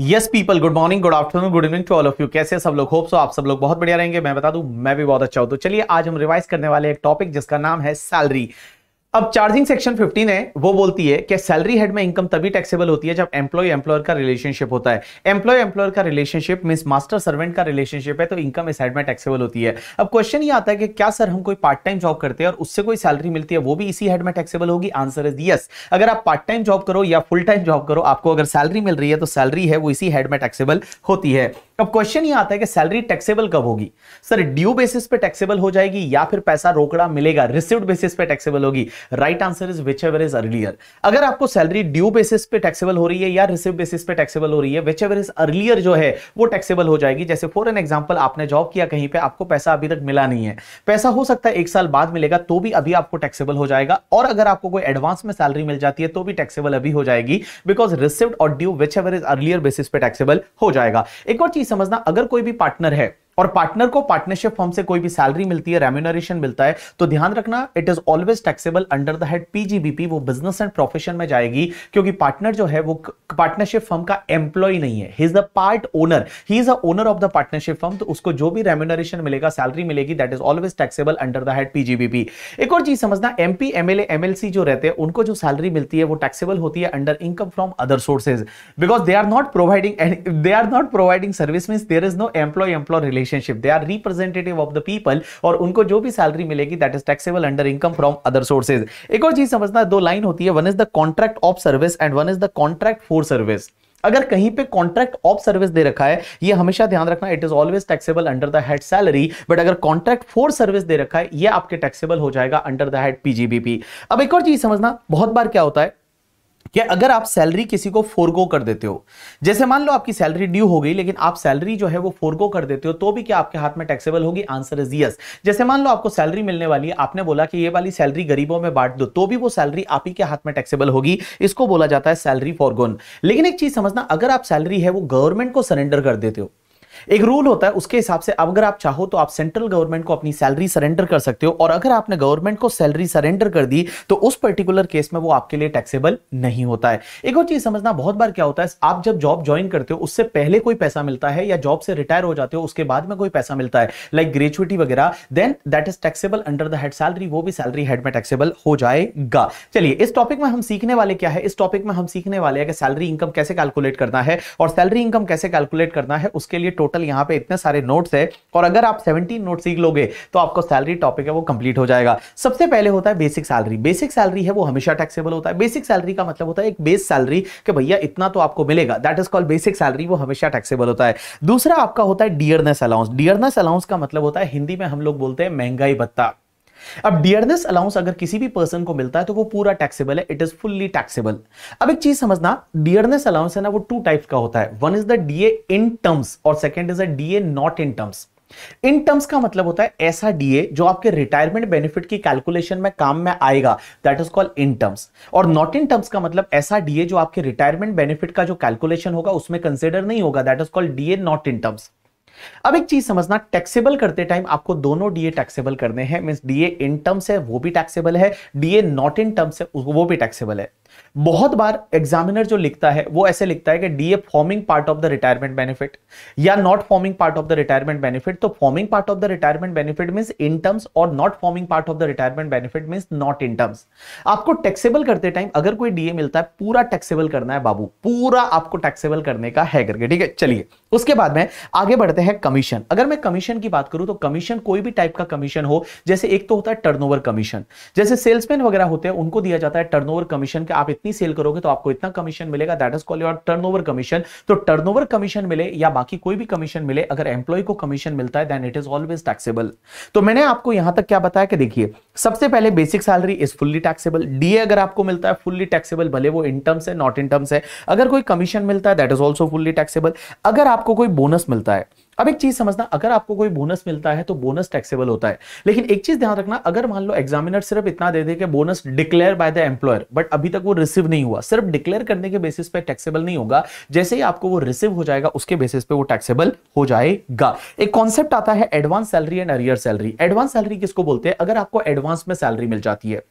yes people good morning good afternoon good evening to all of you कैसे सब लोग hope so आप सब लोग बहुत बढ़िया रहेंगे मैं बता दूं मैं भी बहुत अच्छा हूं तो चलिए आज हम रिवाइज करने वाले एक टॉपिक जिसका नाम है सैलरी अब चार्जिंग सेक्शन 15 है वो बोलती है कि सैलरी हेड में इनकम तभी टैक्सेबल होती है जब एम्प्लॉय एम्प्लॉयर का रिलेशनशिप होता है एम्प्लॉय एम्प्लॉयर का रिलेशनशिप मीन मास्टर सर्वेंट का रिलेशनशिप है तो इनकम इस हेड में टैक्सेबल होती है अब क्वेश्चन ये आता है कि क्या सर हम कोई पार्ट टाइम जॉब करते हैं और उससे कोई सैलरी मिलती है वो भी इसी हेड में टैक्सेबल होगी आंसर इज यस अगर आप पार्ट टाइम जॉब करो या फुल टाइम जॉब करो आपको अगर सैलरी मिल रही है तो सैलरी है वो इसी हेड में टैक्सेबल होती है अब क्वेश्चन ये आता है कि सैलरी टैक्सेबल कब होगी सर ड्यू बेसिस पे टैक्सेबल हो जाएगी या फिर पैसा रोकड़ा मिलेगा रिसिव्ड बेसिस पे टैक्सेबल होगी right answer is whichever is earlier अगर आपको सैलरी ड्यू बेसिस पे टैक्सेबल हो रही है या रिसिव बेसिस पे टैक्सेबल हो रही है विच एवर इज अर्लियर जो है वो टैक्सेबल हो जाएगी जैसे फॉर एन एग्जाम्पल आपने जॉब किया कहीं पर आपको पैसा अभी तक मिला नहीं है पैसा हो सकता है एक साल बाद मिलेगा तो भी अभी आपको टैक्सेबल हो जाएगा और अगर आपको कोई एडवांस में सैलरी मिल जाती है तो भी टैक्सेबल अभी हो जाएगी बिकॉज रिसिव्ड और due whichever is earlier basis पे टैक्सेबल हो जाएगा एक और चीज समझना अगर कोई भी पार्टनर है और पार्टनर को पार्टनरशिप फॉर्म से कोई भी सैलरी मिलती है रेम्यूनरेशन मिलता है तो ध्यान रखना it is always taxable under the head PGBP वो बिजनेस एंड प्रोफेशन में जाएगी क्योंकि पार्टनर जो है वो पार्टनरशिप फर्म का एम्प्लॉय नहीं है he is the part owner he is a owner of the partnership firm तो उसको जो भी रेम्यूनरेशन मिलेगा सैलरी मिलेगी that is always taxable under the head PGBP एक और चीज समझना एमपी एमएलए एमएलसी जो रहते हैं उनको जो सैलरी मिलती है वो टैक्सेबल होती है under income from other sources because they are not providing they are not providing service mean there is no employ employ relation relationship they are representative of the people और उनको जो भी salary मिलेगी that is taxable under income from other sources एक और चीज समझना दो लाइन होती है one is the contract of service and one is the contract for service अगर कहीं पे कॉन्ट्रैक्ट ऑफ सर्विस दे रखा है ये हमेशा ध्यान रखना it is always taxable under the head salary but अगर कॉन्ट्रैक्ट फॉर सर्विस दे रखा है ये आपके टैक्सेबल हो जाएगा अंडर द हेड पीजीबीपी अब एक और चीज समझना बहुत बार क्या होता है कि अगर आप सैलरी किसी को फोरगो कर देते हो जैसे मान लो आपकी सैलरी ड्यू हो गई लेकिन आप सैलरी जो है वो फोरगो कर देते हो तो भी क्या आपके हाथ में टैक्सेबल होगी आंसर इज यस जैसे मान लो आपको सैलरी मिलने वाली है आपने बोला कि ये वाली सैलरी गरीबों में बांट दो तो भी वो सैलरी आप ही के हाथ में टैक्सेबल होगी इसको बोला जाता है सैलरी फॉरगोन लेकिन एक चीज समझना अगर आप सैलरी है वो गवर्नमेंट को सरेंडर कर देते हो एक रूल होता है उसके हिसाब से अगर आप चाहो तो आप सेंट्रल गवर्नमेंट को अपनी सैलरी सरेंडर कर सकते हो और अगर आपने गवर्नमेंट को सैलरी सरेंडर कर दी तो उस पर्टिकुलर केस में वो आपके लिए टैक्सेबल नहीं होता है एक और चीज समझना बहुत बार क्या होता है आप जब जॉब ज्वाइन करते हो उससे पहले कोई पैसा मिलता है या जॉब से रिटायर हो जाते हो उसके बाद में कोई पैसा मिलता है लाइक ग्रेचुटी वगैरह then that is taxable under the head salary वो भी सैलरी हेड में टैक्सेबल हो जाएगा चलिए इस टॉपिक में हम सीखने वाले क्या है इस टॉपिक में हम सीखने वाले हैं कि सैलरी इनकम कैसे कैलकुलेट करना है और सैलरी इनकम कैसे कैलकुलेट करना है उसके लिए टोटल टोटल यहाँ पे इतने सारे नोट्स है और अगर आप 17 नोट सीख लोगे तो आपको सैलरी टॉपिक है वो कंप्लीट हो जाएगा सबसे पहले होता है बेसिक सैलरी बेसिक सैलरी है वो हमेशा टैक्सेबल होता है बेसिक सैलरी का मतलब होता है एक बेस सैलरी कि भैया इतना तो आपको मिलेगा that is called basic salary वो हमेशा टैक्सेबल होता है दूसरा आपका होता है डियरनेस अलाउंस डियरनेस अलाउंस का मतलब होता है हिंदी में हम लोग बोलते हैं महंगाई भत्ता अब डियरनेस अलाउंस अगर किसी भी पर्सन को मिलता है तो वो पूरा टैक्सेबल है इट इज फुल्ली टैक्सेबल अब एक चीज समझना डियरनेस अलाउंस है ना वो टू टाइप का होता है one is the DA in terms और second is the DA not in terms in terms का मतलब होता है ऐसा डीए जो आपके रिटायरमेंट बेनिफिट की कैलकुलेशन में काम में आएगा that is called in terms और नॉट इन टर्म्स का मतलब ऐसा डीए जो आपके रिटायरमेंट बेनिफिट का जो कैलकुलेशन होगा उसमें कंसिडर नहीं होगा that is called DA not in terms अब एक चीज समझना टैक्सेबल करते टाइम आपको दोनों डीए टैक्सेबल करने हैं मीन डीए इन टर्म्स है वो भी टैक्सेबल है डीए नॉट इन टर्म्स है वो भी टैक्सेबल है बहुत बार एग्जामिनर जो लिखता है वो ऐसे लिखता है कि DA forming part of the retirement benefit या not forming part of the retirement benefit तो forming part of the retirement benefit mean in terms और not forming part of the retirement benefit mean not in terms आपको taxable करते time अगर कोई DA मिलता है पूरा टैक्सेबल करना है बाबू पूरा आपको टैक्सेबल करने का है करके ठीक है चलिए उसके बाद में आगे बढ़ते हैं कमीशन अगर मैं कमीशन की बात करूं तो कमीशन कोई भी टाइप का कमीशन हो जैसे एक तो होता है टर्नओवर कमीशन जैसे सेल्समैन वगैरह होते हैं उनको दिया जाता है टर्नओवर कमीशन कि आप इतनी सेल करोगे तो आपको इतना कमीशन मिलेगा that is call your turnover commission तो टर्न कमीशन मिले या बाकी कोई भी कमीशन मिले अगर एम्प्लॉय को कमीशन मिलता है then it is always taxable तो मैंने आपको यहां तक क्या बताया कि देखिए सबसे पहले basic salary is fully taxable DA अगर आपको मिलता है फुल्ली टैक्सेबल भले वो इन टर्म्स है नॉट इन टर्म्स है अगर कोई कमीशन मिलता है that is also fully taxable अगर आपको कोई बोनस मिलता है अब एक चीज समझना अगर आपको कोई बोनस मिलता है तो बोनस टैक्सेबल होता है लेकिन एक चीज ध्यान रखना अगर मान लो एग्जामिनर सिर्फ इतना दे दे कि bonus declare by the employer but अभी तक वो रिसीव नहीं हुआ सिर्फ डिक्लेयर करने के बेसिस पे टैक्सेबल नहीं होगा जैसे ही आपको वो रिसीव हो जाएगा उसके बेसिस पे वो टैक्सेबल हो जाएगा एक कॉन्सेप्ट आता है advance salary and arrear salary advance salary किसको बोलते हैं अगर आपको एडवांस में सैलरी मिल जाती है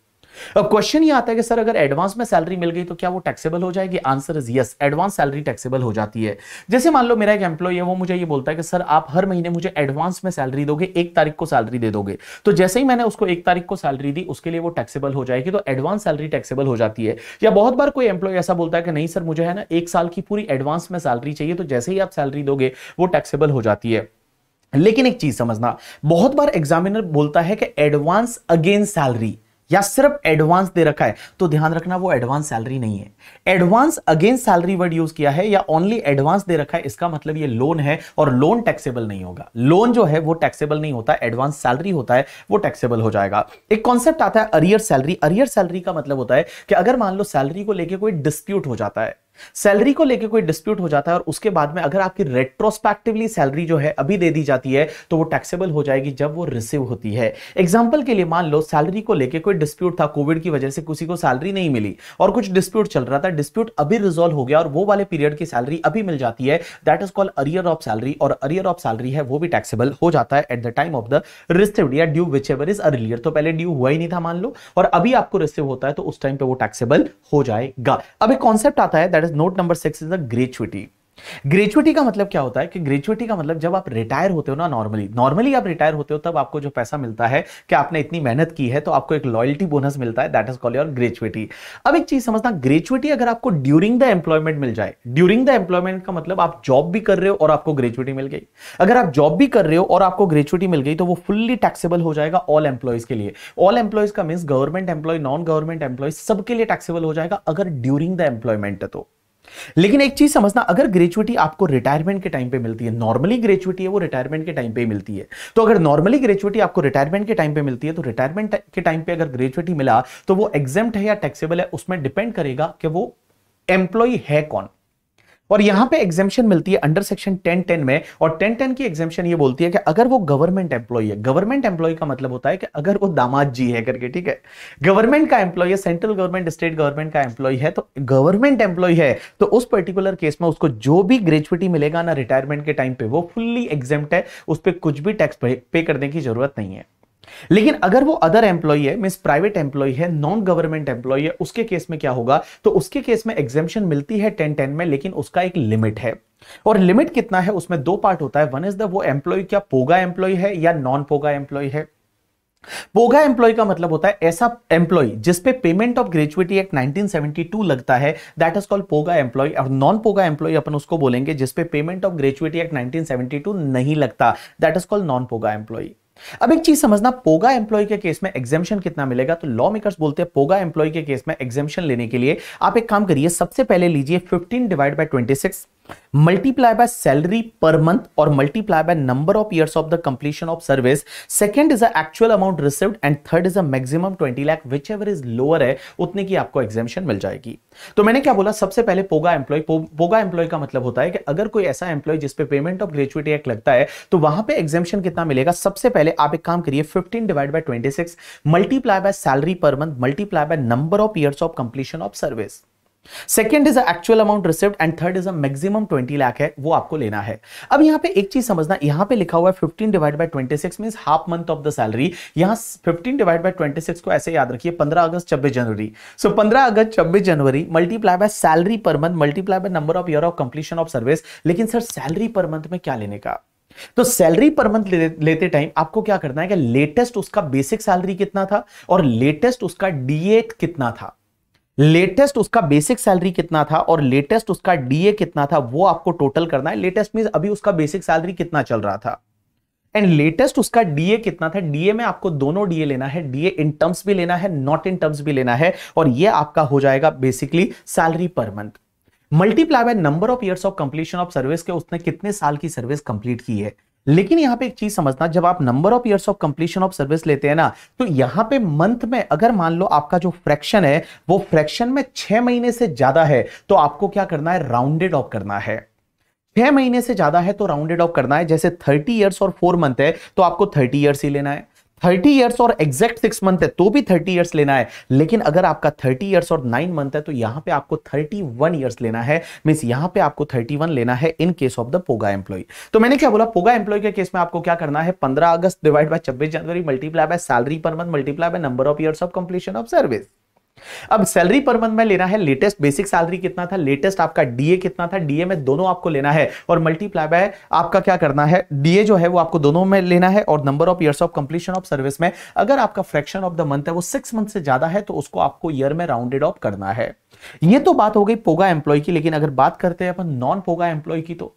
अब क्वेश्चन ये आता है कि सर अगर एडवांस में सैलरी मिल गई तो क्या वो टैक्सेबल हो जाएगी answer is yes advance salary taxable हो जाती है जैसे मान लो मेरा एक एम्प्लॉय है वो मुझे ये बोलता है कि सर आप हर महीने मुझे एडवांस में सैलरी दोगे एक तारीख को सैलरी दे दोगे तो जैसे ही मैंने उसको एक तारीख को सैलरी दी उसके लिए वो टैक्सेबल हो जाएगी तो एडवांस सैलरी टैक्सेबल हो जाती है या बहुत बार कोई एम्प्लॉय ऐसा बोलता है कि नहीं सर मुझे है ना एक साल की पूरी एडवांस में सैलरी चाहिए तो जैसे ही आप सैलरी दोगे वो टैक्सेबल हो जाती है लेकिन एक चीज समझना बहुत बार एग्जामिनर बोलता है कि एडवांस अगेन सैलरी या सिर्फ एडवांस दे रखा है तो ध्यान रखना वो एडवांस सैलरी नहीं है advance against salary word use किया है या ओनली एडवांस दे रखा है इसका मतलब ये लोन है और लोन टैक्सेबल नहीं होगा लोन जो है वो टैक्सेबल नहीं होता एडवांस सैलरी होता है वो टैक्सेबल हो जाएगा एक कॉन्सेप्ट आता है अरियर सैलरी अरियर सैलरी का मतलब होता है कि अगर मान लो सैलरी को लेकर कोई डिस्प्यूट हो जाता है सैलरी को लेके कोई डिस्प्यूट हो जाता है और उसके बाद में अगर आपकी रेट्रोस्पेक्टिवली सैलरी जो है अभी दे दी जाती है तो वो टैक्सेबल हो जाएगी जब वो रिसीव होती है एग्जाम्पल के लिए मान लो सैलरी को लेके कोई डिस्प्यूट था कोविड की वजह से किसी को सैलरी नहीं मिली और कुछ डिस्प्यूट चल रहा था डिस्प्यूट अभी रिजोल्व हो गया और वो वाले पीरियड की सैलरी अभी मिल जाती है that is called arrear of salary और अरियर ऑफ सैलरी है वो भी टैक्सेबल हो जाता है at the time of the received या due whichever is arrear तो पहले ड्यू हुआ ही नहीं था मान लो और अभी आपको रिसीव होता है तो उस टाइम पे वो टैक्सेबल हो जाएगा अब एक कॉन्सेप्ट आता है that is note number six is a gratuity gratuity का मतलब क्या होता है कि ग्रेचुटी का मतलब जब आप रिटायर होते हो ना नॉर्मली नॉर्मली आप रिटायर होते हो तब आपको जो पैसा मिलता है कि आपने इतनी मेहनत की है तो आपको एक लॉयल्टी बोनस मिलता है that is call your gratuity अब एक चीज समझना ग्रेचुटी अगर आपको ड्यूरिंग द एम्प्लॉयमेंट मिल जाए ड्यूरिंग द एम्प्लॉयमेंट का मतलब आप जॉब भी कर रहे हो और आपको ग्रेचुटी मिल गई अगर आप जॉब भी कर रहे हो और आपको ग्रेचुटी मिल गई तो वो फुल्ली टैक्सेबल हो जाएगा ऑल एम्प्लॉयज के लिए ऑल एम्प्लॉयज का mean government employ non government employ सबके लिए टैक्सेबल हो जाएगा अगर ड्यूरिंग द एम्प्लॉयमेंट तो लेकिन एक चीज समझना अगर ग्रेचुटी आपको रिटायरमेंट के टाइम पे मिलती है नॉर्मली ग्रेचुटी है वो रिटायरमेंट के तो टाइम पे मिलती है तो अगर नॉर्मली ग्रेचुटी आपको रिटायरमेंट के टाइम पे मिलती है तो रिटायरमेंट के टाइम पे अगर ग्रेचुटी मिला तो वो एग्जाम है या टैक्सेबल है उसमें डिपेंड करेगा कि वो एम्प्लॉय है कौन और यहां पे एग्जेम्पन मिलती है अंडर सेक्शन टेन टेन में और टेन टेन की एग्जेम्पन ये बोलती है कि अगर वो गवर्नमेंट एम्प्लॉय है गवर्नमेंट एम्प्लॉय का मतलब होता है कि अगर वो दामाद जी है करके ठीक है गवर्नमेंट का एम्प्लॉय है सेंट्रल गवर्नमेंट स्टेट गवर्नमेंट का एम्प्लॉय है तो गवर्नमेंट एम्प्लॉय है तो उस पर्टिकुलर केस में उसको जो भी ग्रेजुएटी मिलेगा ना रिटायरमेंट के टाइम पे वो फुल्ली एग्जेम्प्ट है उस पर कुछ भी टैक्स पे करने की जरूरत नहीं है लेकिन अगर वो अदर एम्प्लॉय है मीन प्राइवेट एम्प्लॉय है नॉन गवर्नमेंट एम्प्लॉय है उसके केस में क्या होगा तो उसके केस में एग्जेम्पन मिलती है टेन टेन में लेकिन उसका एक लिमिट है और लिमिट कितना है उसमें दो पार्ट होता है वन इज द वो एम्प्लॉय क्या पोगा एम्प्लॉय है या नॉन पोगा एम्प्लॉय है पोगा एम्प्लॉय का मतलब होता है ऐसा एम्प्लॉय जिस पे पेमेंट ऑफ ग्रेचुएटी एक्ट 1972 लगता है that is called POGA employee और नॉन पोगा एम्प्लॉय अपन उसको बोलेंगे जिस पे पेमेंट ऑफ ग्रेचुएटी एक्ट 1972 नहीं लगता that is called non POGA employee अब एक चीज समझना पोगा एम्प्लॉय के केस में एग्जेम्पन कितना मिलेगा तो लॉ मेकर्स बोलते हैं पोगा एम्प्लॉय के केस में एग्जेम्पन लेने के लिए आप एक काम करिए सबसे पहले लीजिए 15 divide by 26 multiply by salary per month और multiply by number of years of the completion of service second is the actual amount received and third is the maximum 20 whichever is lower है उतने की आपको एग्जामेशन मिल जाएगी तो मैंने क्या बोला सबसे पहले पोगा एम्प्लॉय पो, पोगा एम्प्लॉय का मतलब होता है कि अगर कोई ऐसा एम्प्लॉय जिसपे पेमेंट ऑफ ग्रेचुएटी एक्ट लगता है तो वहां पर एग्जामेशन कितना मिलेगा सबसे पहले आप एक काम करिए fifteen divide by twenty six multiply by salary per month multiply by number of years of completion of service second is actual amount receipt and third is a maximum 20 lakh है वो आपको लेना है अब यहां पे एक चीज समझना यहां पे लिखा हुआ है 15 divide twenty six mean half month of the salary यहां fifteen divide by twenty six को ऐसे याद रखिए पंद्रह अगस्त छब्बीस जनवरी सो पंद्रह अगस्त छब्बीस जनवरी multiply by salary per month multiply by number of year of completion of service लेकिन सर सैलरी पर मंथ में क्या लेने का तो सैलरी पर मंथ ले, लेते टाइम आपको क्या करना है कि लेटेस्ट उसका बेसिक सैलरी कितना था और लेटेस्ट उसका डीए कितना था लेटेस्ट उसका बेसिक सैलरी कितना था और लेटेस्ट उसका डीए कितना था वो आपको टोटल करना है लेटेस्ट मीन अभी उसका बेसिक सैलरी कितना चल रहा था एंड लेटेस्ट उसका डीए कितना था डीए में आपको दोनों डीए लेना है डीए इन टर्म्स भी लेना है नॉट इन टर्म्स भी लेना है और ये आपका हो जाएगा basically salary per month multiply by number of years of completion of service के उसने कितने साल की सर्विस कंप्लीट की है लेकिन यहां पे एक चीज समझना जब आप number of years of completion of service लेते हैं ना तो यहां पे मंथ में अगर मान लो आपका जो फ्रैक्शन है वो फ्रैक्शन में छह महीने से ज्यादा है तो आपको क्या करना है राउंडेड ऑफ करना है छह महीने से ज्यादा है तो राउंडेड ऑफ करना है जैसे थर्टी ईयर्स और फोर मंथ है तो आपको थर्टी ईयर्स ही लेना है थर्टी ईयर्स और एग्जैक्ट सिक्स मंथ है तो भी थर्टी ईयर्स लेना है लेकिन अगर आपका थर्टी ईयर्स और नाइन मंथ है तो यहां पे आपको थर्टी वन ईयर्स लेना है मीन यहां पे आपको थर्टी वन लेना है in case of the POGA employee तो मैंने क्या बोला पोगा एम्प्लॉय के केस में आपको क्या करना है पंद्रह अगस्त डिवाइड बाय छब्बीस जनवरी multiply by salary per month multiply by number of years of completion of service अब सैलरी पर मंथ में लेना है लेटेस्ट बेसिक सैलरी कितना था लेटेस्ट आपका डीए कितना था डीए में दोनों आपको लेना है और मल्टीप्लाई बाय आपका क्या करना है डीए जो है वो आपको दोनों में लेना है और number of years of completion of service में अगर आपका फ्रैक्शन ऑफ द मंथ है वो सिक्स मंथ से ज्यादा है तो उसको आपको ईयर में राउंडेड ऑफ करना है ये तो बात हो गई पोगा एम्प्लॉय की लेकिन अगर बात करते हैं अपन नॉन पोगा एम्प्लॉय की तो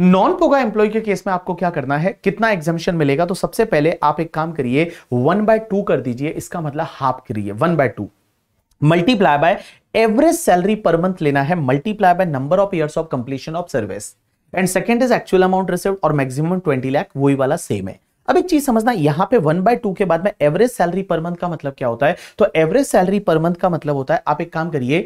नॉन पोगा एम्प्लॉय के केस में आपको क्या करना है कितना एग्जामिशन मिलेगा तो सबसे पहले आप एक काम करिए वन बाय टू कर दीजिए इसका मतलब हाफ करिए one by two multiply by average salary per month लेना है multiply by number of years of completion of service and second is actual amount receive और मैक्सिमम ट्वेंटी लाख वही वाला सेम है अब एक चीज समझना यहां पे वन बाय टू के बाद में एवरेज सैलरी पर मंथ का मतलब क्या होता है तो एवरेज सैलरी पर मंथ का मतलब होता है आप एक काम करिए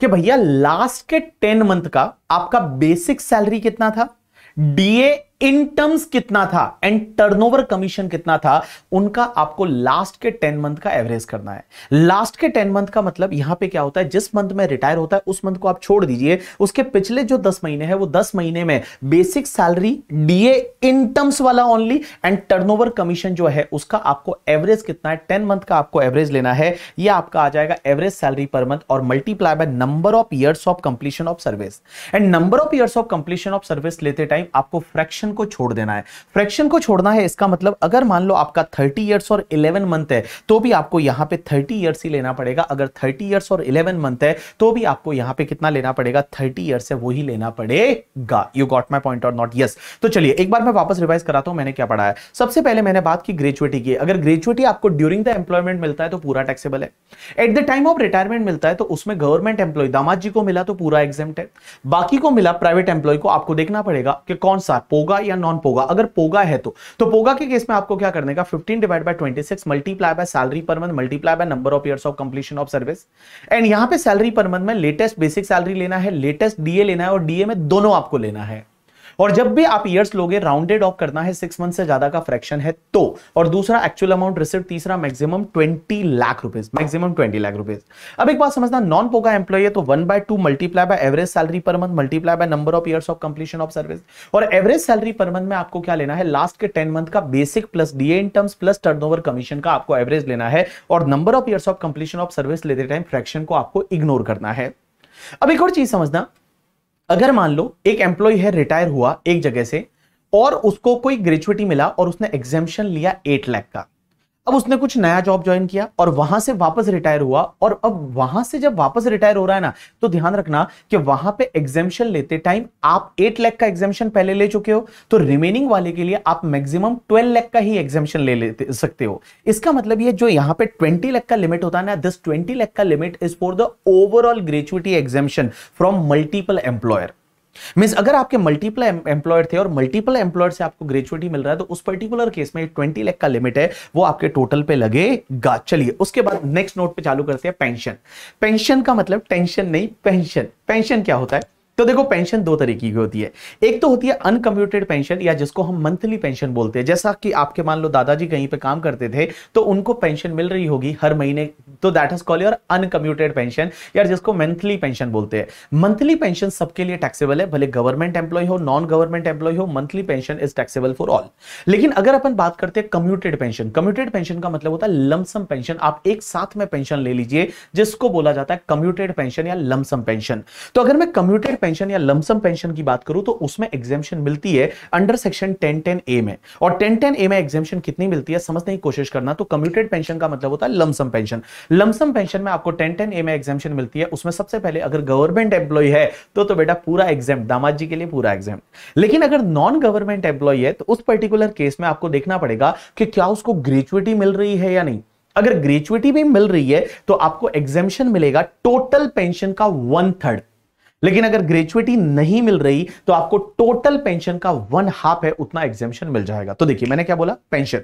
कि भैया लास्ट के टेन मंथ का आपका बेसिक सैलरी कितना था डीए इन टर्म्स कितना था एंड टर्नओवर कमीशन कितना था उनका आपको लास्ट के टेन मंथ का एवरेज करना है लास्ट के टेन मंथ का मतलब यहां पे क्या होता है जिस मंथ में रिटायर होता है उस मंथ को आप छोड़ दीजिए उसके पिछले जो दस महीने हैं वो दस महीने में basic salary DA in terms वाला ओनली एंड टर्नओवर कमीशन जो है उसका आपको एवरेज कितना है टेन मंथ का आपको एवरेज लेना है ये आपका आ जाएगा एवरेज सैलरी पर मंथ और multiply by number of years of completion of service and number of years of completion of service लेते टाइम आपको फ्रैक्शन को छोड़ देना है फ्रैक्शन को छोड़ना है इसका मतलब अगर मान लो आपका थर्टी ईयर्स और इलेवन मंथ है तो भी आपको यहां पे थर्टी ईयर्स ही लेना पड़ेगा अगर थर्टी ईयर्स और इलेवन मंथ है तो भी आपको यहां पे कितना लेना पड़ेगा थर्टी ईयर्स है वो लेना पड़ेगा यू गॉट माई पॉइंट और नॉट यस तो चलिए एक बार मैं वापस रिवाइज कराता हूं मैंने क्या पढ़ा है सबसे पहले मैंने बात की ग्रेजुएटी की अगर ग्रेजुएटी आपको ड्यूरिंग द एम्प्लॉयमेंट मिलता है तो पूरा टैक्सेबल है at the time of retirement मिलता है तो उसमें गवर्नमेंट एम्प्लॉय दामाद जी को मिला तो पूरा एग्जाम है बाकी को मिला प्राइवेट एम्प्लॉय को आपको देखना पड़ेगा कि कौन सा पोगा पोगा या नॉन पोगा अगर पोगा है तो तो पोगा के केस में आपको क्या करने का 15 divide by 26 multiply by salary per month multiply by number of years of completion of service and यहां पे सैलरी पर मंथ में लेटेस्ट बेसिक सैलरी लेना है लेटेस्ट डीए लेना है और डीए में दोनों आपको लेना है और जब भी आप ईयर्स लोगे राउंडेड ऑफ करना है सिक्स मंथ से ज्यादा का फ्रैक्शन है तो और दूसरा एक्चुअल अमाउंट रिसिप्ट तीसरा maximum twenty lakh rupees maximum twenty lakh rupees अब एक बात समझना नॉन पोगा एम्प्लॉय है तो one by two multiply by average salary per month multiply by number of years of completion of service और एवरेज सैलरी पर मंथ में आपको क्या लेना है लास्ट के टेन मंथ का basic plus DA in terms plus over commission का आपको एवरेज लेना है और number of years of completion of service लेते टाइम फ्रैक्शन को आपको इग्नोर करना है अब एक और चीज समझना अगर मान लो एक एम्प्लॉय है रिटायर हुआ एक जगह से और उसको कोई ग्रेचुटी मिला और उसने एग्जेम्शन लिया एट लैख का अब उसने कुछ नया जॉब ज्वाइन किया और वहां से वापस रिटायर हुआ और अब वहां से जब वापस रिटायर हो रहा है ना तो ध्यान रखना कि वहां पे एग्जेम्पन लेते टाइम आप 8 लाख का एग्जेम्पन पहले ले चुके हो तो रिमेनिंग वाले के लिए आप मैक्सिमम 12 लाख का ही एग्जेम्पन ले लेते सकते हो इसका मतलब ये जो यहाँ पे ट्वेंटी लैख का लिमिट होता है ना दिस ट्वेंटी लैख का limit is for the overall gratuity exemption from multiple employer means अगर आपके मल्टीपल एम्प्लॉयड थे और मल्टीपल एम्प्लॉयड से आपको ग्रेचुअटी मिल रहा है तो उस पर्टिकुलर केस में ट्वेंटी लैख का लिमिट है वो आपके टोटल पे लगेगा चलिए उसके बाद नेक्स्ट नोट पे चालू करते हैं पेंशन पेंशन का मतलब टेंशन नहीं पेंशन पेंशन क्या होता है तो देखो पेंशन दो तरीके की होती है एक तो होती है अनकम्यूटेड पेंशन या जिसको हम मंथली पेंशन बोलते हैं जैसा कि आपके मान लो दादाजी कहीं पे काम करते थे तो उनको पेंशन मिल रही होगी हर महीने तो that is call your uncommuted pension या जिसको मंथली पेंशन बोलते हैं मंथली पेंशन सबके लिए टैक्सेबल है भले गवर्नमेंट एम्प्लॉय हो नॉन गवर्नमेंट एम्प्लॉय हो monthly pension is taxable for all लेकिन अगर अपन बात करते हैं कम्यूटेड पेंशन कम्यूटेड पेंशन का मतलब होता है लमसम पेंशन आप एक साथ में पेंशन ले लीजिए जिसको बोला जाता है कम्यूटेड पेंशन या लमसम पेंशन तो अगर मैं कम्यूटेड पेंशन या लमसम पेंशन की बात करूं तो उसमें एग्जेम्शन मिलती है under section ten ten A में और टेन टेन ए में एग्जेम्शन कितनी मिलती है समझने की कोशिश करना तो कम्यूटेड पेंशन का मतलब होता है लमसम पेंशन लमसम पेंशन में आपको टेन टेन ए में एग्जेम्शन मिलती है उसमें सबसे पहले अगर गवर्नमेंट एम्प्लॉय है तो, तो बेटा पूरा एग्जाम दामाद जी के लिए पूरा एग्जाम लेकिन अगर नॉन गवर्नमेंट एम्प्लॉय है तो उस पर्टिकुलर केस में आपको देखना पड़ेगा कि क्या उसको ग्रेचुएटी मिल रही है या नहीं अगर ग्रेचुएटी भी मिल रही है तो आपको एग्जेम्शन मिलेगा टोटल पेंशन का वन थर्ड लेकिन अगर ग्रेचुएटी नहीं मिल रही तो आपको टोटल पेंशन का वन हाफ है उतना एग्जेम्पन मिल जाएगा तो देखिए मैंने क्या बोला पेंशन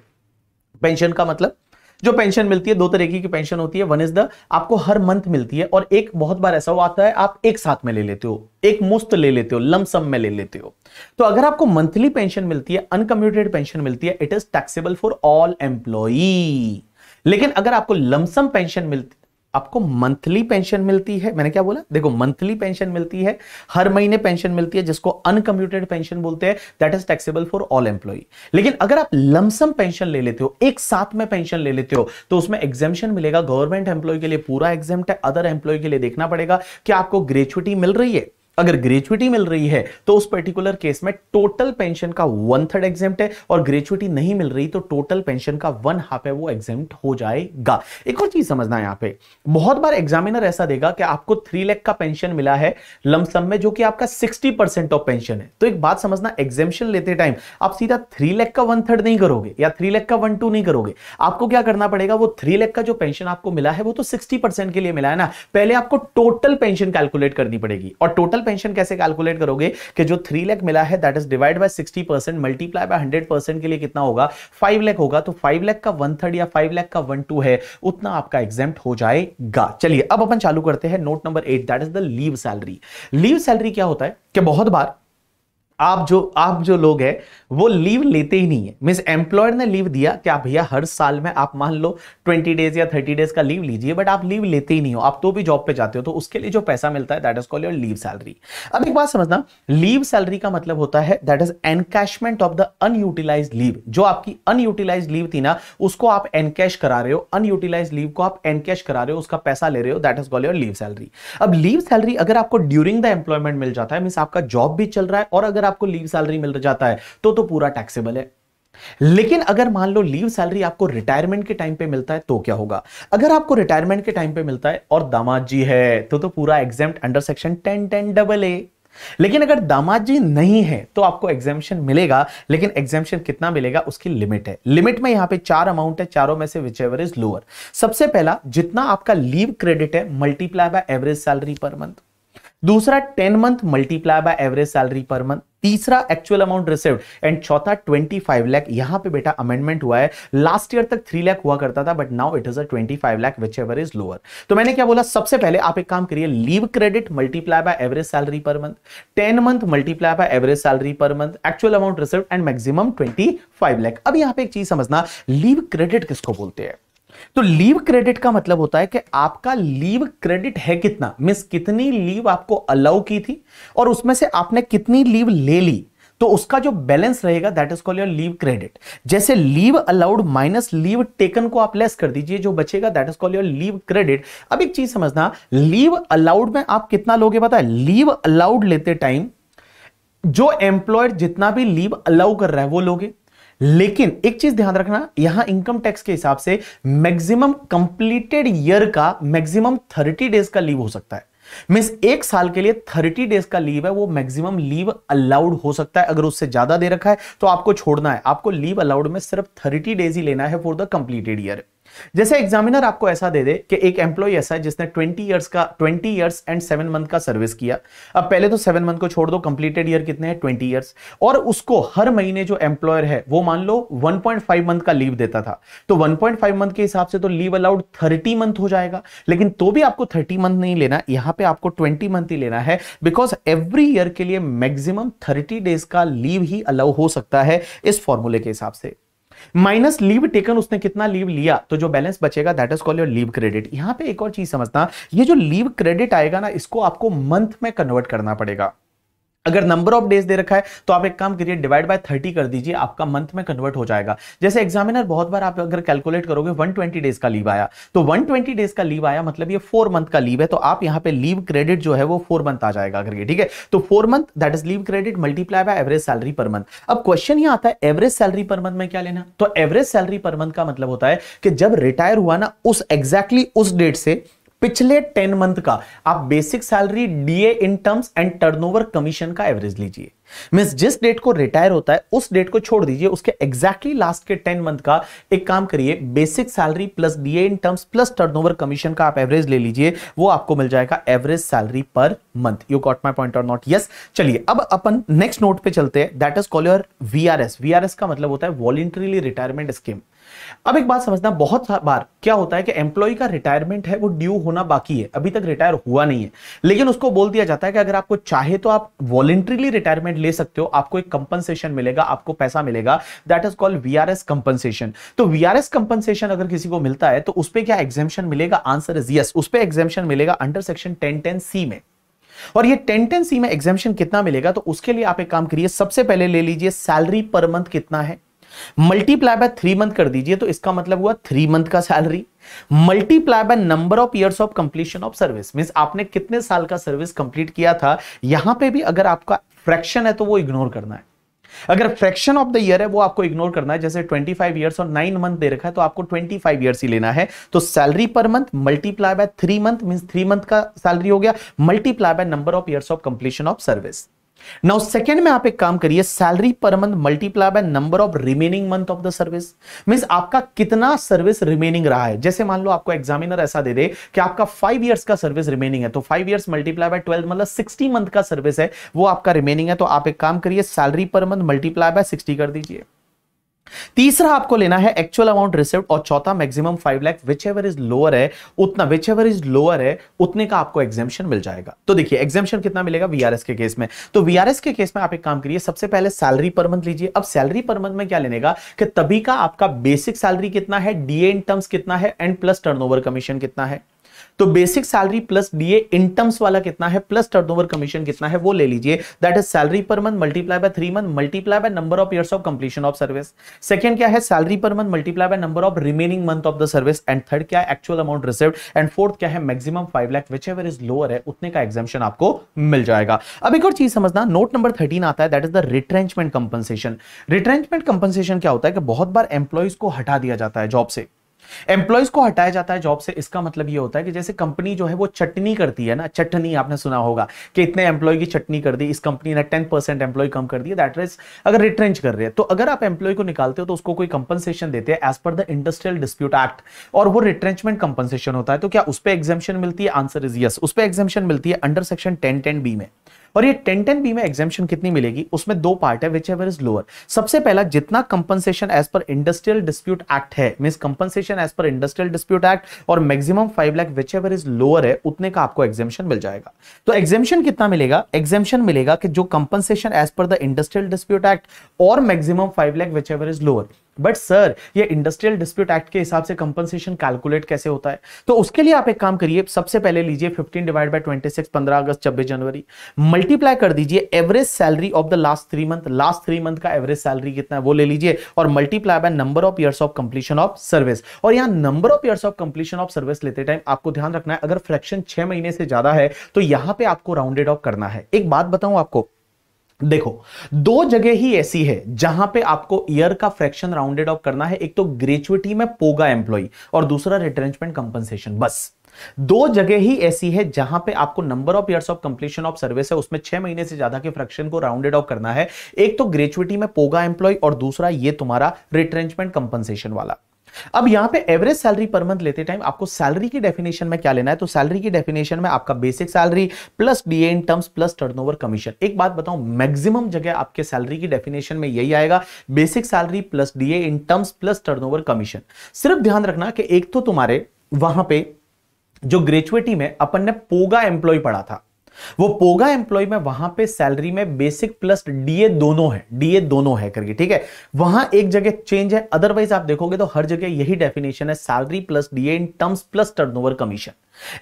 पेंशन का मतलब जो पेंशन मिलती है दो तरीके की पेंशन होती है वन इज द आपको हर मंथ मिलती है और एक बहुत बार ऐसा होता है आप एक साथ में ले लेते हो एक मुफ्त ले लेते हो लमसम में ले लेते हो तो अगर आपको मंथली पेंशन मिलती है अनकम्यूटेड पेंशन मिलती है it is taxable for all employee लेकिन अगर आपको लमसम पेंशन मिलती आपको मंथली पेंशन मिलती है मैंने क्या बोला देखो मंथली पेंशन मिलती है हर महीने पेंशन मिलती है जिसको अनकम्यूटेड पेंशन बोलते हैं that is taxable for all employee लेकिन अगर आप लमसम पेंशन ले लेते हो एक साथ में पेंशन ले लेते हो तो उसमें एग्जेम्शन मिलेगा गवर्नमेंट एम्प्लॉय के लिए पूरा एग्जेम्प्ट है अदर एम्प्लॉय के लिए देखना पड़ेगा कि आपको ग्रेचुटी मिल रही है अगर ग्रेचुटी मिल रही है तो उस पर्टिकुलर केस में टोटल पेंशन का वन थर्ड एग्जाम है और ग्रेचुटी नहीं मिल रही तो टोटल पेंशन का वन हाफ है वो एग्जाम हो जाएगा एक और चीज समझना यहां यहाँ पे बहुत बार एग्जामिनर ऐसा देगा कि आपको थ्री लैख का पेंशन मिला है लमसम में जो कि आपका सिक्सटी परसेंट ऑफ पेंशन है तो एक बात समझना एग्जामेशन लेते टाइम आप सीधा थ्री लैख का वन थर्ड नहीं करोगे या थ्री लैख का वन टू नहीं करोगे आपको क्या करना पड़ेगा वो थ्री लैख का जो पेंशन आपको मिला है वो तो सिक्सटी के लिए मिला है ना पहले आपको टोटल पेंशन कैलकुलेट करनी पड़ेगी और टोटल पेंशन कैसे कैलकुलेट करोगे कि जो थ्री लैख मिला है that is divide by sixty percent multiply by hundred percent के लिए कितना होगा फाइव लैख होगा तो फाइव लैख का वन थर्ड या फाइव लैख का वन टू है उतना आपका एग्जाम हो जाएगा चलिए अब अपन चालू करते हैं note number eight that is the leave salary leave salary क्या होता है कि बहुत बार आप जो आप जो लोग हैं वो लीव लेते ही नहीं है मीन्स एम्प्लॉयर ने लीव दिया क्या भैया हर साल में आप मान लो ट्वेंटी डेज या थर्टी डेज का लीव लीजिए बट आप लीव लेते ही नहीं हो आप तो भी जॉब पे जाते हो तो उसके लिए जो पैसा मिलता है that is call your leave salary अब एक बात समझना लीव सैलरी का मतलब होता है that is encashment of the unutilized leave जो आपकी अनयूटिलाइज लीव थी ना उसको आप एनकैश करा रहे हो अनयूटिलाइज लीव को आप एनकैश करा रहे हो उसका पैसा ले रहे हो that is call your leave salary अब लीव सैलरी अगर आपको ड्यूरिंग द एम्प्लॉयमेंट मिल जाता है मीन्स आपका जॉब भी चल रहा है और अगर आपको लीव सैलरी मिल जाता है तो तो पूरा टैक्सेबल है लेकिन अगर मान लो लीव सैलरी आपको रिटायरमेंट के टाइम पे मिलता है तो क्या होगा अगर आपको रिटायरमेंट के टाइम पे मिलता है और दामाद जी है तो तो पूरा exempt under section ten ten double A लेकिन अगर दामाद जी नहीं है तो आपको एग्जामेशन मिलेगा लेकिन एग्जामेशन कितना मिलेगा उसकी लिमिट है लिमिट में यहां पे चार अमाउंट है चारों में से विच एवर इज लोअर सबसे पहला जितना आपका लीव क्रेडिट है multiply by average salary per month दूसरा ten month multiply by average salary per month तीसरा एक्चुअल अमाउंट रिसीव एंड चौथा 25 लाख यहां पे बेटा अमेंडमेंट हुआ है लास्ट ईयर तक 3 लाख हुआ करता था but now it is a 25 lakh whichever is lower तो मैंने क्या बोला सबसे पहले आप एक काम करिए leave credit multiply by average salary per month 10 month multiply by average salary per month actual amount receive and maximum twenty lakh अब यहां पर एक चीज समझना लीव क्रेडिट किसको बोलते हैं तो लीव क्रेडिट का मतलब होता है कि आपका लीव क्रेडिट है कितना मिस कितनी लीव आपको अलाउ की थी और उसमें से आपने कितनी लीव ले ली तो उसका जो बैलेंस रहेगा that is called your leave credit जैसे leave allowed minus leave taken को आप लेस कर दीजिए जो बचेगा that is called your leave credit अब एक चीज समझना लीव अलाउड में आप कितना लोगे पता है लीव अलाउड लेते टाइम जो एम्प्लॉयड जितना भी लीव अलाउ कर रहा है वो लोगे लेकिन एक चीज ध्यान रखना यहां इनकम टैक्स के हिसाब से मैक्सिमम कंप्लीटेड ईयर का मैक्सिमम थर्टी डेज का लीव हो सकता है मीन एक साल के लिए थर्टी डेज का लीव है वो मैक्सिमम लीव अलाउड हो सकता है अगर उससे ज्यादा दे रखा है तो आपको छोड़ना है आपको लीव अलाउड में सिर्फ थर्टी डेज ही लेना है फॉर द कंप्लीटेड ईयर जैसे एग्जामिनर आपको ऐसा दे दे कि एक एम्प्लॉय ऐसा है जिसने 20 इयर्स का 20 इयर्स एंड 7 मंथ का सर्विस किया अब पहले तो 7 मंथ को छोड़ दो कंप्लीटेड ईयर कितने हैं 20 इयर्स और उसको हर महीने जो एम्प्लॉयर है वो मान लो 1.5 मंथ का लीव देता था तो 1.5 मंथ के हिसाब से तो लीव अलाउड 30 मंथ हो जाएगा लेकिन तो भी आपको 30 मंथ नहीं लेना यहां पे आपको 20 मंथ ही लेना है बिकॉज एवरी ईयर के लिए मैक्सिमम 30 डेज का लीव ही अलाउ हो सकता है इस फॉर्मूले के हिसाब से माइनस लीव टेकन उसने कितना लीव लिया तो जो बैलेंस बचेगा that is call your leave credit यहां पे एक और चीज समझना ये जो लीव क्रेडिट आएगा ना इसको आपको मंथ में कन्वर्ट करना पड़ेगा अगर नंबर ऑफ डेज दे रखा है तो आप एक काम करिए डिवाइड बाय थर्टी कर दीजिए आपका मंथ में कन्वर्ट हो जाएगा जैसे एग्जामिनर बहुत बार आप अगर कैलकुलेट करोगे 120 डेज का लीव आया तो 120 डेज का लीव आया मतलब ये फोर मंथ का लीव है तो आप यहाँ पे लीव क्रेडिट जो है वो फोर मंथ आ जाएगा करके ठीक है तो four month that is leave credit multiply by average salary per month अब क्वेश्चन ये आता है एवरेज सैलरी पर मंथ में क्या लेना तो एवरेज सैलरी पर मंथ का मतलब होता है कि जब रिटायर हुआ ना उस एग्जैक्टली exactly उस डेट से पिछले टेन मंथ का आप basic salary DA in terms and turnover commission का एवरेज लीजिए मीन जिस डेट को रिटायर होता है उस डेट को छोड़ दीजिए उसके एग्जैक्टली लास्ट के टेन मंथ का एक काम करिए basic salary plus DA in terms plus turnover commission का आप एवरेज ले लीजिए वो आपको मिल जाएगा average salary per month you got my point और नॉट यस चलिए अब अपन नेक्स्ट नोट पे चलते हैं that is call your V R का मतलब होता है वॉलेंट्रीली रिटायरमेंट स्कीम अब एक बात समझना बहुत बार क्या होता है कि एम्प्लॉय का रिटायरमेंट है वो ड्यू होना बाकी है अभी तक रिटायर हुआ नहीं है लेकिन उसको बोल दिया जाता है कि अगर आपको चाहे तो आप वॉलेंट्रीली रिटायरमेंट ले सकते हो आपको एक कंपनसेशन मिलेगा आपको पैसा मिलेगा that is called VRS compensation तो वीआरएस कंपनसेशन अगर किसी को मिलता है तो उस पर क्या एग्जेम्पन मिलेगा आंसर इज यस उस पर एग्जेम्पन मिलेगा under section ten ten C में और ये टेन टेन सी में एग्जेम्पन कितना मिलेगा तो उसके लिए आप एक काम करिए सबसे पहले ले लीजिए सैलरी पर मंथ कितना है मल्टीप्लाई बाय थ्री मंथ कर दीजिए तो इसका मतलब हुआ थ्री मंथ का salary multiply by number of years of completion of service mean आपने कितने साल का सर्विस कंप्लीट किया था यहां पे भी अगर आपका फ्रैक्शन है तो वो इग्नोर करना है अगर फ्रैक्शन ऑफ द ईयर है वो आपको इग्नोर करना है जैसे 25 इयर्स और 9 मंथ दे रखा है तो आपको 25 इयर्स ही लेना है तो salary per month multiply by three month means three month का सैलरी हो गया multiply by number of years of completion of service now second में आप एक काम करिए salary per month multiply by number of remaining month of the service mean आपका कितना सर्विस रिमेनिंग रहा है जैसे मान लो आपको एग्जामिनर ऐसा दे दे कि आपका फाइव ईयर्स का सर्विस रिमेनिंग है तो five years multiply by twelve मतलब सिक्सटी मंथ का सर्विस है वो आपका रिमेनिंग है तो आप एक काम करिए salary per month multiply by sixty कर दीजिए तीसरा आपको लेना है एक्चुअल अमाउंट रिसिप्ट और चौथा maximum five lakh whichever is lower है उतना विच एवर इज लोअर है उतने का आपको एग्जामेशन मिल जाएगा तो देखिए एग्जामेशन कितना मिलेगा वीआरएस के केस में तो वीआरएस के केस में आप एक काम करिए सबसे पहले सैलरी पर मंथ लीजिए अब सैलरी पर मंथ में क्या लेनेगा कि तभी का आपका बेसिक सैलरी कितना है डीए इन टर्म्स कितना है एंड प्लस टर्न कमीशन कितना है तो basic salary plus DA in terms वाला कितना है प्लस टर्नओवर कमीशन कितना है वो ले लीजिए that is salary per month multiply by three month multiply by number of years of completion of service second क्या है salary per month multiply by number of remaining month of the service and third क्या है actual amount receive and fourth क्या है maximum five lakh whichever is lower है उतने का एग्जामेशन आपको मिल जाएगा अब एक और चीज समझना नोट नंबर थर्टीन आता है that is the retrenchment compensation retrenchment compensation क्या होता है कि बहुत बार एम्प्लॉइज को हटा दिया जाता है जॉब से एम्प्लॉयज को हटाया जाता है जॉब से इसका मतलब ये होता है कि जैसे कंपनी जो है वो चटनी करती है ना चटनी आपने सुना होगा कि इतने एम्प्लॉय की चटनी कर दी इस कंपनी ने टेन परसेंट एम्प्लॉय कम कर दिया दैट इज अगर रिट्रेंच कर रहे हैं तो अगर आप एम्प्लॉय को निकालते हो तो उसको कोई कंपनसेशन देते हैं as per the industrial dispute act और वो रिट्रेंचमेंट कंपनसेशन होता है तो क्या उस पर एग्जामेशन मिलती है आंसर इज यस उस पर एग्जामेशन मिलती है under section ten ten B में और ये टेन टेन बी में एग्जामेशन कितनी मिलेगी उसमें दो पार्ट है विच एवर इज लोअर सबसे पहला जितना compensation as per industrial dispute act है mean compensation as per industrial dispute act और maximum five lakh whichever is lower है उतने का आपको एग्जामेशन मिल जाएगा तो एग्जामेशन कितना मिलेगा एग्जामेशन मिलेगा कि जो compensation as per the industrial dispute act और maximum five lakh whichever is lower but sir ये इंडस्ट्रियल डिस्प्यूट एक्ट के हिसाब से कंपनसेशन कैलकुलेट कैसे होता है तो उसके लिए आप एक काम करिए सबसे पहले लीजिए 15 डिवाइड बाय 26 15 अगस्त 26 जनवरी मल्टीप्लाई कर दीजिए average salary of the last three month last three month का एवरेज सैलरी कितना है वो ले लीजिए और multiply by number of years of completion of service और यहाँ number of years of completion of service लेते टाइम आपको ध्यान रखना है अगर फ्रैक्शन छह महीने से ज्यादा है तो यहां पर आपको राउंडेड ऑफ करना है एक बात बताऊं आपको देखो दो जगह ही ऐसी है जहां पे आपको ईयर का फ्रैक्शन राउंडेड ऑफ करना है एक तो ग्रेचुटी में पोगा एम्प्लॉय और दूसरा रिट्रेंचमेंट कंपनसेशन बस दो जगह ही ऐसी है जहां पे आपको number of years of completion of service है उसमें छह महीने से ज्यादा के फ्रैक्शन को राउंडेड ऑफ करना है एक तो ग्रेचुटी में पोगा एम्प्लॉय और दूसरा ये तुम्हारा रिट्रेंचमेंट कंपनसेशन वाला अब यहां पे एवरेज सैलरी पर मंथ लेते टाइम आपको सैलरी की डेफिनेशन में क्या लेना है तो सैलरी की डेफिनेशन में आपका basic salary plus DA in terms plus turnover commission एक बात बताऊं मैक्सिमम जगह आपके सैलरी की डेफिनेशन में यही आएगा basic salary plus DA in terms plus turnover commission सिर्फ ध्यान रखना कि एक तो तुम्हारे वहां पे जो ग्रेचुएटी में अपन ने पोगा एम्प्लॉय पढ़ा था वो पोगा एम्प्लॉय में वहां पे सैलरी में बेसिक प्लस डीए दोनों है डीए दोनों है करके ठीक है वहां एक जगह चेंज है अदरवाइज आप देखोगे तो हर जगह यही डेफिनेशन है salary plus DA in terms plus turnover commission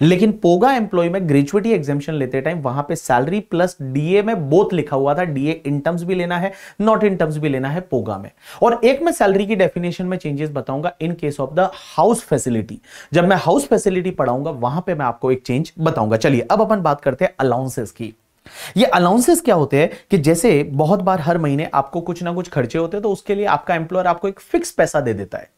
लेकिन पोगा एम्प्लॉय में ग्रेजुएटी एग्जामेशन लेते टाइम वहां पे सैलरी प्लस डीए में बोथ लिखा हुआ था डीए इन टर्म्स भी लेना है नॉट इन टर्म्स भी लेना है पोगा में और एक मैं सैलरी की डेफिनेशन में चेंजेस बताऊंगा in case of the house facility जब मैं हाउस फैसिलिटी पढ़ाऊंगा वहां पर मैं आपको एक चेंज बताऊंगा चलिए अब अपन बात करते हैं अलाउंसेस की ये अलाउंसेस क्या होते हैं कि जैसे बहुत बार हर महीने आपको कुछ ना कुछ खर्चे होते हैं तो उसके लिए आपका एम्प्लॉयर आपको एक फिक्स पैसा दे देता है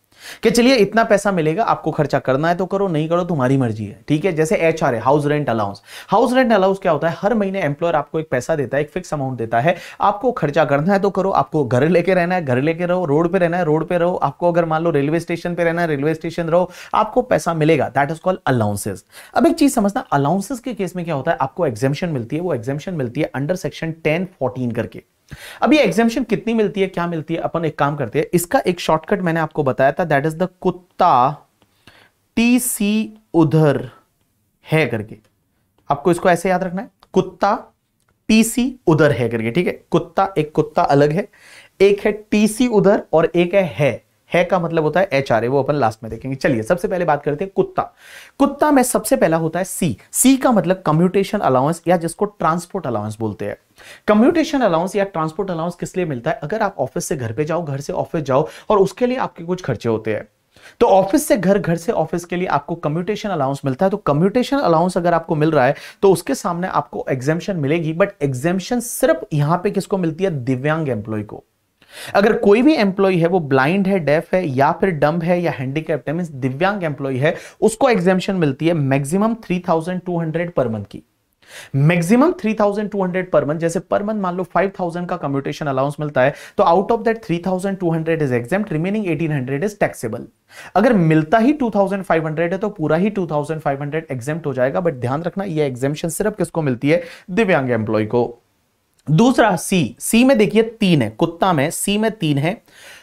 कि चलिए इतना पैसा मिलेगा आपको खर्चा करना है तो करो नहीं करो तुम्हारी मर्जी है ठीक है जैसे H R house rent allowance house rent allowance क्या होता है हर महीने एम्प्लॉयर आपको एक पैसा देता है एक फिक्स अमाउंट देता है आपको खर्चा करना है तो करो आपको घर लेके रहना है घर लेके रहो रोड पे रहना है रोड पे रहो आपको अगर मान लो रेलवे स्टेशन पे रहना है रेलवे स्टेशन रहो आपको पैसा मिलेगा दैट इज कॉल्ड अलाउंसेज अब एक चीज समझना अलाउंसेज के केस में क्या होता है आपको एग्जेम्शन मिलती है वो एग्जेम्शन मिलती है अंडर सेक्शन टेन फोर्टीन करके अब ये एग्जामेशन कितनी मिलती है क्या मिलती है अपन एक काम करते हैं इसका एक शॉर्टकट मैंने आपको बताया था दैट इज द कुत्ता टी सी उधर है करके आपको इसको ऐसे याद रखना है कुत्ता टी सी उधर है करके ठीक है कुत्ता एक कुत्ता अलग है एक है टी सी उधर और एक है, है है का मतलब होता है एच आर ए वो अपन लास्ट में देखेंगे चलिए सबसे पहले बात करते हैं कुत्ता कुत्ता में सबसे पहला होता है सी सी का मतलब कम्यूटेशन अलाउंस या जिसको ट्रांसपोर्ट अलाउंस बोलते हैं कम्यूटेशन अलाउंस या ट्रांसपोर्ट अलाउंस किस लिए मिलता है अगर आप ऑफिस से घर पे जाओ घर से ऑफिस जाओ और उसके लिए आपके कुछ खर्चे होते हैं तो ऑफिस से घर घर से ऑफिस के लिए आपको कम्यूटेशन अलाउंस मिलता है तो कम्यूटेशन अलाउंस अगर आपको मिल रहा है तो उसके सामने आपको एग्जेम्पन मिलेगी बट एग्जेम्पन सिर्फ यहां पे किसको मिलती है दिव्यांग एम्प्लॉय को अगर कोई भी एम्प्लॉय है वो ब्लाइंड है डेफ है या फिर डम्ब है या हैंडीकैप्ट है मीन दिव्यांग एम्प्लॉय है उसको एग्जेम्पन मिलती है मैक्सिमम 3200 पर मंथ की मैक्सिमम 3200 पर मंथ जैसे पर मंथ मान लो 5000 का कम्यूटेशन अलाउंस मिलता है तो out of that 3200 is exempt remaining 1800 is taxable अगर मिलता ही 2500 है तो पूरा ही 2500 एग्जाम हो जाएगा बट ध्यान रखना यह एग्जामेशन सिर्फ किसको मिलती है दिव्यांग एम्प्लॉय को दूसरा सी सी में देखिए तीन है कुत्ता में सी में तीन है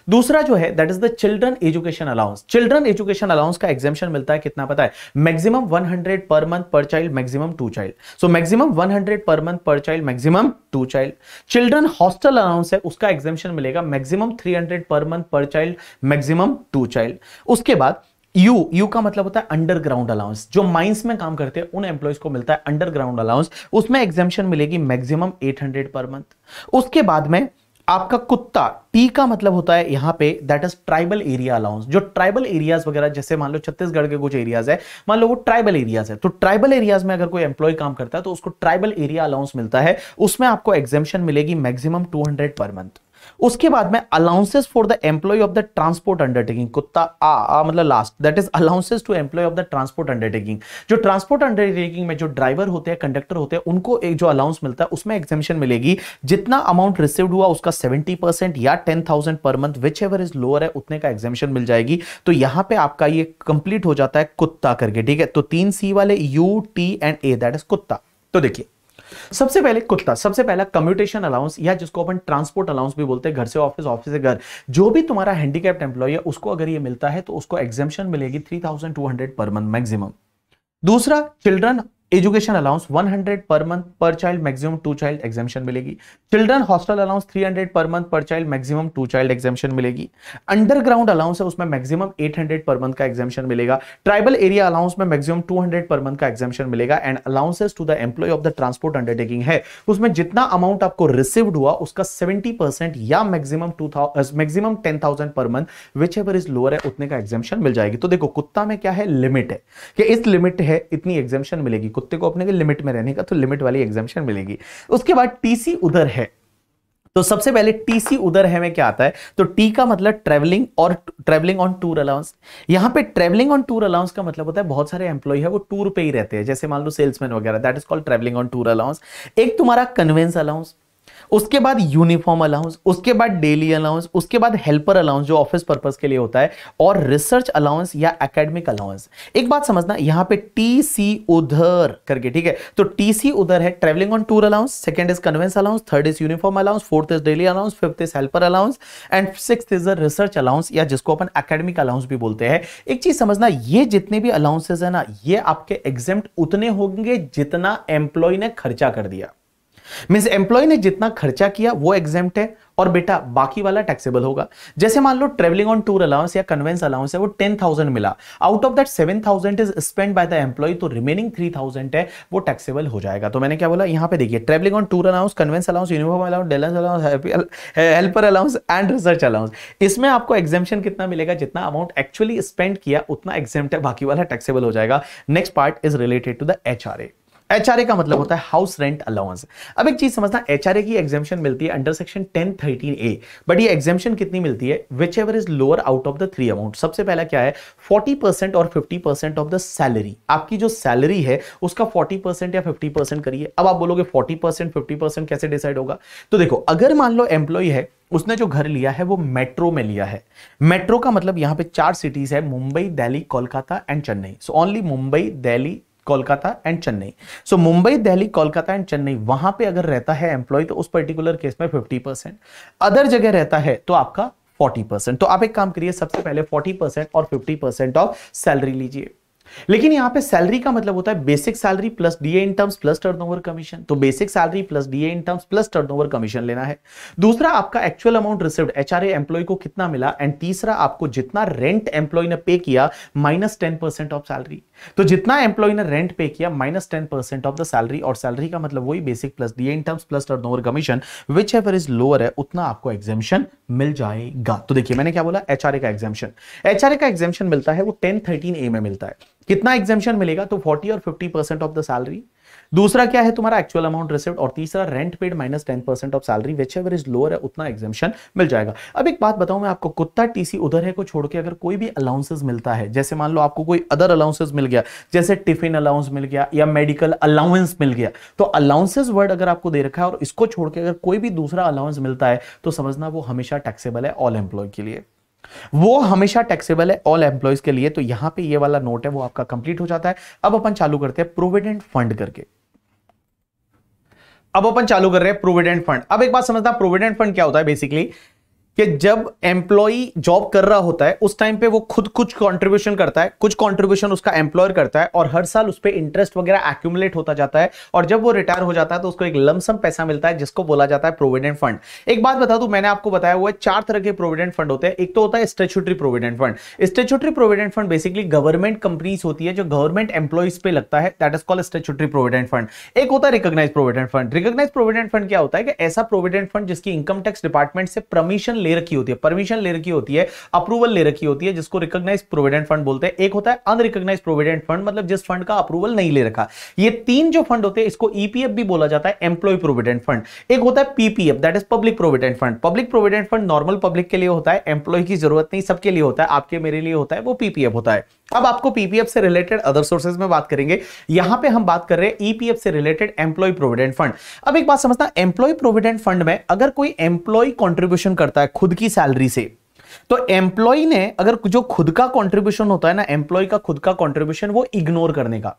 दूसरा जो है that is the children education allowance children education allowance का एग्जामेशन मिलता है कितना पता है maximum 100 per month per child maximum two child so maximum 100 per month per child maximum two child children hostel allowance है उसका एग्जामेशन मिलेगा maximum 300 per month per child maximum two child उसके बाद यू यू का मतलब होता है अंडरग्राउंड अलाउंस जो माइंस में काम करते हैं उन एम्प्लॉयज को मिलता है अंडरग्राउंड अलाउंस उसमें एग्जामेशन मिलेगी मैक्सिमम 800 पर मंथ उसके बाद में आपका कुत्ता टी का मतलब होता है यहाँ पे that is tribal area allowance जो ट्राइबल एरियाज वगैरह जैसे मान लो छत्तीसगढ़ के कुछ एरियाज है मान लो वो ट्राइबल एरियाज है तो ट्राइबल एरियाज में अगर कोई एम्प्लॉय काम करता है तो उसको ट्राइबल एरिया अलाउंस मिलता है उसमें आपको एग्जामेशन मिलेगी मैक्सिमम टू पर मंथ उसके बाद में allowances for the employee of the transport undertaking कुत्ता आ, आ मतलब last that is allowances to employee of the transport undertaking जो ट्रांसपोर्ट अंडरटेकिंग में जो ड्राइवर होते हैं कंडक्टर होते हैं उनको एक जो अलाउंस मिलता है उसमें एग्जामिशन मिलेगी जितना अमाउंट रिसीव हुआ उसका सेवेंटी या ten per month whichever is lower है उतने का एग्जामिशन मिल जाएगी तो यहां पर आपका ये कंप्लीट हो जाता है कुत्ता करके ठीक है तो तीन सी वाले U T and A that is कुत्ता तो देखिए सबसे पहले कुत्ता सबसे पहला कम्यूटेशन अलाउंस या जिसको अपन ट्रांसपोर्ट अलाउंस भी बोलते हैं घर से ऑफिस ऑफिस से घर जो भी तुम्हारा हैंडीकैप्ट एम्प्लॉय है उसको अगर ये मिलता है तो उसको एग्जेम्पन मिलेगी three thousand two hundred per month maximum दूसरा children education allowance 100 per month per child maximum two child exemption मिलेगी children hostel allowance 300 per month per child maximum two child exemption मिलेगी अंडरग्राउंड अलाउंस है उसमें maximum 800 पर month का exemption मिलेगा tribal area allowance में maximum 200 per month का exemption मिलेगा and allowances to the employee of the transport undertaking है उसमें जितना अमाउंट आपको रिसीव्ड हुआ उसका सेवेंटी या maximum two maximum ten per month whichever is lower है उतने का एग्जामेशन मिल जाएगी तो देखो कुत्ता में क्या है लिमिट है कि इस लिमिट है इतनी एग्जामेशन मिलेगी कुत्ते को अपने के लिमिट में रहने का तो लिमिट वाली एग्जामेशन मिलेगी उसके बाद टीसी उधर है तो सबसे पहले टीसी उधर है में क्या आता है तो टी का मतलब ट्रेवलिंग और ट्रेवलिंग ऑन टूर अलाउंस यहां पे ट्रेवलिंग ऑन टूर अलाउंस का मतलब होता है बहुत सारे एम्प्लॉय है वो टूर पे ही रहते हैं जैसे मान लो सेल्समैन वगैरह that is called travelling on tour allowance एक तुम्हारा कन्वेंस अलाउंस उसके बाद यूनिफॉर्म अलाउंस उसके बाद डेली अलाउंस उसके बाद हेल्पर अलाउंस जो ऑफिस पर्पज के लिए होता है और रिसर्च अलाउंस या एकेडमिक अलाउंस एक बात समझना यहां पे टीसी उधर करके ठीक है तो टीसी उधर है travelling on tour allowance second is conveyance allowance third is uniform allowance fourth is daily allowance fifth is helper allowance and six is uh research allowance या जिसको अपन अकेडमिक अलाउंस भी बोलते हैं एक चीज समझना ये जितने भी अलाउंसेज है ना ये आपके एग्जाम उतने होंगे जितना एम्प्लॉय ने खर्चा कर दिया मीन्स एम्प्लॉय ने जितना खर्चा किया वो एग्जाम है और बेटा बाकी वाला टैक्सेबल होगा जैसे मान लो ट्रेवलिंग ऑन टूर अलाउंस या कन्वेंस अलाउंस है वो टेन थाउजेंड मिला out of that seven thousand is spend by the employee तो रिमेनिंग थ्री थाउजेंड है वो टैक्सेबल हो जाएगा तो मैंने क्या बोला यहाँ पे देखिए travelling on tour allowance conveyance allowance uniform allowance daily allowance helper allowance and research allowance इसमें आपको एग्जेम्पन कितना मिलेगा जितना अमाउंट एक्चुअली स्पेंड किया उतना एग्जेम्प्ट है बाकी वाला टैक्सेबल हो जाएगा next part is related to the H HRA का मतलब होता है हाउस रेंट अलाउंस अब एक चीज समझना एचआरए की एग्जामेशन मिलती है under section ten thirteen A but ये एग्जामेशन कितनी मिलती है whichever is lower out of the three amount सबसे पहला क्या है फोर्टी परसेंट और fifty percent of the salary आपकी जो सैलरी है उसका फोर्टी परसेंट या फिफ्टी परसेंट करिए अब आप बोलोगे फोर्टी परसेंट फिफ्टी परसेंट कैसे डिसाइड होगा तो देखो अगर मान लो एम्प्लॉय है उसने जो घर लिया है वो मेट्रो में लिया है मेट्रो का मतलब यहां पे चार सिटीज है Mumbai Delhi Kolkata and Chennai so only Mumbai Delhi Kolkata and Chennai so Mumbai Delhi Kolkata and Chennai वहां पे अगर रहता है एम्प्लॉय तो उस पर्टिकुलर केस में फिफ्टी परसेंट अदर जगह रहता है तो आपका फोर्टी परसेंट तो आप एक काम करिए सबसे पहले फोर्टी परसेंट और फिफ्टी परसेंट ऑफ सैलरी लीजिए लेकिन यहां पे सैलरी का मतलब होता है basic salary plus DA in terms plus turnover commission तो basic salary plus DA in terms plus turnover commission लेना है दूसरा आपका actual amount received HRA employee को कितना मिला एंड तीसरा आपको जितना रेंट एम्प्लॉय ने पे किया minus ten percent of salary तो जितना एम्प्लॉय ने रेंट पे किया minus ten percent of the salary और सैलरी का मतलब वही basic plus D in terms plus over commission whichever is lower है उतना आपको एग्जामिशन मिल जाएगा तो देखिए मैंने क्या बोला एचआरए का एग्जामिशन एचआरए का एग्जामिशन मिलता है वो टेन थर्टीन ए में मिलता है कितना एग्जामिशन मिलेगा तो फोर्टी और fifty percent of the salary दूसरा क्या है तुम्हारा एक्चुअल अमाउंट रिसिप्ट और तीसरा rent paid minus ten percent of salary whichever is lower है उतना एग्जामेशन मिल जाएगा अब एक बात बताऊं मैं आपको कुत्ता टीसी उधर है को छोड़ के अगर कोई भी अलाउंसेज मिलता है जैसे मान लो आपको कोई अदर अलाउंसेज मिल गया जैसे टिफिन अलाउंस मिल गया या मेडिकल अलाउंस मिल गया तो अलाउंसेज वर्ड अगर आपको दे रखा है और इसको छोड़ के अगर कोई भी दूसरा अलाउंस मिलता है तो समझना वो हमेशा टैक्सेबल है ऑल एम्प्लॉय के लिए वो हमेशा टैक्सेबल है ऑल एम्प्लॉयज के लिए तो यहां पे ये वाला नोट है वो आपका कंप्लीट हो जाता है अब अपन चालू करते हैं प्रोविडेंट फंड करके अब अपन चालू कर रहे हैं प्रोविडेंट फंड अब एक बात समझना प्रोविडेंट फंड क्या होता है बेसिकली कि जब एम्प्लॉई जॉब कर रहा होता है उस टाइम पे वो खुद कुछ कंट्रीब्यूशन करता है कुछ कंट्रीब्यूशन उसका एम्प्लॉयर करता है और हर साल उस पर इंटरेस्ट वगैरह एक्यूमुलेट होता जाता है और जब वो रिटायर हो जाता है तो उसको एक लमसम पैसा मिलता है जिसको बोला जाता है प्रोविडेंट फंड एक बात बता दू मैंने आपको बताया हुआ है चार तरह के प्रोविडेंट फंड होते हैं एक तो होता है statutory provident fund statutory provident fund basically government companies होती है जो गवर्नमेंट एम्प्लॉयज पे लगता है that is called statutory provident fund एक होता है recognise provident fund recognise provident fund क्या होता है कि ऐसा प्रोविडेंट फंड जिसकी इनकम टैक्स डिपार्टमेंट से परमिशन ले रखी होती है परमिशन ले रखी होती है अप्रूवल ले रखी होती है जिसको रिकॉग्नाइज प्रोविडेंट फंड बोलते हैं एक होता है अनरिकॉग्नाइज प्रोविडेंट फंड मतलब जिस फंड का अप्रूवल नहीं ले रखा ये तीन जो फंड होते हैं इसको ईपीएफ e भी बोला जाता है एम्प्लॉय प्रोविडेंट फंड एक होता है PPF that is public provident fund public provident fund normal public के लिए होता है एम्प्लॉय की जरूरत नहीं सबके लिए होता है आपके मेरे लिए होता है वो पीपीएफ होता है अब आपको पीपीएफ से रिलेटेड अदर सोर्सेज में बात करेंगे यहां पे हम बात कर रहे हैं ईपीएफ e से रिलेटेड एम्प्लॉय प्रोविडेंट फंड अब एक बात समझना एम्प्लॉय प्रोविडेंट फंड में अगर कोई एम्प्लॉय कंट्रीब्यूशन करता है खुद की सैलरी से तो एम्प्लॉय ने अगर जो खुद का कंट्रीब्यूशन होता है ना एम्प्लॉय का खुद का कंट्रीब्यूशन वो इग्नोर करने का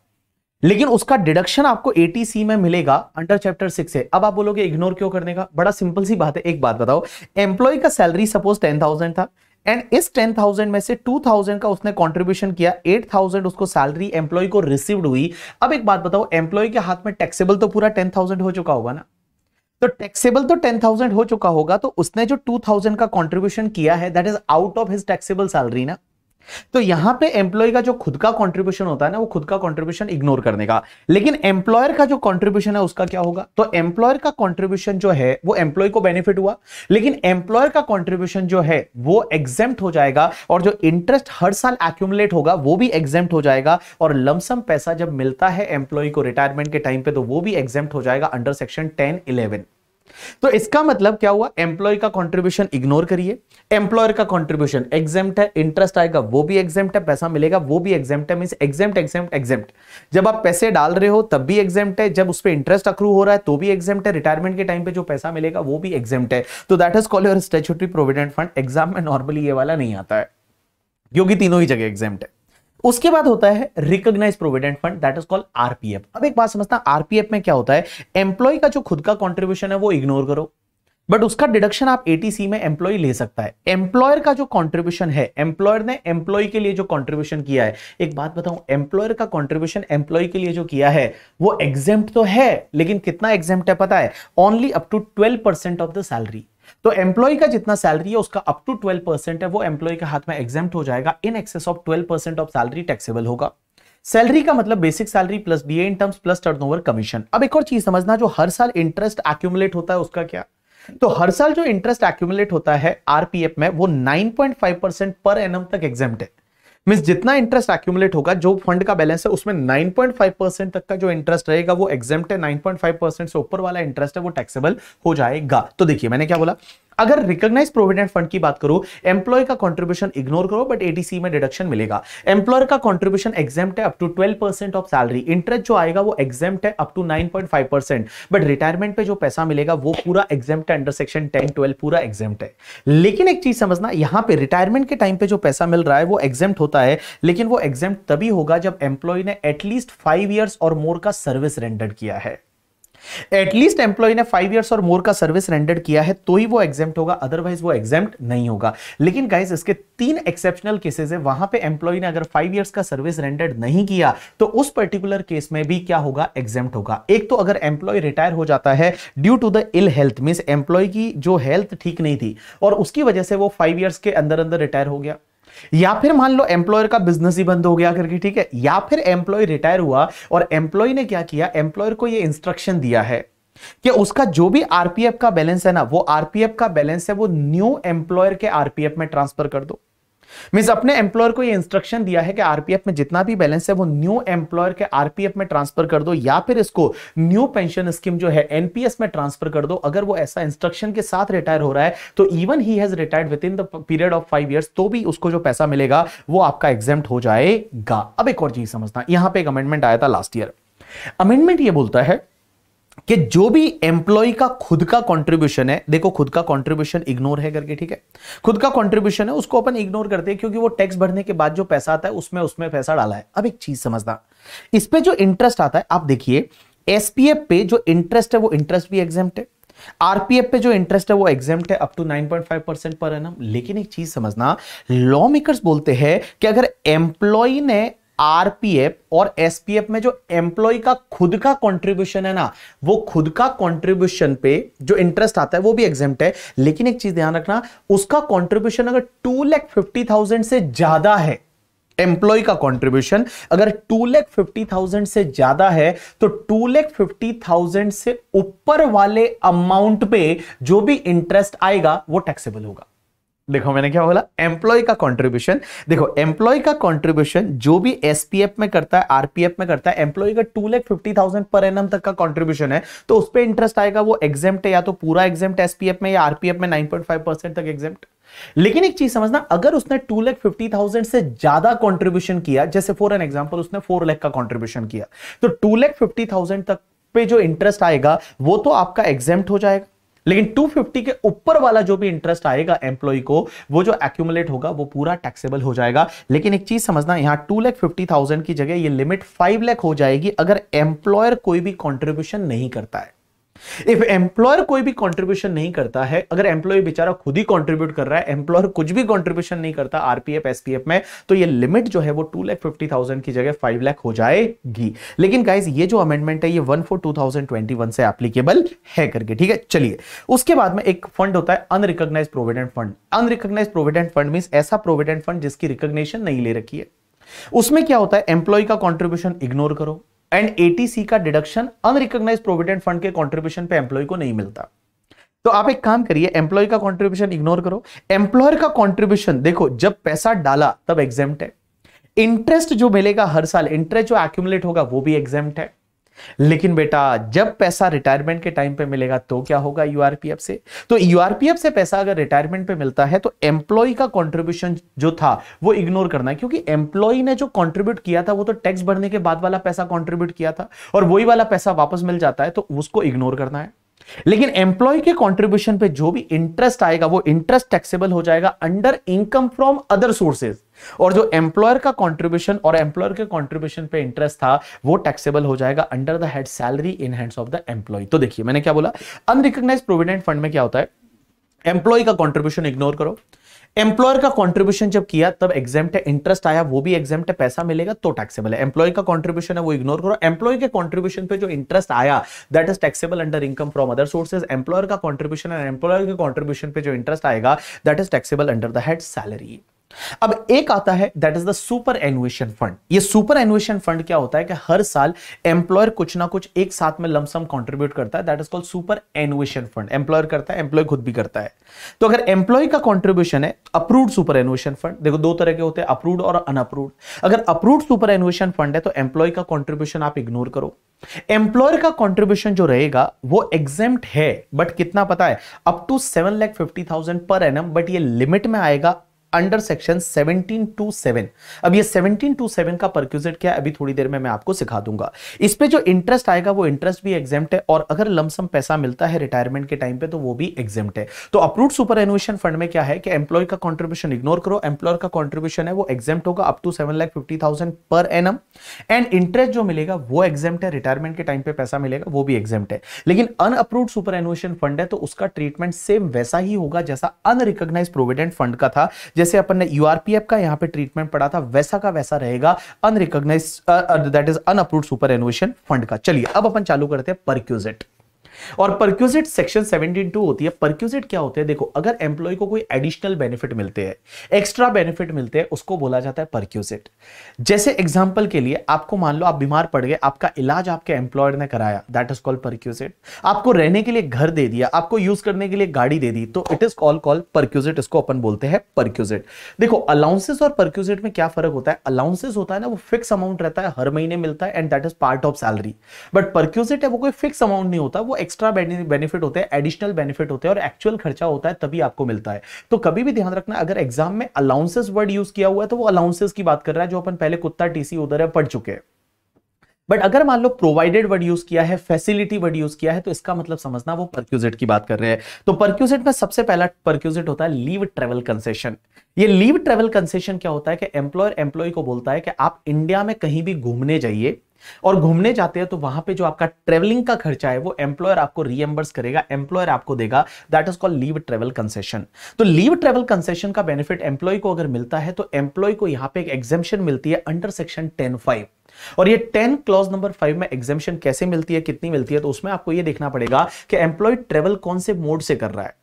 लेकिन उसका डिडक्शन आपको एटीसी में मिलेगा अंडर चैप्टर सिक्स से अब आप बोलोगे इग्नोर क्यों करने का बड़ा सिंपल सी बात है एक बात बताओ एम्प्लॉय का सैलरी सपोज टेन थाउजेंड था एंड इस टेन थाउजेंड में से टू थाउजेंड का उसने कंट्रीब्यूशन किया एट थाउजेंड उसको सैलरी एम्प्लॉय को रिसीव्ड हुई अब एक बात बताओ एम्प्लॉय के हाथ में टैक्सेबल तो पूरा टेन थाउजेंड हो चुका होगा ना तो टैक्सेबल तो टेन थाउजेंड हो चुका होगा तो उसने जो टू थाउजेंड का कॉन्ट्रीब्यूशन किया है that is out of his taxable salary ना तो यहां पे एम्प्लॉय का जो खुद का कंट्रीब्यूशन होता है ना वो खुद का कंट्रीब्यूशन इग्नोर करने का लेकिन एम्प्लॉयर का जो कंट्रीब्यूशन है उसका क्या होगा तो एम्प्लॉयर का कंट्रीब्यूशन जो है वो एम्प्लॉय को बेनिफिट हुआ लेकिन एम्प्लॉयर का कंट्रीब्यूशन जो है वो एग्जाम हो जाएगा और जो इंटरेस्ट हर साल एक्यूमुलेट होगा वो भी एग्जाम हो जाएगा और लमसम पैसा जब मिलता है एम्प्लॉय को रिटायरमेंट के टाइम पे तो वो भी एग्जाम हो जाएगा अंडर सेक्शन टेन इलेवन तो इसका मतलब क्या हुआ एम्प्लॉय का कंट्रीब्यूशन इग्नोर करिए एम्प्लॉयर का कंट्रीब्यूशन एग्जाम है इंटरेस्ट आएगा वो भी एग्जाम है पैसा मिलेगा वो भी एग्जाम है मीन एग्जाम एग्जाम एग्जाम जब आप पैसे डाल रहे हो तब भी एग्जाम है जब उस पर इंटरेस्ट अक्रू हो रहा है तो भी एग्जाम है रिटायरमेंट के टाइम पे जो पैसा मिलेगा वो भी एग्जाम है तो that is call your statutory provident fund exempt में नॉर्मली ये वाला नहीं आता है क्योंकि तीनों ही जगह एग्जाम है उसके बाद होता है recognise provident fund that is called RPF अब एक बात समझता आरपीएफ में क्या होता है एम्प्लॉय का जो खुद का कॉन्ट्रीब्यूशन है वो इग्नोर करो बट उसका डिडक्शन आप एटीसी में एम्प्लॉय ले सकता है एम्प्लॉयर का जो कंट्रीब्यूशन है एम्प्लॉयर ने एम्प्लॉय के लिए जो कंट्रीब्यूशन किया है एक बात बताऊं एम्प्लॉयर का कंट्रीब्यूशन एम्प्लॉय के लिए जो किया है वो एग्जेम्प्ट तो है लेकिन कितना एग्जेम्प्ट है पता है only up to twelve percent of the salary तो एम्प्लॉय का जितना सैलरी है उसका अप टू ट्वेल्व परसेंट है वो एम्प्लॉय के हाथ में एग्जाम हो जाएगा in excess of twelve percent of salary taxable होगा सैलरी का मतलब basic salary plus DA in terms plus turnover commission अब एक और चीज समझना जो हर साल इंटरेस्ट एक्यूमुलेट होता है उसका क्या तो हर साल जो इंटरेस्ट एक्यूमुलेट होता है आरपीएफ में वो 9.5 परसेंट पर एनम तक एग्जाम है मीन्स जितना इंटरेस्ट एक्यूमुलेट होगा जो फंड का बैलेंस है उसमें 9.5 परसेंट तक का जो इंटरेस्ट रहेगा वो एग्जाम है 9.5 परसेंट से ऊपर वाला इंटरेस्ट है वो टैक्सेबल हो जाएगा तो देखिए मैंने क्या बोला अगर रिकॉग्नाइज प्रोविडेंट फंड की बात करो एम्प्लॉय का कॉन्ट्रीब्यूशन इग्नोर करो बट एटीसी में डिडक्शन मिलेगा एम्प्लॉय का कॉन्ट्रीब्यूशन एग्जाम्ट है up to twelve percent of salary interest जो आएगा वो एग्जाम्ट है up to nine point five percent but retirement पे जो पैसा मिलेगा वो पूरा एग्जाम्ट है अंडर सेक्शन टेन ट्वेल्व पूरा एग्जाम है लेकिन एक चीज समझना यहाँ पे रिटायरमेंट के टाइम पे जो पैसा मिल रहा है वो एग्जाम्ट होता है लेकिन वो एग्जाम्ट तभी होगा जब एम्प्लॉय ने एटलीस्ट फाइव ईयर्स और मोर का सर्विस रेंडर किया है एटलीस्ट एम्प्लॉय ने फाइव ईयर्स और मोर का सर्विस रेंडर किया है तो ही वो एग्जाम होगा अदरवाइज वो एग्जाम नहीं होगा लेकिन गाइज इसके तीन एक्सेप्शनल केसेस है वहां पे एम्प्लॉय ने अगर फाइव ईयर्स का सर्विस रेंडर नहीं किया तो उस पर्टिकुलर केस में भी क्या होगा एग्जाम होगा एक तो अगर एम्प्लॉय रिटायर हो जाता है due to the ill health mean employee की जो हेल्थ ठीक नहीं थी और उसकी वजह से वो फाइव ईयर्स के अंदर अंदर रिटायर हो गया या फिर मान लो एम्प्लॉयर का बिजनेस ही बंद हो गया करके ठीक है या फिर एम्प्लॉय रिटायर हुआ और एम्प्लॉय ने क्या किया एम्प्लॉयर को यह इंस्ट्रक्शन दिया है कि उसका जो भी आरपीएफ का बैलेंस है ना वो आरपीएफ का बैलेंस है वो न्यू एम्प्लॉयर के आरपीएफ में ट्रांसफर कर दो मीन्स अपने एम्प्लॉयर को ये इंस्ट्रक्शन दिया है कि आरपीएफ में जितना भी बैलेंस है वो न्यू एम्प्लॉयर के आरपीएफ में ट्रांसफर कर दो या फिर इसको न्यू पेंशन स्कीम जो है एनपीएस में ट्रांसफर कर दो अगर वो ऐसा इंस्ट्रक्शन के साथ रिटायर हो रहा है तो even he has retired within the period of five years तो भी उसको जो पैसा मिलेगा वो आपका एग्जाम हो जाएगा अब एक और चीज समझना यहां पर एक अमेंडमेंट आया था लास्ट ईयर अमेंडमेंट यह बोलता है कि जो भी एम्प्लॉय का खुद का कंट्रीब्यूशन है देखो खुद का कंट्रीब्यूशन इग्नोर है करके ठीक है खुद का कंट्रीब्यूशन है उसको अपन इग्नोर करते हैं क्योंकि वो टैक्स भरने के बाद जो पैसा आता है उसमें उसमें पैसा डाला है अब एक चीज समझना इस पे जो इंटरेस्ट आता है आप देखिए एसपीएफ पे जो इंटरेस्ट है वो इंटरेस्ट भी एग्जाम है आरपीएफ पे जो इंटरेस्ट है वो एग्जाम है अप टू फाइव परसेंट पर एन लेकिन एक चीज समझना लॉ मेकर्स बोलते हैं कि अगर एम्प्लॉय ने आरपीएफ और एसपीएफ में जो एम्प्लॉय का खुद का कंट्रीब्यूशन है ना वो खुद का कंट्रीब्यूशन पे जो इंटरेस्ट आता है वो भी एग्जाम है लेकिन एक चीज ध्यान रखना उसका कंट्रीब्यूशन अगर टू लैख फिफ्टी थाउजेंड से ज्यादा है एम्प्लॉय का कंट्रीब्यूशन अगर टू लैख फिफ्टी थाउजेंड से ज्यादा है तो टू लैख फिफ्टी थाउजेंड से ऊपर वाले अमाउंट पे जो भी इंटरेस्ट आएगा वो टैक्सेबल होगा देखो मैंने क्या बोला एम्प्लॉय का कंट्रीब्यूशन देखो एम्प्लॉय का कंट्रीब्यूशन जो भी एसपीएफ में करता है आरपीएफ में करता है एम्प्लॉय का टू लेख फिफ्टी थाउजेंड पर एनम तक का कंट्रीब्यूशन है तो उस पर इंटरेस्ट आएगा वो एग्जेप्ट है या तो पूरा एग्जेप्ट एसपीएफ में या आरपीएफ में नाइन पॉइंट फाइव परसेंट तक एग्जेप्ट लेकिन एक चीज समझना अगर उसने टू लैख फिफ्टी थाउजेंड से ज्यादा कॉन्ट्रीब्यूशन किया जैसे फॉर एन एग्जाम्पल उसने फोर लेख का कॉन्ट्रीब्यूशन किया तो टू लैख फिफ्टी थाउजेंड तक पे जो इंटरेस्ट आएगा वो तो आपका एग्जेप्ट हो जाएगा लेकिन 250 के ऊपर वाला जो भी इंटरेस्ट आएगा एम्प्लॉय को वो जो एक्यूमुलेट होगा वो पूरा टैक्सेबल हो जाएगा लेकिन एक चीज समझना यहां टू लैख फिफ्टी थाउजेंड की जगह ये लिमिट फाइव लैख हो जाएगी अगर एम्प्लॉयर कोई भी कॉन्ट्रीब्यूशन नहीं करता है इफ एम्प्लॉयर कोई भी कंट्रीब्यूशन नहीं करता है अगर एम्प्लॉय बेचारा खुद ही कंट्रीब्यूट कर रहा है एम्प्लॉयर कुछ भी कंट्रीब्यूशन नहीं करता आरपीएफ एसपीएफ में तो ये लिमिट जो है वो टू लैख फिफ्टी थाउजेंड की जगह फाइव लैख हो जाएगी लेकिन गाइज ये जो अमेंडमेंट है ये one four two thousand twenty one से एप्लीकेबल है करके ठीक है चलिए उसके बाद में एक फंड होता है unrecognised provident fund unrecognised provident fund mean ऐसा प्रोविडेंट फंड जिसकी रिकॉग्निशन नहीं ले रखी है उसमें क्या होता है एम्प्लॉय का कॉन्ट्रीब्यूशन इग्नोर करो एंड एटीसी का डिडक्शन अनरिकग्नाइज प्रोविडेंट फंड के कॉन्ट्रीब्यूशन पे एम्प्लॉय को नहीं मिलता तो आप एक काम करिए एम्प्लॉय का कॉन्ट्रीब्यूशन इग्नोर करो एम्प्लॉयर का कॉन्ट्रीब्यूशन देखो जब पैसा डाला तब एग्जाम है इंटरेस्ट जो मिलेगा हर साल इंटरेस्ट जो एक्यूमुलेट होगा वो भी एग्जाम है लेकिन बेटा जब पैसा रिटायरमेंट के टाइम पे मिलेगा तो क्या होगा यूआरपीएफ से तो यूआरपीएफ से पैसा अगर रिटायरमेंट पे मिलता है तो एम्प्लॉय का कंट्रीब्यूशन जो था वो इग्नोर करना है क्योंकि एम्प्लॉय ने जो कंट्रीब्यूट किया था वो तो टैक्स भरने के बाद वाला पैसा कॉन्ट्रीब्यूट किया था और वही वाला पैसा वापस मिल जाता है तो उसको इग्नोर करना है लेकिन एम्प्लॉय के कॉन्ट्रीब्यूशन पे जो भी इंटरेस्ट आएगा वो इंटरेस्ट टैक्सेबल हो जाएगा under income from other sources और जो एम्प्लॉयर का कंट्रीब्यूशन और एम्प्लॉयर के कंट्रीब्यूशन पे इंटरेस्ट था वो टैक्सेबल हो जाएगा under the head salary in hands of the employee तो देखिए मैंने क्या बोला अनरिकग्नाइज प्रोविडेंट फंड में क्या होता है एम्प्लॉय का कॉन्ट्रीब्यूशन इग्नोर करो एम्प्लॉयर का कॉन्ट्रीब्यूशन जब किया तब एग्जाम है इंटरेस्ट आया वो भी एग्जाम है पैसा मिलेगा तो टैक्सेबल है एम्प्लॉय का कॉन्ट्रीब्यूशन है वो इग्नोर करो एम्प्लॉय के कॉन्ट्रीब्यूशन पे जो इंटरेस्ट आया that is taxable under income from other sources employer का कॉन्ट्रीब्यूशन एंड एम्प्लॉयर के कॉन्ट्रीब्यूशन पे जो इंटरेस्ट आएगा that is taxable under the head salary अब एक आता है that is the superannuation fund ये सुपर एनुएशन फंड क्या होता है कि हर साल एम्प्लॉयर कुछ ना कुछ एक साथ में लमसम कंट्रीब्यूट करता है that is called superannuation fund employer करता है एम्प्लॉय खुद भी करता है तो अगर एम्प्लॉय का कॉन्ट्रीब्यूशन है अप्रूव्ड सुपर एनुएशन फंड देखो दो तरह के होते हैं अप्रूव्ड और अनअप्रूव्ड अगर अप्रूव्ड सुपर एनुएशन फंड है तो एम्प्लॉय का कॉन्ट्रीब्यूशन आप इग्नोर करो एम्प्लॉयर का कॉन्ट्रीब्यूशन जो रहेगा वो एग्जेम्ट है बट कितना पता है up to seven lakh fifty thousand per annum but ये लिमिट में आएगा अंडर सेक्शन 1727 अब ये 1727 का परक्यूजेट क्या है अभी थोड़ी देर में मैं आपको सिखा दूंगा इस पे जो इंटरेस्ट आएगा वो इंटरेस्ट भी एग्जाम्प्ट है और अगर लमसम पैसा मिलता है रिटायरमेंट के टाइम पे तो वो भी एग्जाम्प्ट है तो अप्रूव सुपर एनुएशन फंड में क्या है कि एम्प्लॉय का कॉन्ट्रीब्यूशन इग्नोर करो एम्प्लॉयर का कॉन्ट्रीब्यूशन है वो एग्जाम्प्ट होगा up to seven lakh fifty thousand per annum and interest जो मिलेगा वो एग्जाम्प्ट है रिटायरमेंट के टाइम पे पैसा मिलेगा वो भी एग्जाम्प्ट है लेकिन अनअप्रूव्ड सुपर एनुएशन फंड है तो उसका ट्रीटमेंट सेम वैसा ही होगा जैसा अनरिकग्नाइज प्रोविडेंट फंड का था जैसे अपन ने यूआरपीएफ का यहां पे ट्रीटमेंट पड़ा था वैसा का वैसा रहेगा unrecognised that is unapproved superannuation fund का चलिए अब अपन चालू करते हैं परक्यूजेट और परक्यूजिट सेक्शन 172 होती है परक्यूजिट क्या होते हैं देखो अगर एम्प्लॉय को कोई एडिशनल बेनिफिट मिलते हैं एक्स्ट्रा बेनिफिट मिलते हैं उसको बोला जाता है परक्यूजिट जैसे एग्जाम्पल के लिए आपको मान लो आप बीमार पड़ गए आपका इलाज आपके एम्प्लॉयर ने कराया दैट इज कॉल्ड परक्यूजिट आपको रहने के लिए घर दे दिया आपको यूज करने के लिए गाड़ी दे दी तो it is call call perquisite इसको अपन बोलते हैं परक्यूजिट देखो अलाउंसेस और परक्यूजिट में क्या फर्क होता है अलाउंसेस होता है ना वो फिक्स अमाउंट रहता है हर महीने मिलता है and that is part of salary but perquisite है वो कोई फिक्स अमाउंट नहीं होता वो एक्स्ट्रा बेनिफिट होते हैं एडिशनल बेनिफिट होते हैं और एक्चुअल खर्चा होता है तभी आपको मिलता है तो कभी भी ध्यान रखना अगर एग्जाम में अलाउंसेस वर्ड यूज किया हुआ है तो वो अलाउंसेस की बात कर रहा है जो अपन पहले कुत्ता टीसी उधर है पढ़ चुके हैं बट अगर मान लो प्रोवाइडेड वर्ड यूज किया है फैसिलिटी वर्ड यूज किया है तो इसका मतलब समझना वो परक्यूजिट की बात कर रहे हैं तो परक्यूजिट में सबसे पहला परक्यूजिट होता है लीव ट्रेवल कंसेशन ये लीव ट्रेवल कंसेशन क्या होता है कि एम्प्लॉयर एम्प्लॉय को बोलता है कि आप इंडिया में कहीं भी घूमने जाइए और घूमने जाते हैं तो वहां पे जो आपका ट्रेवलिंग का खर्चा है वो एम्प्लॉयर आपको रीएम्बर्स करेगा एम्प्लॉयर आपको देगा that is called leave travel concession तो लीव ट्रेवल कंसेशन का बेनिफिट एम्प्लॉय को अगर मिलता है तो एम्प्लॉय को यहां पे एक एग्जेम्पन मिलती है अंडर सेक्शन टेन फाइव और ये टेन क्लॉज नंबर फाइव में एग्जेम्पन कैसे मिलती है कितनी मिलती है तो उसमें आपको ये देखना पड़ेगा कि एम्प्लॉय ट्रेवल कौन से मोड से कर रहा है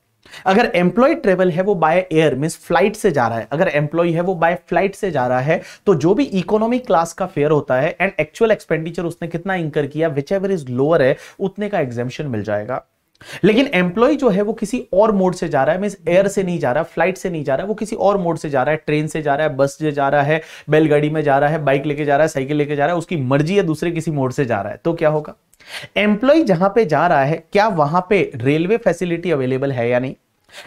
अगर एम्प्लॉय ट्रेवल है वो बाय एयर मीन फ्लाइट से जा रहा है अगर एम्प्लॉय है वो बाय फ्लाइट से जा रहा है तो जो भी इकोनॉमी क्लास का फेयर होता है एंड एक्चुअल एक्सपेंडिचर उसने कितना इंकर किया विच एवर इज लोअर है उतने का एग्जामेशन मिल जाएगा लेकिन एम्प्लॉय जो है वो किसी और मोड से जा रहा है मीन एयर से नहीं जा रहा फ्लाइट से नहीं जा रहा वो किसी और मोड से जा रहा है ट्रेन से जा रहा है बस से जा रहा है बैलगाड़ी में जा रहा है बाइक लेके जा रहा है साइकिल लेके जा रहा है उसकी मर्जी है दूसरे किसी मोड से जा रहा है तो क्या होगा एम्प्लॉय जहां पे जा रहा है क्या वहां पे रेलवे फैसिलिटी अवेलेबल है या नहीं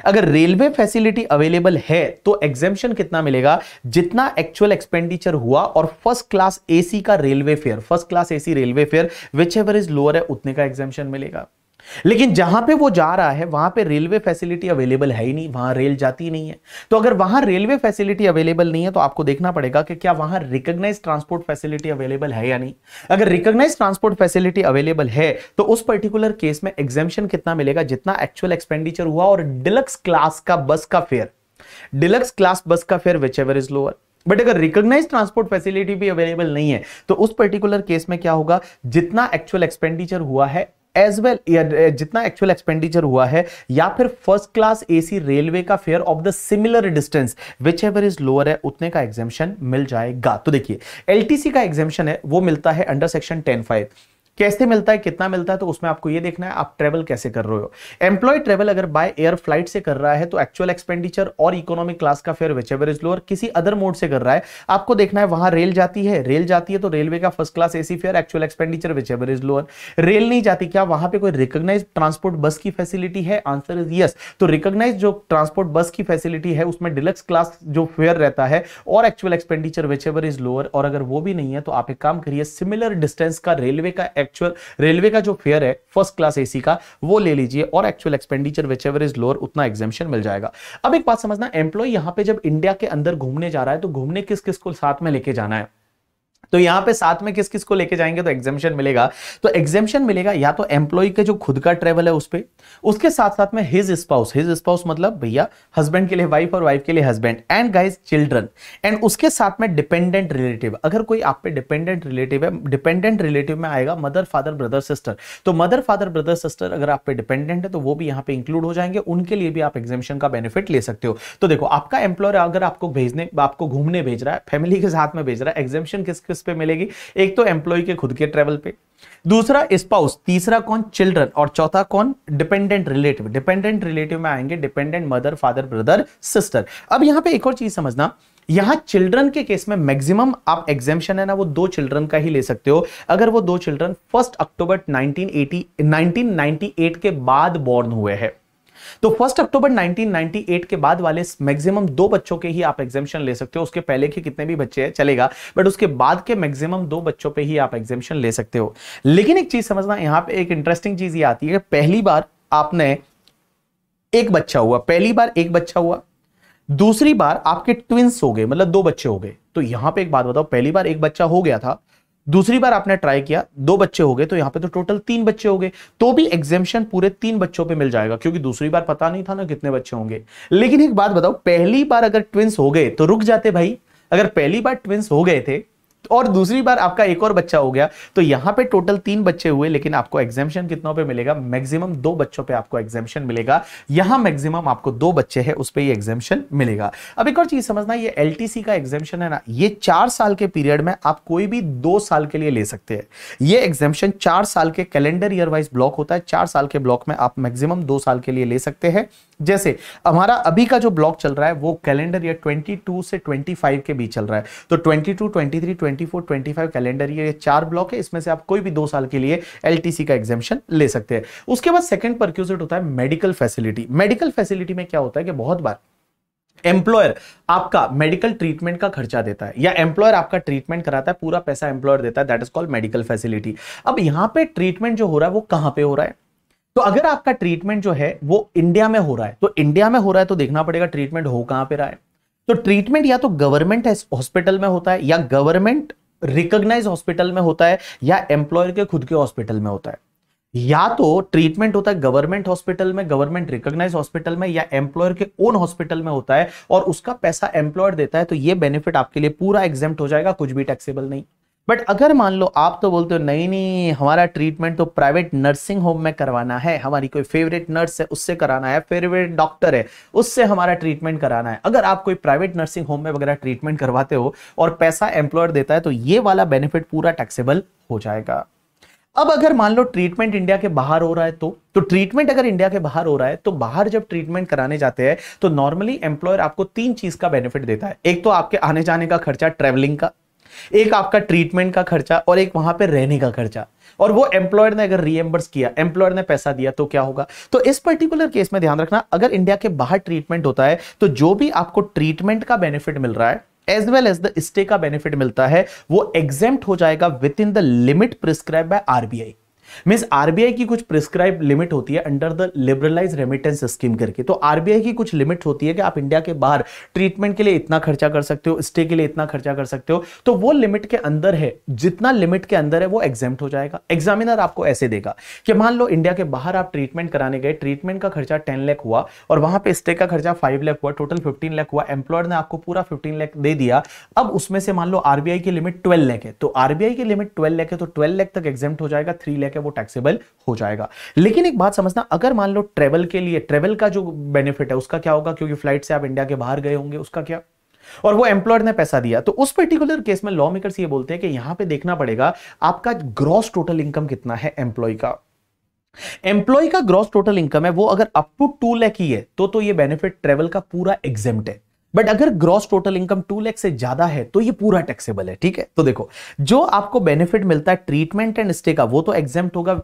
अगर रेलवे फैसिलिटी अवेलेबल है तो एग्जेम्पन कितना मिलेगा जितना एक्चुअल एक्सपेंडिचर हुआ और फर्स्ट क्लास एसी का railway fare first class AC railway fare whichever is lower है उतने का एग्जेम्पन मिलेगा लेकिन जहां पे वो जा रहा है वहां पे रेलवे फैसिलिटी अवेलेबल है ही नहीं वहां रेल जाती नहीं है तो अगर वहां रेलवे फैसिलिटी अवेलेबल नहीं है तो आपको देखना पड़ेगा कि क्या वहां रिकग्नाइज ट्रांसपोर्ट फैसिलिटी अवेलेबल है या नहीं अगर रिकग्नाइज ट्रांसपोर्ट फैसिलिटी अवेलेबल है तो उस पर्टिकुलर केस में एग्जेम्पन कितना मिलेगा जितना एक्चुअल एक्सपेंडिचर हुआ और डिलक्स क्लास का बस का फेयर डिलक्स क्लास बस का fare whichever is lower but अगर रिकॉग्नाइज ट्रांसपोर्ट फैसिलिटी भी अवेलेबल नहीं है तो उस पर्टिकुलर केस में क्या होगा जितना एक्चुअल एक्सपेंडिचर हुआ है एज वेल जितना एक्चुअल एक्सपेंडिचर हुआ है या फिर फर्स्ट क्लास एसी रेलवे का fare of the similar distance whichever is lower है उतने का एग्जामेशन मिल जाएगा तो देखिए एलटीसी का एग्जामेशन है वो मिलता है अंडर सेक्शन टेन फाइव कैसे मिलता है कितना मिलता है तो उसमें आपको ये देखना है आप ट्रेवल कैसे कर रहे हो एम्प्लॉय ट्रेवल अगर बाय एयर फ्लाइट से कर रहा है तो एक्चुअल एक्सपेंडिचर और इकोनॉमिक क्लास का fare whichever is lower किसी अदर मोड से कर रहा है आपको देखना है वहां रेल जाती है रेल जाती है तो रेलवे का first class AC fare actual expenditure whichever is lower rail नहीं जाती क्या वहां पर कोई रिकोगनाइज ट्रांसपोर्ट बस की फैसिलिटी है आंसर इज यस तो रिकोगनाइज जो ट्रांसपोर्ट बस की फैसिलिटी है उसमें डिलक्स क्लास जो फेयर रहता है और actual expenditure whichever is lower और अगर वो भी नहीं है तो आप एक काम करिए सिमिलर डिस्टेंस का रेलवे का एक्चुअल रेलवे का जो फेयर है फर्स्ट क्लास एसी का वो ले लीजिए और actual expenditure whichever is lower उतना एग्जेम्पन मिल जाएगा अब एक बात समझना एम्प्लॉय यहां पे जब इंडिया के अंदर घूमने जा रहा है तो घूमने किस किस को साथ में लेके जाना है तो यहां पे साथ में किस किस को लेके जाएंगे तो एग्जेम्पन मिलेगा तो एग्जेम्पन मिलेगा या तो एम्प्लॉय का जो खुद का ट्रेवल है उस पर उसके साथ साथ में हिज स्पाउस हिज स्पाउस मतलब भैया हस्बैंड के लिए वाइफ और वाइफ के लिए husband and guys children and उसके साथ में डिपेंडेंट रिलेटिव अगर कोई आप पे डिपेंडेंट रिलेटिव है डिपेंडेंट रिलेटिव में आएगा मदर फादर ब्रदर सिस्टर तो मदर फादर ब्रदर सिस्टर अगर आप पे डिपेंडेंट है तो वो भी यहां पर इंक्लूड हो जाएंगे उनके लिए भी आप एग्जेम्पन का बेनिफिट ले सकते हो तो देखो आपका एम्प्लॉयर अगर आपको भेजने आपको घूमने भेज रहा है फैमिली के साथ में भेज रहा है एग्जेम्पन किस किस किस पे मिलेगी एक तो एम्प्लॉय के खुद के ट्रेवल पे दूसरा स्पाउस तीसरा कौन चिल्ड्रन और चौथा कौन डिपेंडेंट रिलेटिव डिपेंडेंट रिलेटिव में आएंगे dependent mother father brother sister अब यहां पे एक और चीज समझना यहां चिल्ड्रन के केस में मैक्सिमम आप एग्जेम्पन है ना वो दो चिल्ड्रन का ही ले सकते हो अगर वो दो चिल्ड्रन फर्स्ट अक्टूबर 1980 1998 के बाद बॉर्न हुए हैं तो फर्स्ट अक्टूबर 1998 के बाद वाले मैक्सिमम दो बच्चों के ही आप एग्जामेशन ले सकते हो उसके पहले के कितने भी बच्चे हैं चलेगा बट उसके बाद के मैक्सिमम दो बच्चों पर ही आप एग्जामेशन ले सकते हो लेकिन एक चीज समझना यहां पे एक इंटरेस्टिंग चीज ये आती है पहली बार आपने एक बच्चा हुआ पहली बार एक बच्चा हुआ दूसरी बार आपके ट्विंस हो गए मतलब दो बच्चे हो गए तो यहां पे एक बात बताओ पहली बार एक बच्चा हो गया था दूसरी बार आपने ट्राई किया दो बच्चे हो गए तो यहाँ पे तो टोटल तीन बच्चे हो गए तो भी एग्जेम्पन पूरे तीन बच्चों पे मिल जाएगा क्योंकि दूसरी बार पता नहीं था ना कितने बच्चे होंगे लेकिन एक बात बताओ पहली बार अगर ट्विंस हो गए तो रुक जाते भाई अगर पहली बार ट्विंस हो गए थे और दूसरी बार आपका एक और बच्चा हो गया तो यहां पे टोटल तीन बच्चे हुए लेकिन आपको एग्जामेशन कितनों पे मिलेगा मैक्सिमम दो बच्चों पे आपको एग्जामेशन मिलेगा यहां मैक्सिमम आपको दो बच्चे हैं उस पर ये एग्जामेशन मिलेगा अब एक और चीज समझना ये एलटीसी का एग्जामेशन है ना ये चार साल के पीरियड में आप कोई भी दो साल के लिए ले सकते हैं ये एग्जामेशन चार साल के कैलेंडर ईयर वाइज ब्लॉक होता है चार साल के ब्लॉक में आप मैक्सिमम दो साल के लिए ले सकते हैं जैसे हमारा अभी का जो ब्लॉक चल रहा है वो कैलेंडर ईयर 22 से 25 के बीच चल रहा है तो 22, 23, 24, 25 कैलेंडर ईयर ये चार ब्लॉक है इसमें से आप कोई भी दो साल के लिए एलटीसी का एग्जामेशन ले सकते हैं उसके बाद सेकंड परक्यूजिट होता है मेडिकल फैसिलिटी मेडिकल फैसिलिटी में क्या होता है कि बहुत बार एम्प्लॉयर आपका मेडिकल ट्रीटमेंट का खर्चा देता है या एम्प्लॉयर आपका ट्रीटमेंट कराता है पूरा पैसा एम्प्लॉयर देता है that is called medical facility अब यहां पे ट्रीटमेंट जो हो रहा है वो कहां पे हो रहा है तो अगर आपका ट्रीटमेंट जो है वो इंडिया में हो रहा है तो इंडिया में हो रहा है तो देखना पड़ेगा ट्रीटमेंट हो कहां पे रहा है तो ट्रीटमेंट या तो गवर्नमेंट हॉस्पिटल में होता है या गवर्नमेंट रिकॉग्नाइज हॉस्पिटल में होता है या एम्प्लॉयर के खुद के हॉस्पिटल में होता है या तो ट्रीटमेंट होता है गवर्नमेंट हॉस्पिटल में गवर्नमेंट रिकॉग्नाइज हॉस्पिटल में या एम्प्लॉयर के ओन हॉस्पिटल में होता है और उसका पैसा एम्प्लॉयर देता है तो ये बेनिफिट आपके लिए पूरा एग्जेप्ट हो जाएगा कुछ भी टैक्सेबल नहीं बट अगर मान लो आप तो बोलते हो नहीं नहीं हमारा ट्रीटमेंट तो प्राइवेट नर्सिंग होम में करवाना है हमारी कोई फेवरेट नर्स है उससे कराना है फेवरेट डॉक्टर है उससे हमारा ट्रीटमेंट कराना है अगर आप कोई प्राइवेट नर्सिंग होम में वगैरह ट्रीटमेंट करवाते हो और पैसा एम्प्लॉयर देता है तो ये वाला बेनिफिट पूरा टैक्सेबल हो जाएगा अब अगर मान लो ट्रीटमेंट इंडिया के बाहर हो रहा है तो तो ट्रीटमेंट अगर इंडिया के बाहर हो रहा है तो बाहर जब ट्रीटमेंट कराने जाते हैं तो नॉर्मली एम्प्लॉयर आपको तीन चीज का बेनिफिट देता है एक तो आपके आने जाने का खर्चा ट्रेवलिंग का एक आपका ट्रीटमेंट का खर्चा और एक वहां पे रहने का खर्चा और वो एम्प्लॉयर ने अगर रीएम्बर्स किया एम्प्लॉयर ने पैसा दिया तो क्या होगा तो इस पर्टिकुलर केस में ध्यान रखना अगर इंडिया के बाहर ट्रीटमेंट होता है तो जो भी आपको ट्रीटमेंट का बेनिफिट मिल रहा है as well as the stay का बेनिफिट मिलता है वो एग्जेम्प्ट हो जाएगा within the limit prescribed by RBI means RBI की कुछ प्रिस्क्राइब लिमिट होती है under the liberalised remittance scheme करके तो आरबीआई की कुछ लिमिट होती है कि आप इंडिया के बाहर ट्रीटमेंट के लिए इतना खर्चा कर सकते हो स्टे के लिए इतना खर्चा कर सकते हो तो वो लिमिट के अंदर है जितना लिमिट के अंदर है वो एग्जाम हो जाएगा एग्जामिनर आपको ऐसे देगा कि मान लो इंडिया के बाहर आप ट्रीटमेंट कराने गए ट्रीटमेंट का खर्चा टेन लैख हुआ और वहां पर स्टे का खर्चा फाइव लैख हुआ टोटल फिफ्टीन लैख हुआ एम्प्लॉयर ने आपको पूरा फिफ्टीन लैख दे दिया अब उसमें से मान लो आरबीआई की लिमिट ट्वेल्व लैख है तो आरबीआई की लिमिट ट्वेल्व लैख है तो ट्वेल्व लैख तक एग्जाम हो जाएगा थ्री लैख है वो टैक्सेबल हो जाएगा लेकिन एक बात समझना अगर मान लो ट्रेवल के लिए ट्रेवल का जो बेनिफिट है उसका क्या होगा क्योंकि फ्लाइट से आप इंडिया के बाहर गए होंगे उसका क्या और वो एम्प्लॉयर ने पैसा दिया तो उस पर्टिकुलर केस में लॉ मेकर्स ये बोलते हैं कि यहां पे देखना पड़ेगा आपका ग्रॉस टोटल इनकम कितना है एम्प्लॉय का एम्प्लॉय का ग्रॉस टोटल इनकम है वो अगर अप टू टू लैक ही है तो तो ये बेनिफिट ट्रेवल का पूरा एग्जेम्प्ट है बट अगर gross total income two lakh से ज्यादा है तो ये पूरा टैक्सेबल है ठीक है तो देखो जो आपको बेनिफिट मिलता है ट्रीटमेंट एंड स्टे का वो तो एग्जाम होगा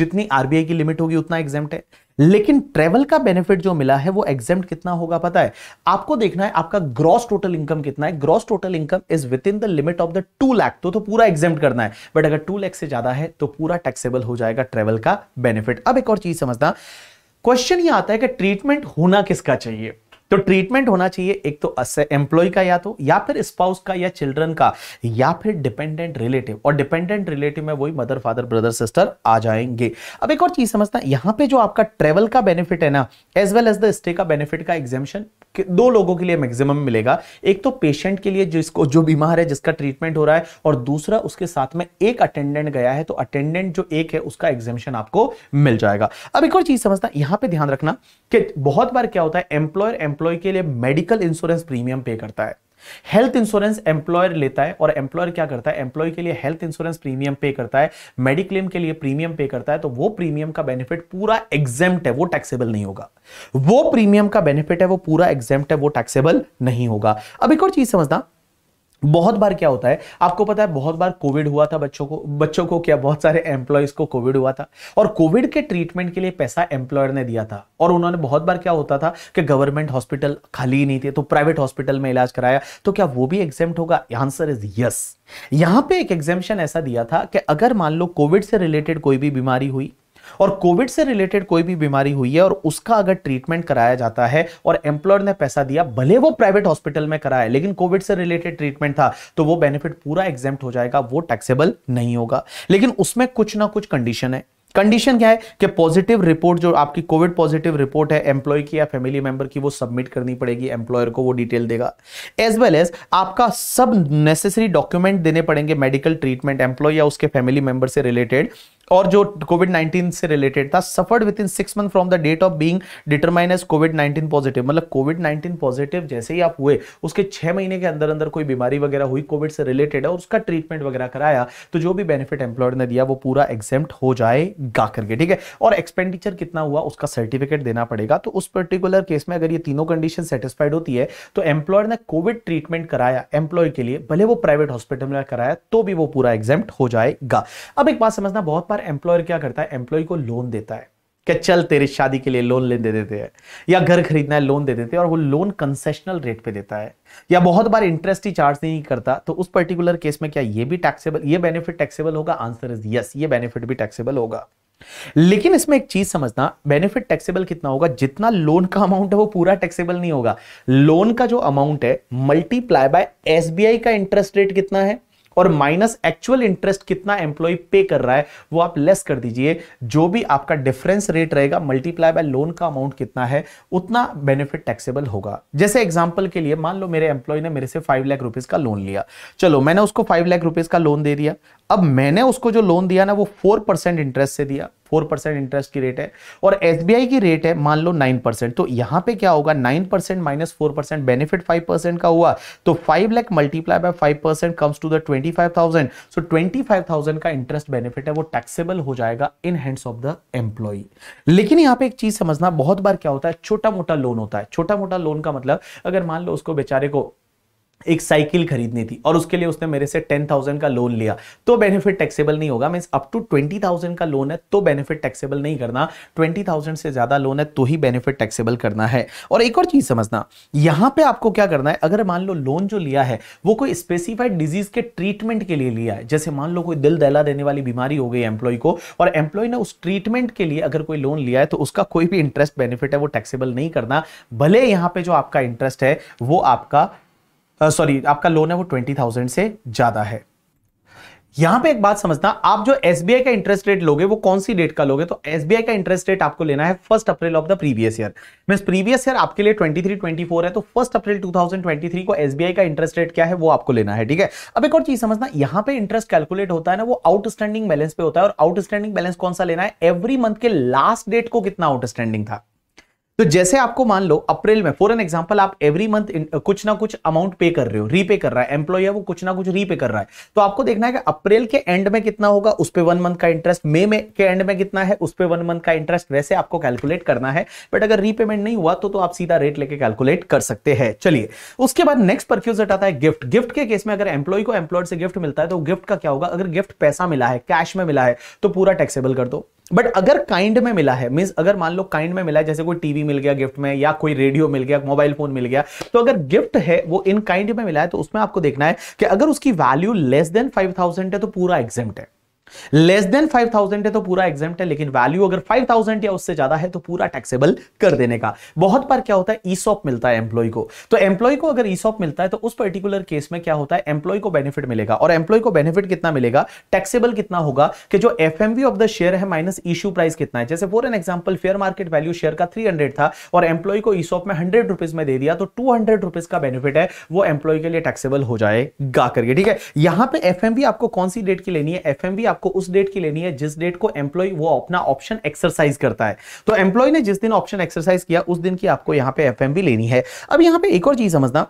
जितनी आरबीआई की लिमिट होगी उतना एग्जाम है लेकिन ट्रेवल का बेनिफिट जो मिला है वो एग्जाम कितना होगा पता है आपको देखना है आपका ग्रॉस टोटल इनकम कितना है gross total income is within the limit of the two lakh तो, तो पूरा एग्जाम करना है बट अगर टू लैख से ज्यादा है तो पूरा टैक्सेबल हो जाएगा ट्रेवल का बेनिफिट अब एक और चीज समझना क्वेश्चन ये आता है कि ट्रीटमेंट होना किसका चाहिए तो ट्रीटमेंट होना चाहिए एक तो एम्प्लॉय का या तो या फिर स्पाउस का या चिल्ड्रन का या फिर डिपेंडेंट रिलेटिव और डिपेंडेंट रिलेटिव में वही मदर फादर ब्रदर सिस्टर आ जाएंगे अब एक और चीज है यहाँ पे जो आपका ट्रेवल का बेनिफिट है ना as well as the stay का बेनिफिट का एग्जामेशन दो लोगों के लिए मैक्सिमम मिलेगा एक तो पेशेंट के लिए जिसको जो बीमार है जिसका ट्रीटमेंट हो रहा है और दूसरा उसके साथ में एक अटेंडेंट गया है तो अटेंडेंट जो एक है उसका एग्जामेशन आपको मिल जाएगा अब एक और चीज है यहां पे ध्यान रखना कि बहुत बार क्या होता है एम्प्लॉयर एम्प्लॉय के लिए मेडिकल इंश्योरेंस प्रीमियम पे करता है हेल्थ इंश्योरेंस एम्प्लॉयर लेता है और एम्प्लॉयर क्या करता है एम्प्लॉय के लिए हेल्थ इंश्योरेंस प्रीमियम पे करता है मेडिक्लेम के लिए प्रीमियम पे करता है तो वो प्रीमियम का बेनिफिट पूरा एग्जाम है वो टैक्सेबल नहीं होगा वो प्रीमियम का बेनिफिट है वो पूरा एग्जाम है वो टैक्सेबल नहीं होगा अब एक और चीज समझना बहुत बार क्या होता है आपको पता है बहुत बार कोविड हुआ था बच्चों को बच्चों को क्या बहुत सारे एम्प्लॉयज को कोविड हुआ था और कोविड के ट्रीटमेंट के लिए पैसा एम्प्लॉयर ने दिया था और उन्होंने बहुत बार क्या होता था कि गवर्नमेंट हॉस्पिटल खाली नहीं थे तो प्राइवेट हॉस्पिटल में इलाज कराया तो क्या वो भी एग्जाम होगा आंसर इज यस यहां पे एक एग्जेम्पन ऐसा दिया था कि अगर मान लो कोविड से रिलेटेड कोई भी बीमारी हुई और कोविड से रिलेटेड कोई भी बीमारी हुई है और उसका अगर ट्रीटमेंट कराया जाता है और एम्प्लॉयर ने पैसा दिया भले वो प्राइवेट हॉस्पिटल में कराए लेकिन कोविड से रिलेटेड ट्रीटमेंट था तो वो बेनिफिट पूरा एग्जाम हो जाएगा वो टैक्सेबल नहीं होगा लेकिन उसमें कुछ ना कुछ कंडीशन है कंडीशन क्या है कि पॉजिटिव रिपोर्ट जो आपकी कोविड पॉजिटिव रिपोर्ट है एम्प्लॉय की या फैमिली मेंबर की वो सबमिट करनी पड़ेगी एम्प्लॉयर को वो डिटेल देगा एज वेल एज आपका सब नेसेसरी डॉक्यूमेंट देने पड़ेंगे मेडिकल ट्रीटमेंट एम्प्लॉय या उसके फैमिली मेंबर से रिलेटेड और जो कोविड 19 से रिलेटेड था suffered within six month from the date of being determine as COVID 19 positive मतलब कोविड 19 पॉजिटिव जैसे ही आप हुए उसके छह महीने के अंदर अंदर कोई बीमारी वगैरह हुई कोविड से रिलेटेड है और उसका ट्रीटमेंट वगैरह कराया तो जो भी बेनिफिट एम्प्लॉयर ने दिया वो पूरा एग्जाम हो जाएगा करके ठीक है और एक्सपेंडिचर कितना हुआ उसका सर्टिफिकेट देना पड़ेगा तो उस पर्टिकुलर केस में अगर ये तीनों कंडीशन सेटिस्फाइड होती है तो एम्प्लॉयर ने कोविड ट्रीटमेंट कराया एम्प्लॉय के लिए भले वो प्राइवेट हॉस्पिटल में कराया तो भी वो पूरा एग्जाम हो जाएगा अब एक बात समझना बहुत बार बार एम्प्लॉयर क्या करता है एम्प्लॉय को लोन देता है कि चल तेरे शादी के लिए लोन ले दे देते हैं या घर खरीदना है लोन दे देते हैं और वो लोन कंसेशनल रेट पे देता है या बहुत बार इंटरेस्ट ही चार्ज नहीं करता तो उस पर्टिकुलर केस में क्या ये भी टैक्सेबल ये बेनिफिट टैक्सेबल होगा आंसर इज यस ये बेनिफिट भी टैक्सेबल होगा लेकिन इसमें एक चीज समझना बेनिफिट टैक्सेबल कितना होगा जितना लोन का अमाउंट है वो पूरा टैक्सेबल नहीं होगा लोन का जो अमाउंट है मल्टीप्लाई बाय एसबीआई का इंटरेस्ट रेट कितना है और माइनस एक्चुअल इंटरेस्ट कितना एम्प्लॉय पे कर रहा है वो आप लेस कर दीजिए जो भी आपका डिफरेंस रेट रहेगा मल्टीप्लाई बाय लोन का अमाउंट कितना है उतना बेनिफिट टैक्सेबल होगा जैसे एग्जाम्पल के लिए मान लो मेरे एम्प्लॉय ने मेरे से फाइव लाख रुपीज का लोन लिया चलो मैंने उसको फाइव लाख रुपीज का लोन दे दिया अब मैंने उसको जो लोन दिया ना वो फोर परसेंट इंटरेस्ट से दिया फोर परसेंट इंटरेस्ट की रेट है और एस की रेट है मान लो नाइन परसेंट तो यहां पे क्या होगा nine percent minus four percent benefit five percent का हुआ तो five lakh multiply by five percent comes to the twenty five thousand so twenty five thousand का इंटरेस्ट बेनिफिट है वो टैक्सेबल हो जाएगा in hands of the employee लेकिन यहाँ पे एक चीज समझना बहुत बार क्या होता है छोटा मोटा लोन होता है छोटा मोटा लोन का मतलब अगर मान लो उसको बेचारे को एक साइकिल खरीदनी थी और उसके लिए उसने मेरे से टेन थाउजेंड का लोन लिया तो बेनिफिट टैक्सेबल नहीं होगा means up to twenty thousand का लोन है तो बेनिफिट टैक्सेबल नहीं करना ट्वेंटी थाउजेंड से ज़्यादा लोन है तो ही बेनिफिट टैक्सेबल करना है और एक और चीज़ समझना यहाँ पे आपको क्या करना है अगर मान लो लोन जो लिया है वो कोई स्पेसिफाइड डिजीज के ट्रीटमेंट के लिए लिया है जैसे मान लो कोई दिल दहला देने वाली बीमारी हो गई एम्प्लॉय को और एम्प्लॉय ने उस ट्रीटमेंट के लिए अगर कोई लोन लिया है तो उसका कोई भी इंटरेस्ट बेनिफिट है वो टैक्सेबल नहीं करना भले यहाँ पे जो आपका इंटरेस्ट है वो आपका सॉरी आपका लोन है वो ट्वेंटी थाउजेंड से ज्यादा है यहां पे एक बात समझना आप जो एसबीआई का इंटरेस्ट रेट लोगे वो कौन सी डेट का लोगे तो एसबीआई का इंटरेस्ट रेट आपको लेना है first April of the previous year mean previous year आपके लिए 23 24 है तो फर्स्ट अप्रैल 2023 को एसबीआई का इंटरेस्ट रेट क्या है वो आपको लेना है ठीक है अब एक और चीज समझना यहां पर इंटरेस्ट कैलकुलेट होता है ना वो आउटस्टैंडिंग बैलेंस पे होता है और आउटस्टैंडिंग बैलेंस कौन सा लेना है एवरी मंथ के लास्ट डेट को कितना आउटस्टैंडिंग था तो जैसे आपको मान लो अप्रैल में फॉर एन एग्जाम्पल आप एवरी मंथ कुछ ना कुछ अमाउंट पे कर रहे हो रीपे कर रहा है एम्प्लॉय है वो कुछ ना कुछ रीपे कर रहा है तो आपको देखना है कि अप्रैल के एंड में कितना होगा उस पर वन मंथ का इंटरेस्ट मे में के एंड में कितना है उस पर वन मंथ का इंटरेस्ट वैसे आपको कैलकुलेट करना है बट अगर रीपेमेंट नहीं हुआ तो, तो आप सीधा रेट लेके कैलकुलेट कर सकते हैं चलिए उसके बाद नेक्स्ट परफ्यूजट आता है गिफ्ट गिफ्ट के केस में अगर एम्प्लॉय को एम्प्लॉय से गिफ्ट मिलता है तो गिफ्ट का क्या होगा अगर गिफ्ट पैसा मिला है कैश में मिला है तो पूरा टैक्सेबल कर दो बट अगर काइंड में मिला है मीन्स अगर मान लो काइंड में मिला है जैसे कोई टीवी मिल गया गिफ्ट में या कोई रेडियो मिल गया मोबाइल फोन मिल गया तो अगर गिफ्ट है वो इन काइंड में मिला है तो उसमें आपको देखना है कि अगर उसकी value less than five thousand है तो पूरा एग्जेम्प्ट है लेस देन 5000 है तो पूरा एग्जाम है लेकिन वैल्यू अगर 5000 या उससे ज्यादा है तो पूरा टैक्सेबल कर देने का बहुत बार क्या होता है ईसॉप मिलता है एम्प्लॉय को तो एम्प्लॉय को अगर ईसॉप मिलता है तो उस पर्टिकुलर केस में क्या होता है एम्प्लॉय को बेनिफिट मिलेगा और एम्प्लॉय को बेनिफिट कितना मिलेगा टैक्सेबल कितना होगा कि जो एफ ऑफ द शेयर है माइनस इश्यू प्राइस कितना है जैसे for an example fair market value share का थ्री था और एम्प्लॉय को ईसॉप में हंड्रेड में दे दिया तो टू हंड्रेड का बेनिफिट है वो एम्प्लॉय के लिए टैक्सेबल हो जाएगा करके ठीक है यहां पर एफ आपको कौन सी डेट की लेनी है एफ आपको आपको उस डेट की लेनी है जिस डेट को एम्प्लॉय वो अपना ऑप्शन एक्सरसाइज करता है तो एम्प्लॉय ने जिस दिन ऑप्शन एक्सरसाइज किया उस दिन की आपको यहां पे एफ लेनी है अब यहां पे एक और चीज समझना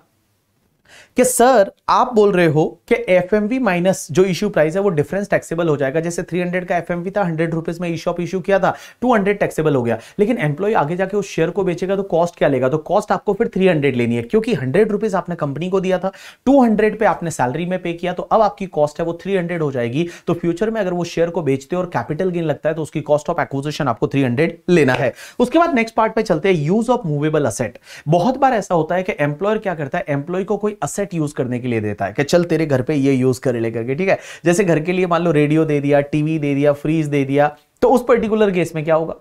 कि सर आप बोल रहे हो कि एफ एम वी माइनस जो इश्यू प्राइस है वो डिफरेंस टैक्सेबल हो जाएगा जैसे 300 का एफ एम वी था हंड्रेड रुपीज में ई शॉप इशू किया था 200 टैक्सेबल हो गया लेकिन एम्प्लॉय आगे जाके उस शेयर को बेचेगा तो कॉस्ट क्या लेगा तो कॉस्ट आपको फिर 300 लेनी है क्योंकि हंड्रेड रुपीज आपने कंपनी को दिया था टू पे आपने सैलरी में पे किया तो अब आपकी कॉस्ट है वो थ्री हो जाएगी तो फ्यूचर में अगर वो शेयर को बेचते और कैपिटल गेन लगता है तो उसकी कॉस्ट ऑफ एक्विजिशन आपको थ्री लेना है उसके बाद नेक्स्ट पार्ट पे चलते हैं यूज ऑफ मूवेबल असेट बहुत बार ऐसा होता है कि एम्प्लॉयर क्या करता है एम्प्लॉय को कोई असेट प्रोडक्ट यूज करने के लिए देता है कि चल तेरे घर पे ये यूज कर ले करके ठीक है जैसे घर के लिए मान लो रेडियो दे दिया टीवी दे दिया फ्रीज दे दिया तो उस पर्टिकुलर केस में क्या होगा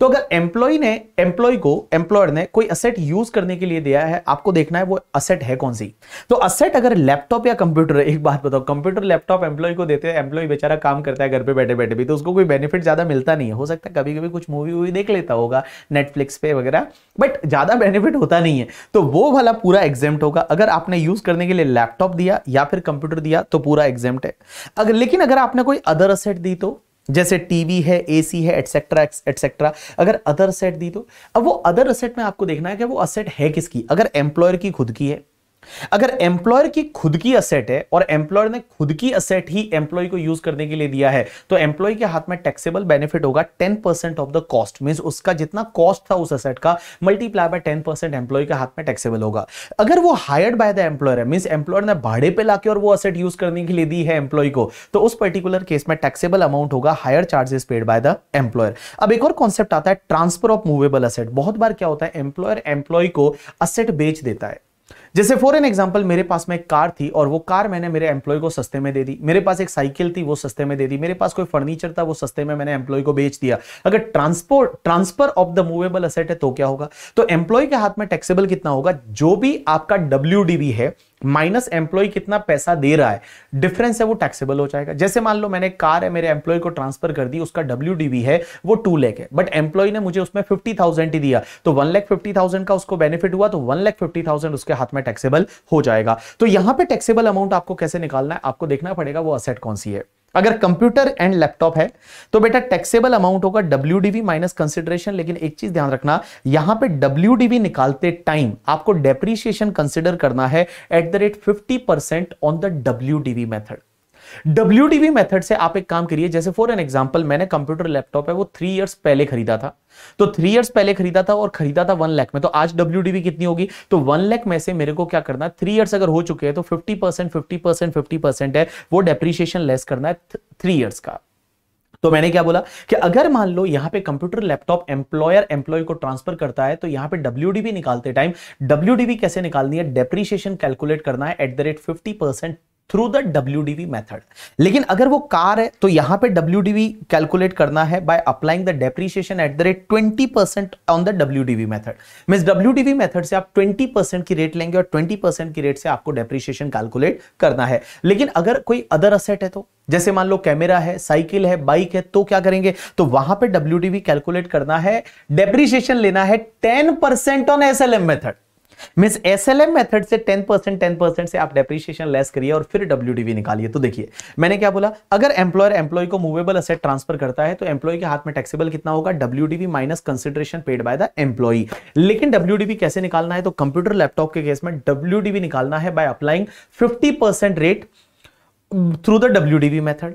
तो अगर एम्प्लॉय ने एम्प्लॉय को एम्प्लॉयर ने कोई असेट यूज करने के लिए दिया है आपको देखना है वो असेट है कौन सी तो असेट अगर लैपटॉप या कंप्यूटर एक बात बताओ कंप्यूटर लैपटॉप एम्प्लॉय को देते हैं एम्प्लॉय बेचारा काम करता है घर पे बैठे बैठे भी तो उसको कोई बेनिफिट ज्यादा मिलता नहीं है हो सकता है कभी कभी कुछ मूवी वूवी देख लेता होगा नेटफ्लिक्स पे वगैरह बट ज्यादा बेनिफिट होता नहीं है तो वो वाला पूरा एग्जेम्प्ट होगा अगर आपने यूज करने के लिए लैपटॉप दिया या फिर कंप्यूटर दिया तो पूरा एग्जेम्प्ट है अगर लेकिन अगर आपने कोई अदर असेट दी तो जैसे टीवी है एसी है एटसेट्रा एटसेट्रा अगर अदर असेट दी तो अब वो अदर असेट में आपको देखना है कि वो असेट है किसकी अगर एम्प्लॉयर की खुद की है अगर एम्प्लॉयर की खुद की असेट है और एम्प्लॉयर ने खुद की असेट ही एम्प्लॉय को यूज करने के लिए दिया है तो एम्प्लॉय के हाथ में टैक्सेबल बेनिफिट होगा ten percent of the cost mean उसका जितना कॉस्ट था उस असेट का multiply by ten percent employee के हाथ में टैक्सेबल होगा अगर वो हायर्ड बाय द एम्प्लॉयर है मीन एम्प्लॉयर ने भाड़े पे लाके और वो असेट यूज करने के लिए दी है एम्प्लॉय को तो उस पर्टिकुलर केस में टैक्सेबल अमाउंट होगा hire charges paid by the employer अब एक और कॉन्सेप्ट आता है ट्रांसफर ऑफ मूवेबल असेट बहुत बार क्या होता है एम्प्लॉयर एम्प्लॉय को असेट बेच देता है जैसे फॉर एन एग्जाम्पल मेरे पास में एक कार थी और वो कार मैंने मेरे एम्प्लॉय को सस्ते में दे दी मेरे पास एक साइकिल थी वो सस्ते में दे दी मेरे पास कोई फर्नीचर था वो सस्ते में मैंने एम्प्लॉय को बेच दिया अगर transport transfer of the movable asset है तो क्या होगा तो एम्प्लॉय के हाथ में टैक्सेबल कितना होगा जो भी आपका डब्ल्यू है माइनस एम्प्लॉय कितना पैसा दे रहा है डिफरेंस है वो टैक्सेबल हो जाएगा जैसे मान लो मैंने कार है मेरे एम्प्लॉय को ट्रांसफर कर दी उसका डब्ल्यू है वो टू लैख है बट एम्प्लॉय ने मुझे उसमें फिफ्टी थाउजेंड ही दिया तो वन लैख फिफ्टी थाउजेंड का उसको बेनिफिट हुआ तो वन लैख फिफ्टी थाउजेंड उसके हाथ में टैक्सेबल हो जाएगा तो यहां पर टैक्सेबल अमाउंट आपको कैसे निकालना है आपको देखना पड़ेगा वो असेट कौन सी है अगर कंप्यूटर एंड लैपटॉप है तो बेटा टैक्सेबल अमाउंट होगा डब्ल्यू डीवी माइनस कंसिडरेशन लेकिन एक चीज ध्यान रखना यहां पे डब्ल्यू डीवी निकालते टाइम आपको डेप्रीशिएशन कंसिडर करना है at the rate fifty percent on the W D V method W method से आप एक काम करिए जैसे फॉर एन एग्जाम्पल मैंने कंप्यूटर लैपटॉप है वो थ्री ईयर्स पहले खरीदा था तो थ्री ईयर्स पहले खरीदा था और खरीदा था वन लैख में तो आज डब्ल्यू कितनी होगी तो वन लैख में से मेरे को क्या करना है थ्री ईयर्स अगर हो चुके हैं तो fifty percent fifty percent fifty percent है वो डेप्रीशिएशन लेस करना है थ्री ईयर्स का तो मैंने क्या बोला कि अगर मान लो यहां पे कंप्यूटर लैपटॉप एम्प्लॉयर एम्प्लॉय को ट्रांसफर करता है तो यहां पे डब्ल्यूडीबी निकालते टाइम डब्ल्यूडीबी कैसे निकालनी है डेप्रीशिएशन कैलकुलेट करना है at the rate fifty percent through the W method लेकिन अगर वो कार है तो यहां पे डब्ल्यू कैलकुलेट करना है by applying the depreciation at the rate twenty percent on the W method mean W method से आप 20 परसेंट की रेट लेंगे और 20 परसेंट की रेट से आपको डेप्रीशिएशन कैलकुलेट करना है लेकिन अगर कोई अदर असेट है तो जैसे मान लो कैमरा है साइकिल है बाइक है तो क्या करेंगे तो वहां पर डब्ल्यू कैलकुलेट करना है डेप्रीशिएशन लेना है ten percent on S method mean S L M method से टेन परसेंट टेन परसेंट से आप डेप्रिशिएशन लेस करिए और फिर डब्ल्यू निकालिए तो देखिए मैंने क्या बोला अगर एम्प्लॉयर एम्प्लॉय को मूवेबल असेट ट्रांसफर करता है तो एम्प्लॉय के हाथ में टैक्सेबल कितना होगा W minus consideration paid by the employee लेकिन डब्ल्यू कैसे निकालना है तो कंप्यूटर लैपटॉप के केस में डब्ल्यू निकालना है by applying fifty rate through the W method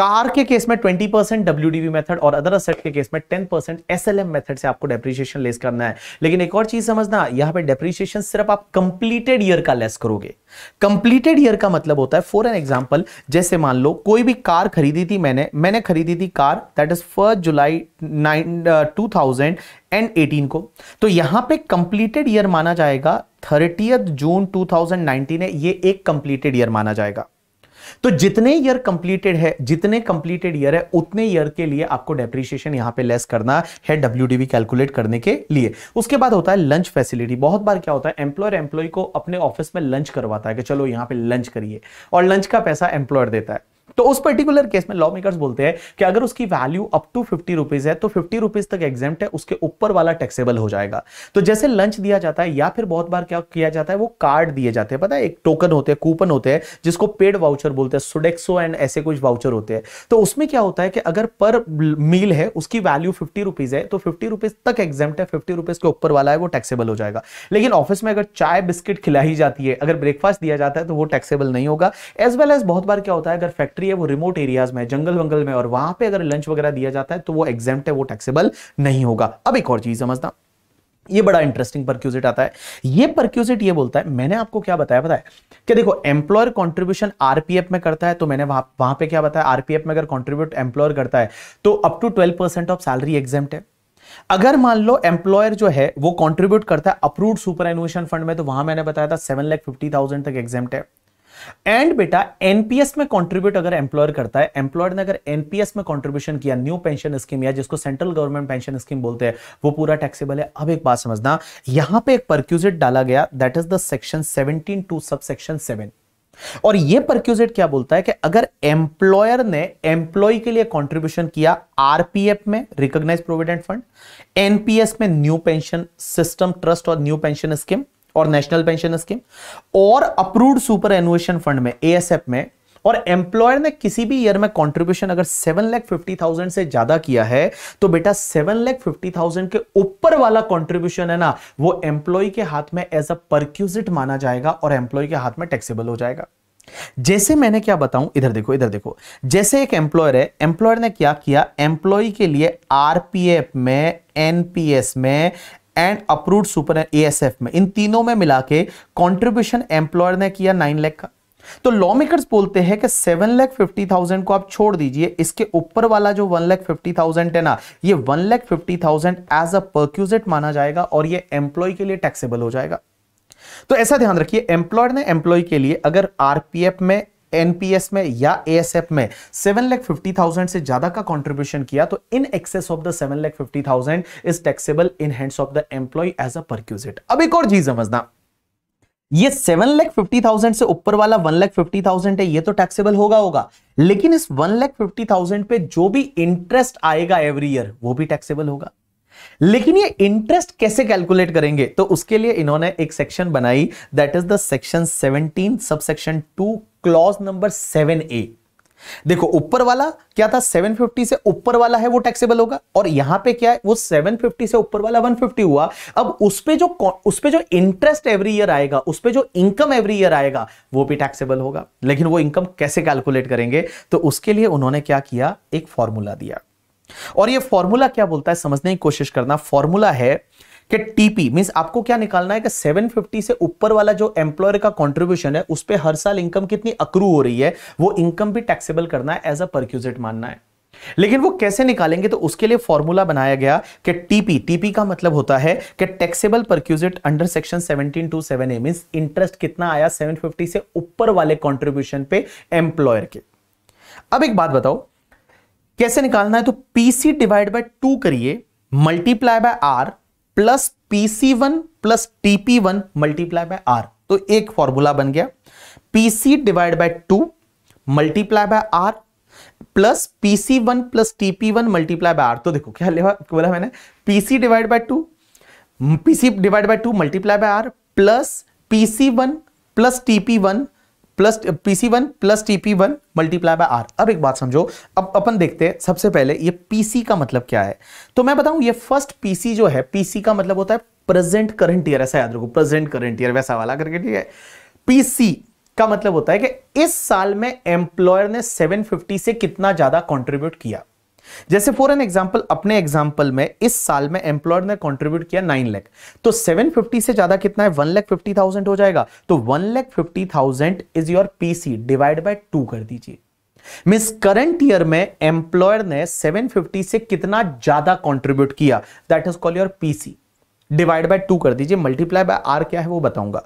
car के केस में 20 परसेंट डब्ल्यू मेथड और अदर असेट के केस में 10 परसेंट एस मेथड से आपको डेप्रीशिएशन लेस करना है लेकिन एक और चीज समझना यहां पे डेप्रिशिएशन सिर्फ आप कंप्लीटेड ईयर का लेस करोगे कंप्लीटेड ईयर का मतलब होता है फॉर एन एग्जाम्पल जैसे मान लो कोई भी कार खरीदी थी मैंने मैंने खरीदी थी car that is first July nine two thousand and eighteen को तो यहां पर कंप्लीटेड ईयर माना जाएगा थर्टियथ जून टू नाइनटीन है ये एक कंप्लीटेड ईयर माना जाएगा तो जितने ईयर कंप्लीटेड है जितने कंप्लीटेड ईयर है उतने ईयर के लिए आपको डेप्रिशिएशन यहां पे लेस करना है डब्ल्यू कैलकुलेट करने के लिए उसके बाद होता है लंच फैसिलिटी बहुत बार क्या होता है एम्प्लॉयर एम्प्लॉय को अपने ऑफिस में लंच करवाता है कि चलो यहां पे लंच करिए और लंच का पैसा एम्प्लॉयर देता है तो उस पर्टिकुलर केस में लॉ मेकर्स बोलते हैं कि अगर उसकी value up to fifty rupees है तो फिफ्टी रुपीज तक एग्जाम है उसके ऊपर वाला टैक्सेबल हो जाएगा तो जैसे लंच दिया जाता है या फिर बहुत बार क्या किया जाता है वो कार्ड दिए जाते हैं पता है एक टोकन होते हैं कूपन होते हैं जिसको पेड वाउचर बोलते हैं सुडेक्सो एंड ऐसे कुछ वाउचर होते हैं तो उसमें क्या होता है कि अगर पर मील है उसकी वैल्यू फिफ्टी रुपीज है तो फिफ्टी रुपीज तक एग्जाम है फिफ्टी रुपीज के ऊपर वाला है वो टैक्सेबल हो जाएगा लेकिन ऑफिस में अगर चाय बिस्किट खिलाई जाती है अगर ब्रेकफास्ट दिया जाता है तो वो टैक्सेबल नहीं होगा एज वेल एज बहुत बार क्या होता है अगर फैक्ट्री है वो रिमोट एरियाज में जंगल वंगल में और वहां पे अगर लंच वगैरह दिया जाता है तो वो एग्जाम है वो टैक्सेबल नहीं होगा अब एक और चीज समझना ये बड़ा इंटरेस्टिंग परक्यूजिट आता है ये परक्यूजिट ये बोलता है मैंने आपको क्या बताया बताया कि देखो एम्प्लॉयर कंट्रीब्यूशन आरपीएफ में करता है तो मैंने वहां वहां पे क्या बताया आरपीएफ में अगर कंट्रीब्यूट एम्प्लॉयर करता है तो up to 12 percent of salary exempt है अगर मान लो एम्प्लॉयर जो है वो कंट्रीब्यूट करता है अप्रूव्ड सुपर एनुएशन फंड में तो वहां मैंने बताया था सेवन लैख फिफ्टी थाउजेंड तक एग्जाम्ट है एंड बेटा एनपीएस में कंट्रीब्यूट अगर एम्प्लॉयर करता है एम्प्लॉयर ने अगर एनपीएस में कंट्रीब्यूशन किया न्यू पेंशन स्कीम या जिसको सेंट्रल गवर्नमेंट पेंशन स्कीम बोलते हैं वो पूरा टैक्सेबल है अब एक बात समझना यहां पे एक परक्यूजिट डाला गया that is the section seventeen two sub section seven और ये परक्यूजेट क्या बोलता है कि अगर एम्प्लॉयर ने एम्प्लॉय के लिए कंट्रीब्यूशन किया आरपीएफ में रिकॉग्नाइज प्रोविडेंट फंड एनपीएस में न्यू पेंशन सिस्टम ट्रस्ट और न्यू पेंशन स्कीम और नेशनल पेंशन स्कीम और अप्रूव्ड सुपर एनुएशन फंड में एएसएफ में और एम्प्लॉयर ने किसी भी ईयर में कंट्रीब्यूशन अगर सेवन लैख फिफ्टी थाउजेंड से ज्यादा किया है तो बेटा सेवन लैख फिफ्टी थाउजेंड के ऊपर वाला कंट्रीब्यूशन है ना वो एम्प्लॉय के हाथ में एज अ परक्यूजिट माना जाएगा और एम्प्लॉय के हाथ में टैक्सेबल हो जाएगा जैसे मैंने क्या बताऊं इधर देखो इधर देखो जैसे एक एम्प्लॉयर है एम्प्लॉयर ने क्या किया एम्प्लॉय के लिए आरपीएफ में एनपीएस में एंड अप्रूव सुपर एएसएफ में इन तीनों में मिला के कॉन्ट्रीब्यूशन एम्प्लॉयर ने किया नाइन लैख का तो लॉ मेकर्स बोलते हैं कि सेवन लैख फिफ्टी थाउजेंड को आप छोड़ दीजिए इसके ऊपर वाला जो वन लैख फिफ्टी थाउजेंड है ना ये one lakh fifty thousand as a perquisite माना जाएगा और ये एम्प्लॉय के लिए टैक्सेबल हो जाएगा तो ऐसा ध्यान रखिए एम्प्लॉयड ने एम्प्लॉय के लिए अगर आरपीएफ में एनपीएस में या एएसएफ में सेवन लैख फिफ्टी थाउजेंड से ज्यादा का कंट्रीब्यूशन किया तो in excess of the seven lakh fifty thousand is taxable in hands of the employee as a perquisite अब एक और चीज समझना ये सेवन लैख फिफ्टी थाउजेंड से ऊपर वाला वन लैख फिफ्टी थाउजेंड है ये तो टैक्सेबल होगा होगा लेकिन इस वन लैख फिफ्टी थाउजेंड पे जो भी इंटरेस्ट आएगा एवरी ईयर वो भी टैक्सेबल होगा लेकिन ये इंटरेस्ट कैसे कैलकुलेट करेंगे तो उसके लिए इन्होंने एक सेक्शन बनाई that is the section 17 sub section two clause number A देखो ऊपर वाला क्या था 750 से ऊपर वाला है वो टैक्सेबल होगा और यहां पे क्या है वो 750 से ऊपर वाला 150 हुआ अब उस पे जो उस पे जो इंटरेस्ट एवरी ईयर आएगा उस पे जो इनकम एवरी ईयर आएगा वो भी टैक्सेबल होगा लेकिन वो इनकम कैसे कैलकुलेट करेंगे तो उसके लिए उन्होंने क्या किया एक फॉर्मूला दिया और ये फॉर्मूला क्या बोलता है समझने की कोशिश करना फॉर्मूला है कि टीपी मीन आपको क्या निकालना है कि 750 से ऊपर वाला जो एम्प्लॉयर का कॉन्ट्रीब्यूशन है उस पर हर साल इनकम कितनी अक्रू हो रही है वो इनकम भी टैक्सेबल करना है एज अ परक्यूजेट मानना है लेकिन वो कैसे निकालेंगे तो उसके लिए फॉर्मूला बनाया गया कि टीपी टीपी का मतलब होता है कि taxable perquisite under section seventeen two seven A mean interest कितना आया सेवन से ऊपर वाले कॉन्ट्रीब्यूशन पे एम्प्लॉयर के अब एक बात बताओ कैसे निकालना है तो पीसी डिवाइड बाय टू करिए multiply by R plus PC one plus TP one multiply by R तो एक फॉर्मूला बन गया PC divide by two multiply by R plus PC one plus TP one multiply by R तो देखो क्या बोला मैंने PC divide by two PC divide by two multiply by R plus PC one plus TP one plus P C one plus T P one multiply by R अब एक बात समझो अब अपन देखते हैं सबसे पहले ये पी सी का मतलब क्या है तो मैं बताऊं ये फर्स्ट पी सी जो है पी सी का मतलब होता है प्रेजेंट करंट ईयर ऐसा याद रखो प्रेजेंट करंट ईयर वैसा वाला करके ठीक है पी सी का मतलब होता है कि इस साल में एम्प्लॉयर ने 750 से कितना ज्यादा कंट्रीब्यूट किया जैसे फॉर एन एग्जाम्पल अपने एग्जाम्पल में इस साल में एम्प्लॉयर ने कॉन्ट्रीब्यूट किया नाइन लैख तो सेवन फिफ्टी से ज्यादा कितना है वन लैख फिफ्टी थाउजेंड हो जाएगा तो one lakh fifty thousand is your PC divide by two कर दीजिए मिस करंट ईयर में एम्प्लॉयर ने सेवन फिफ्टी से कितना ज्यादा कॉन्ट्रीब्यूट किया that is call your PC divide by two कर दीजिए मल्टीप्लाई बाय आर क्या है वो बताऊंगा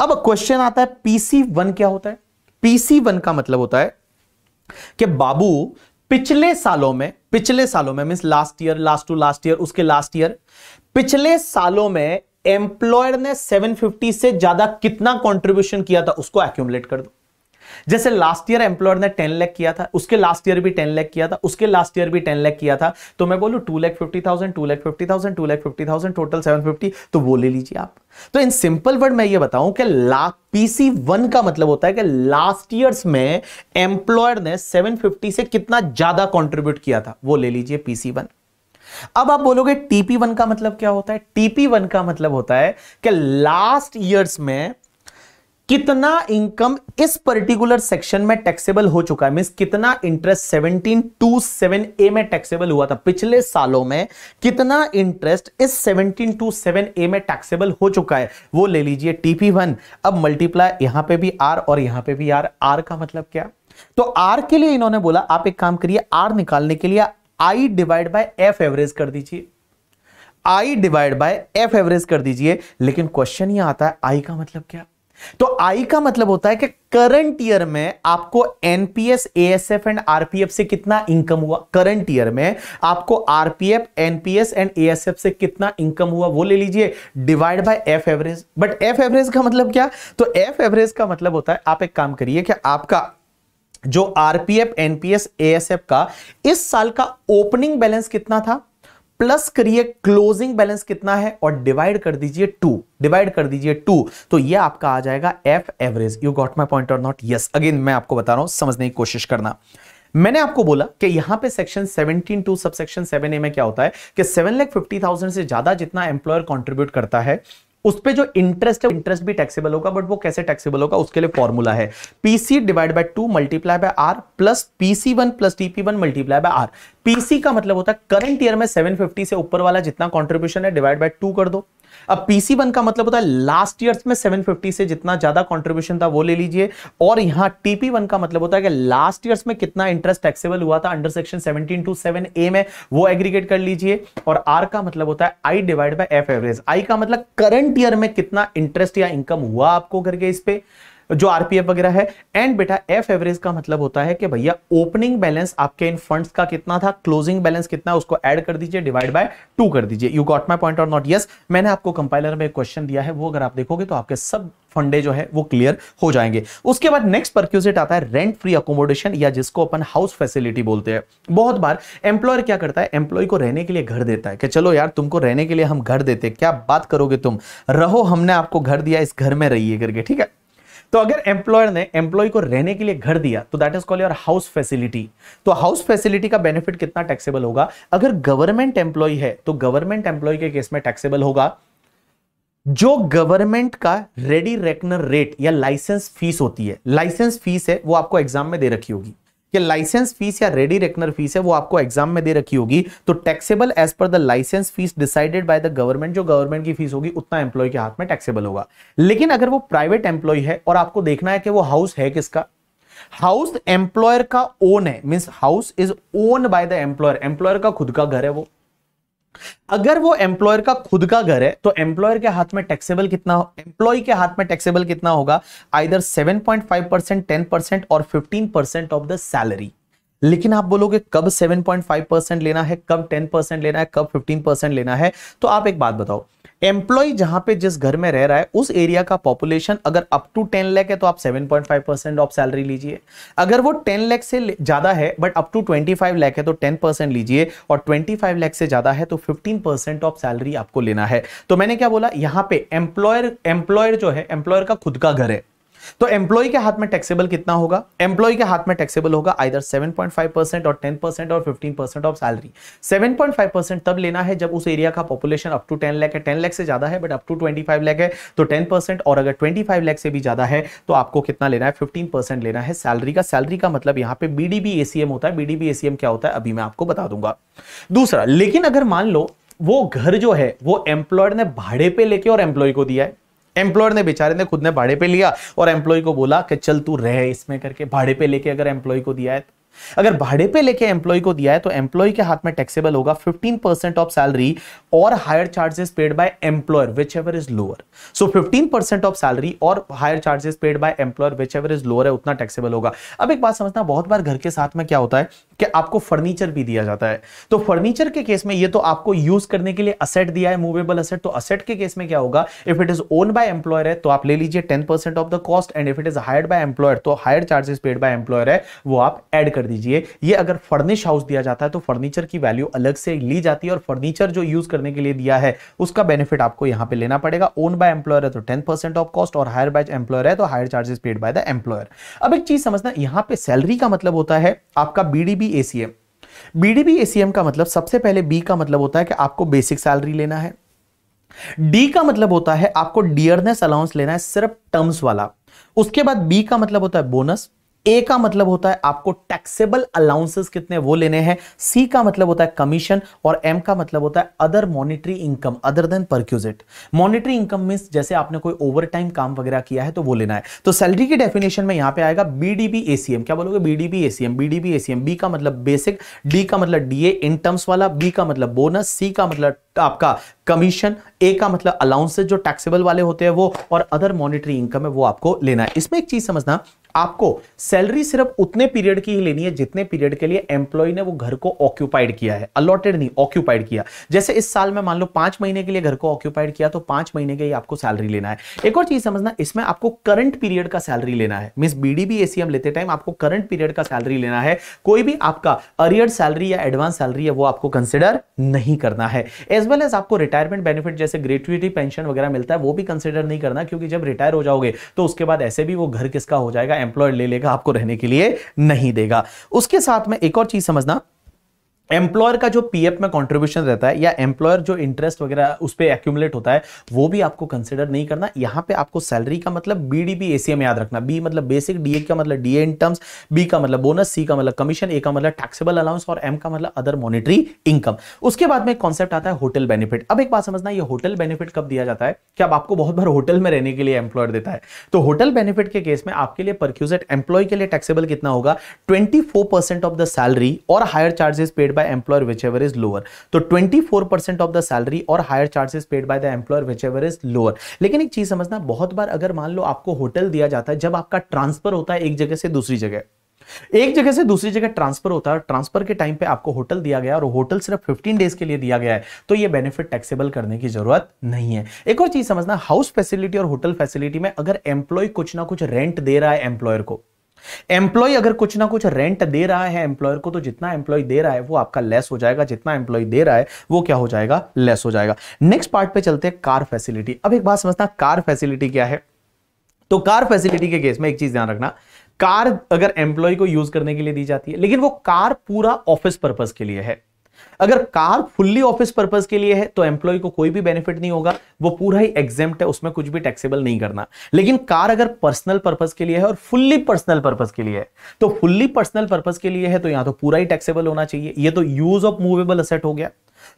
अब क्वेश्चन आता है पीसी वन क्या होता है पीसी वन का मतलब होता है कि बाबू पिछले सालों में पिछले सालों में mean last year last to last year उसके लास्ट ईयर पिछले सालों में एम्प्लॉयर ने 750 से ज्यादा कितना कंट्रीब्यूशन किया था उसको एक्यूमलेट कर दो जैसे लास्ट ईयर एम्प्लॉयर ने टेन लैख किया था उसके लास्ट ईयर भी टेन लैख किया था उसके लास्ट ईयर भी टेन लैख किया था तो मैं बोलू two lakh fifty thousand two lakh fifty thousand two lakh fifty thousand total seven fifty तो वो ले लीजिए आप तो इन सिंपल वर्ड मैं ये बताऊं कि लाख पीसी वन का मतलब होता है कि लास्ट ईयर्स में एम्प्लॉयर ने सेवन फिफ्टी से कितना ज्यादा कॉन्ट्रीब्यूट किया था वो ले लीजिए पीसी वन अब आप बोलोगे टीपी वन का मतलब क्या होता है टीपी वन का मतलब होता है कि लास्ट ईयर्स में कितना इनकम इस पर्टिकुलर सेक्शन में टैक्सेबल हो चुका है मीन कितना interest seventeen two seven A में टैक्सेबल हुआ था पिछले सालों में कितना इंटरेस्ट इस सेवनटीन टू सेवन ए में टैक्सेबल हो चुका है वो ले लीजिए टीपी वन अब मल्टीप्लाई यहां पे भी आर और यहां पे भी आर आर का मतलब क्या तो आर के लिए इन्होंने बोला आप एक काम करिए आर निकालने के लिए I divide by F average कर दीजिए I divide by F average कर दीजिए लेकिन क्वेश्चन ये आता है आई का मतलब क्या तो आई का मतलब होता है कि करंट ईयर में आपको एनपीएस एएसएफ एंड आरपीएफ से कितना इनकम हुआ करंट ईयर में आपको आरपीएफ एनपीएस एंड एएसएफ से कितना इनकम हुआ वो ले लीजिए divide by F average but F average का मतलब क्या तो एफ एवरेज का मतलब होता है आप एक काम करिए कि आपका जो आरपीएफ एनपीएस एएसएफ का इस साल का ओपनिंग बैलेंस कितना था प्लस करिए क्लोजिंग बैलेंस कितना है और डिवाइड कर दीजिए टू डिवाइड कर दीजिए टू तो ये आपका आ जाएगा F average you got my point और नॉट यस अगेन मैं आपको बता रहा हूं समझने की कोशिश करना मैंने आपको बोला कि यहां पे सेक्शन 17 टू सबसेक्शन 7 ए में क्या होता है कि सेवन लैख फिफ्टी थाउजेंड से ज्यादा जितना एम्प्लॉयर कंट्रीब्यूट करता है उस पर जो इंटरेस्ट है इंटरेस्ट भी टैक्सेबल होगा बट वो कैसे टैक्सेबल होगा उसके लिए फॉर्मूला है PC divide by two multiply by R plus PC one plus TP one multiply by R PC का मतलब होता है करंट ईयर में 750 से ऊपर वाला जितना कॉन्ट्रीब्यूशन है डिवाइड बाय टू कर दो अब पीसी वन का मतलब होता है लास्ट ईयर में 750 से जितना ज्यादा कॉन्ट्रीब्यूशन था वो ले लीजिए और यहां टीपी वन का मतलब होता है कि लास्ट ईयर में कितना इंटरेस्ट टैक्सेबल हुआ था under section seventeen two seven A में वो एग्रीगेट कर लीजिए और आर का मतलब होता है I divide by F average I का मतलब करंट ईयर में कितना इंटरेस्ट या इनकम हुआ आपको करके इस पर जो आरपीएफ वगैरह है एंड बेटा एफ एवरेज का मतलब होता है कि भैया ओपनिंग बैलेंस आपके इन फंड्स का कितना था क्लोजिंग बैलेंस कितना उसको ऐड कर दीजिए डिवाइड बाय टू कर दीजिए यू गॉट माई पॉइंट और नॉट यस मैंने आपको कंपाइलर में क्वेश्चन दिया है वो अगर आप देखोगे तो आपके सब फंडे जो है वो क्लियर हो जाएंगे उसके बाद नेक्स्ट परक्यूजिट आता है रेंट फ्री अकोमोडेशन या जिसको अपन हाउस फैसिलिटी बोलते हैं बहुत बार एम्प्लॉयर क्या करता है एम्प्लॉय को रहने के लिए घर देता है कि चलो यार तुमको रहने के लिए हम घर देते क्या बात करोगे तुम रहो हमने आपको घर दिया इस घर में रहिए करके ठीक है तो अगर एम्प्लॉयर ने एम्प्लॉय को रहने के लिए घर दिया तो that is call your house facility तो हाउस फैसिलिटी का बेनिफिट कितना टैक्सेबल होगा अगर गवर्नमेंट एम्प्लॉय है तो गवर्नमेंट एम्प्लॉय के केस में टैक्सेबल होगा जो गवर्नमेंट का रेडी रेकनर रेट या लाइसेंस फीस होती है लाइसेंस फीस है वो आपको एग्जाम में दे रखी होगी कि लाइसेंस फीस या रेडी रेकनर फीस है वो आपको एग्जाम में दे रखी होगी तो taxable as per the licence fee decided by the government जो गवर्नमेंट की फीस होगी उतना एम्प्लॉय के हाथ में टैक्सेबल होगा लेकिन अगर वो प्राइवेट एम्प्लॉय है और आपको देखना है कि वो हाउस है किसका हाउस एम्प्लॉयर का ओन है mean house is own by the employer employer का खुद का घर है वो अगर वो एम्प्लॉयर का खुद का घर है तो एम्प्लॉयर के हाथ में टैक्सेबल कितना एम्प्लॉय के हाथ में टैक्सेबल कितना होगा आइदर 7.5 परसेंट टेन परसेंट और 15 परसेंट ऑफ द सैलरी लेकिन आप बोलोगे कब 7.5 परसेंट लेना है कब 10 परसेंट लेना है कब 15 परसेंट लेना है तो आप एक बात बताओ एम्प्लॉय जहां पे जिस घर में रह रहा है उस एरिया का पॉपुलेशन अगर अप टू 10 लैख है तो आप 7.5 परसेंट ऑफ सैलरी लीजिए अगर वो 10 लैख से ज्यादा है बट अप टू 25 लैख है तो 10 परसेंट लीजिए और 25 लैख से ज्यादा है तो 15 परसेंट ऑफ सैलरी आपको लेना है तो मैंने क्या बोला यहाँ पे एम्प्लॉयर एम्प्लॉयर जो है एम्प्लॉयर का खुद का घर है तो एम्प्लॉय के हाथ में टैक्सेबल कितना होगा एम्प्लॉय के हाथ में टैक्सेबल होगा आइदर 7.5 परसेंट और 10 परसेंट और 15 परसेंट ऑफ सैलरी 7.5 परसेंट तब लेना है जब उस एरिया का पॉपुलेशन अप टू 10 लाख है 10 लाख से ज्यादा है बट अप टू 25 लाख है तो 10 परसेंट और अगर 25 लाख से भी ज्यादा है तो आपको कितना लेना है फिफ्टीन लेना है सैलरी का सैलरी का मतलब यहाँ पे बीडीबी एसीएम होता है बीडीबी एसीएम क्या होता है अभी मैं आपको बता दूंगा दूसरा लेकिन अगर मान लो वो घर जो है वो एम्प्लॉयड ने भाड़े पे लेके और एम्प्लॉय को दिया है एम्प्लॉयर ने बेचारे ने खुद ने भाड़े पे लिया और एम्प्लॉय को बोला कि चल तू रहे इसमें करके भाड़े पे लेके अगर एम्प्लॉय को दिया है तो अगर भाड़े पे लेके एम्प्लॉय को दिया है तो एम्प्लॉय के हाथ में टैक्सेबल होगा 15 परसेंट ऑफ सैलरी और hire charges paid by employer whichever is lower so 15 percent of salary और hire charges paid by employer whichever is lower है उतना टैक्सेबल होगा अब एक बात समझना बहुत बार घर के साथ में क्या होता है कि आपको फर्नीचर भी दिया जाता है तो फर्नीचर के केस में ये तो आपको यूज करने के लिए असेट दिया है मूवेबल असेट तो असेट के केस में क्या होगा if it is own by employer है तो आप ले लीजिए ten of the cost and if it is hire by employer तो hire charges paid by employer है वो आप एड कर दीजिए ये अगर फर्निश हाउस दिया जाता है तो फर्नीचर की वैल्यू अलग से ली जाती है और फर्नीचर जो यूज करने के लिए दिया है उसका बेनिफिट आपको यहां पे लेना पड़ेगा ओन बाय एम्प्लॉयर है तो टेन परसेंट ऑफ कॉस्ट और हायर बाय एम्प्लॉयर है तो hire charges paid by the employer अब एक चीज समझना यहां पर सैलरी का मतलब होता है आपका बीडीबी एसीएम बीडीबी एसीएम का मतलब सबसे पहले बी का मतलब होता है कि आपको बेसिक सैलरी लेना है डी का मतलब होता है आपको डियरनेस अलाउंस लेना है सिर्फ टर्म्स वाला उसके बाद बी का मतलब होता है बोनस ए का मतलब होता है आपको टैक्सेबल अलाउंसेस कितने वो लेने हैं सी का मतलब होता है कमीशन और एम का मतलब होता है other monetary income other than perquisite monetary income mean जैसे आपने कोई ओवर टाइम काम वगैरह किया है तो वो लेना है तो सैलरी की डेफिनेशन में यहां पे आएगा बीडीबी एसीएम क्या बोलोगे BDB ACM BDB ACM B का मतलब बेसिक डी का मतलब डीए इन टर्म्स वाला बी का मतलब बोनस सी का मतलब तो आपका कमीशन ए का मतलब अलाउंसेज जो टैक्सेबल वाले होते हैं वो और अदर मॉनिटरी इनकम है वो आपको लेना है इसमें एक चीज समझना आपको सैलरी सिर्फ उतने पीरियड की ही लेनी है जितने पीरियड के लिए एम्प्लॉय ने वो घर को ऑक्यूपाइड किया है अलॉटेड नहीं ऑक्यूपाइड किया जैसे इस साल में मान लो पांच महीने के लिए घर को ऑक्यूपाइड किया तो पांच महीने के ही आपको सैलरी लेना है एक और चीज समझना इसमें आपको करंट पीरियड का सैलरी लेना है मिस बीडीबी एसीएम लेते टाइम आपको करंट पीरियड का सैलरी लेना है कोई भी आपका अरियर सैलरी या एडवांस सैलरी है वो आपको कंसिडर नहीं करना है एज वेल एज आपको रिटायरमेंट बेनिफिट जैसे ग्रेचुटी पेंशन वगैरह मिलता है वो भी कंसिडर नहीं करना क्योंकि जब रिटायर हो जाओगे तो उसके बाद ऐसे भी वो घर किसका हो जाएगा एम्प्लॉय ले लेगा आपको रहने के लिए नहीं देगा उसके साथ में एक और चीज समझना एम्प्लॉयर का जो पीएफ में कंट्रीब्यूशन रहता है या एम्प्लॉयर जो इंटरेस्ट वगैरह उस पर एक्यूमुलेट होता है वो भी आपको कंसिडर नहीं करना यहाँ पे आपको सैलरी का मतलब B D B C M याद रखना बी मतलब बेसिक ए का मतलब ए इन टर्म्स बी का मतलब बोनस सी का मतलब कमीशन ए का मतलब टैक्सेबल अलाउंस और एम का मतलब अदर मॉनिटरी इनकम उसके बाद में कॉन्सेप्ट आता है होटल बेनिफिट अब एक बात समझना ये होटल बेनिफिट कब दिया जाता है कि अब आपको बहुत बार होटल में रहने के लिए एम्प्लॉयर देता है तो होटल बेनिफिट के केस में आपके लिए परक्यूजेट एम्प्लॉय के लिए टैक्सेबल कितना होगा ट्वेंटी ऑफ द सैलरी और hire charges paid by employer whichever is lower तो 24% ऑफ द सैलरी और hire charges paid by the employer whichever is lower लेकिन एक चीज समझना बहुत बार अगर मान लो आपको होटल दिया जाता है जब आपका ट्रांसफर होता है एक जगह से दूसरी जगह एक जगह से दूसरी जगह ट्रांसफर होता है ट्रांसफर के टाइम पे आपको होटल दिया गया और होटल सिर्फ 15 डेज के लिए दिया गया है तो ये बेनिफिट टैक्सेबल करने की जरूरत नहीं है एक और चीज समझना हाउस फैसिलिटी और होटल फैसिलिटी में अगर एम्प्लॉय कुछ ना कुछ रेंट दे रहा है एम्प्लॉयर को एम्प्लॉय अगर कुछ ना कुछ रेंट दे रहा है एम्प्लॉयर को तो जितना एम्प्लॉय दे रहा है वो आपका लेस हो जाएगा जितना एम्प्लॉय दे रहा है वो क्या हो जाएगा लेस हो जाएगा नेक्स्ट पार्ट पे चलते हैं कार फैसिलिटी अब एक बात समझना कार फैसिलिटी क्या है तो कार फैसिलिटी के केस में एक चीज ध्यान रखना कार अगर एम्प्लॉय को यूज करने के लिए दी जाती है लेकिन वो कार पूरा ऑफिस पर्पज के लिए है अगर कार फुल्ली ऑफिस पर्पज के लिए है तो एम्प्लॉय को कोई भी बेनिफिट नहीं होगा वो पूरा ही एग्जेम्प्ट है उसमें कुछ भी टैक्सेबल नहीं करना लेकिन कार अगर पर्सनल पर्पज के लिए है और फुल्ली पर्सनल पर्पज के लिए है तो फुल्ली पर्सनल पर्पज के लिए है तो यहां तो पूरा ही टैक्सेबल होना चाहिए ये तो यूज ऑफ मूवेबल असेट हो गया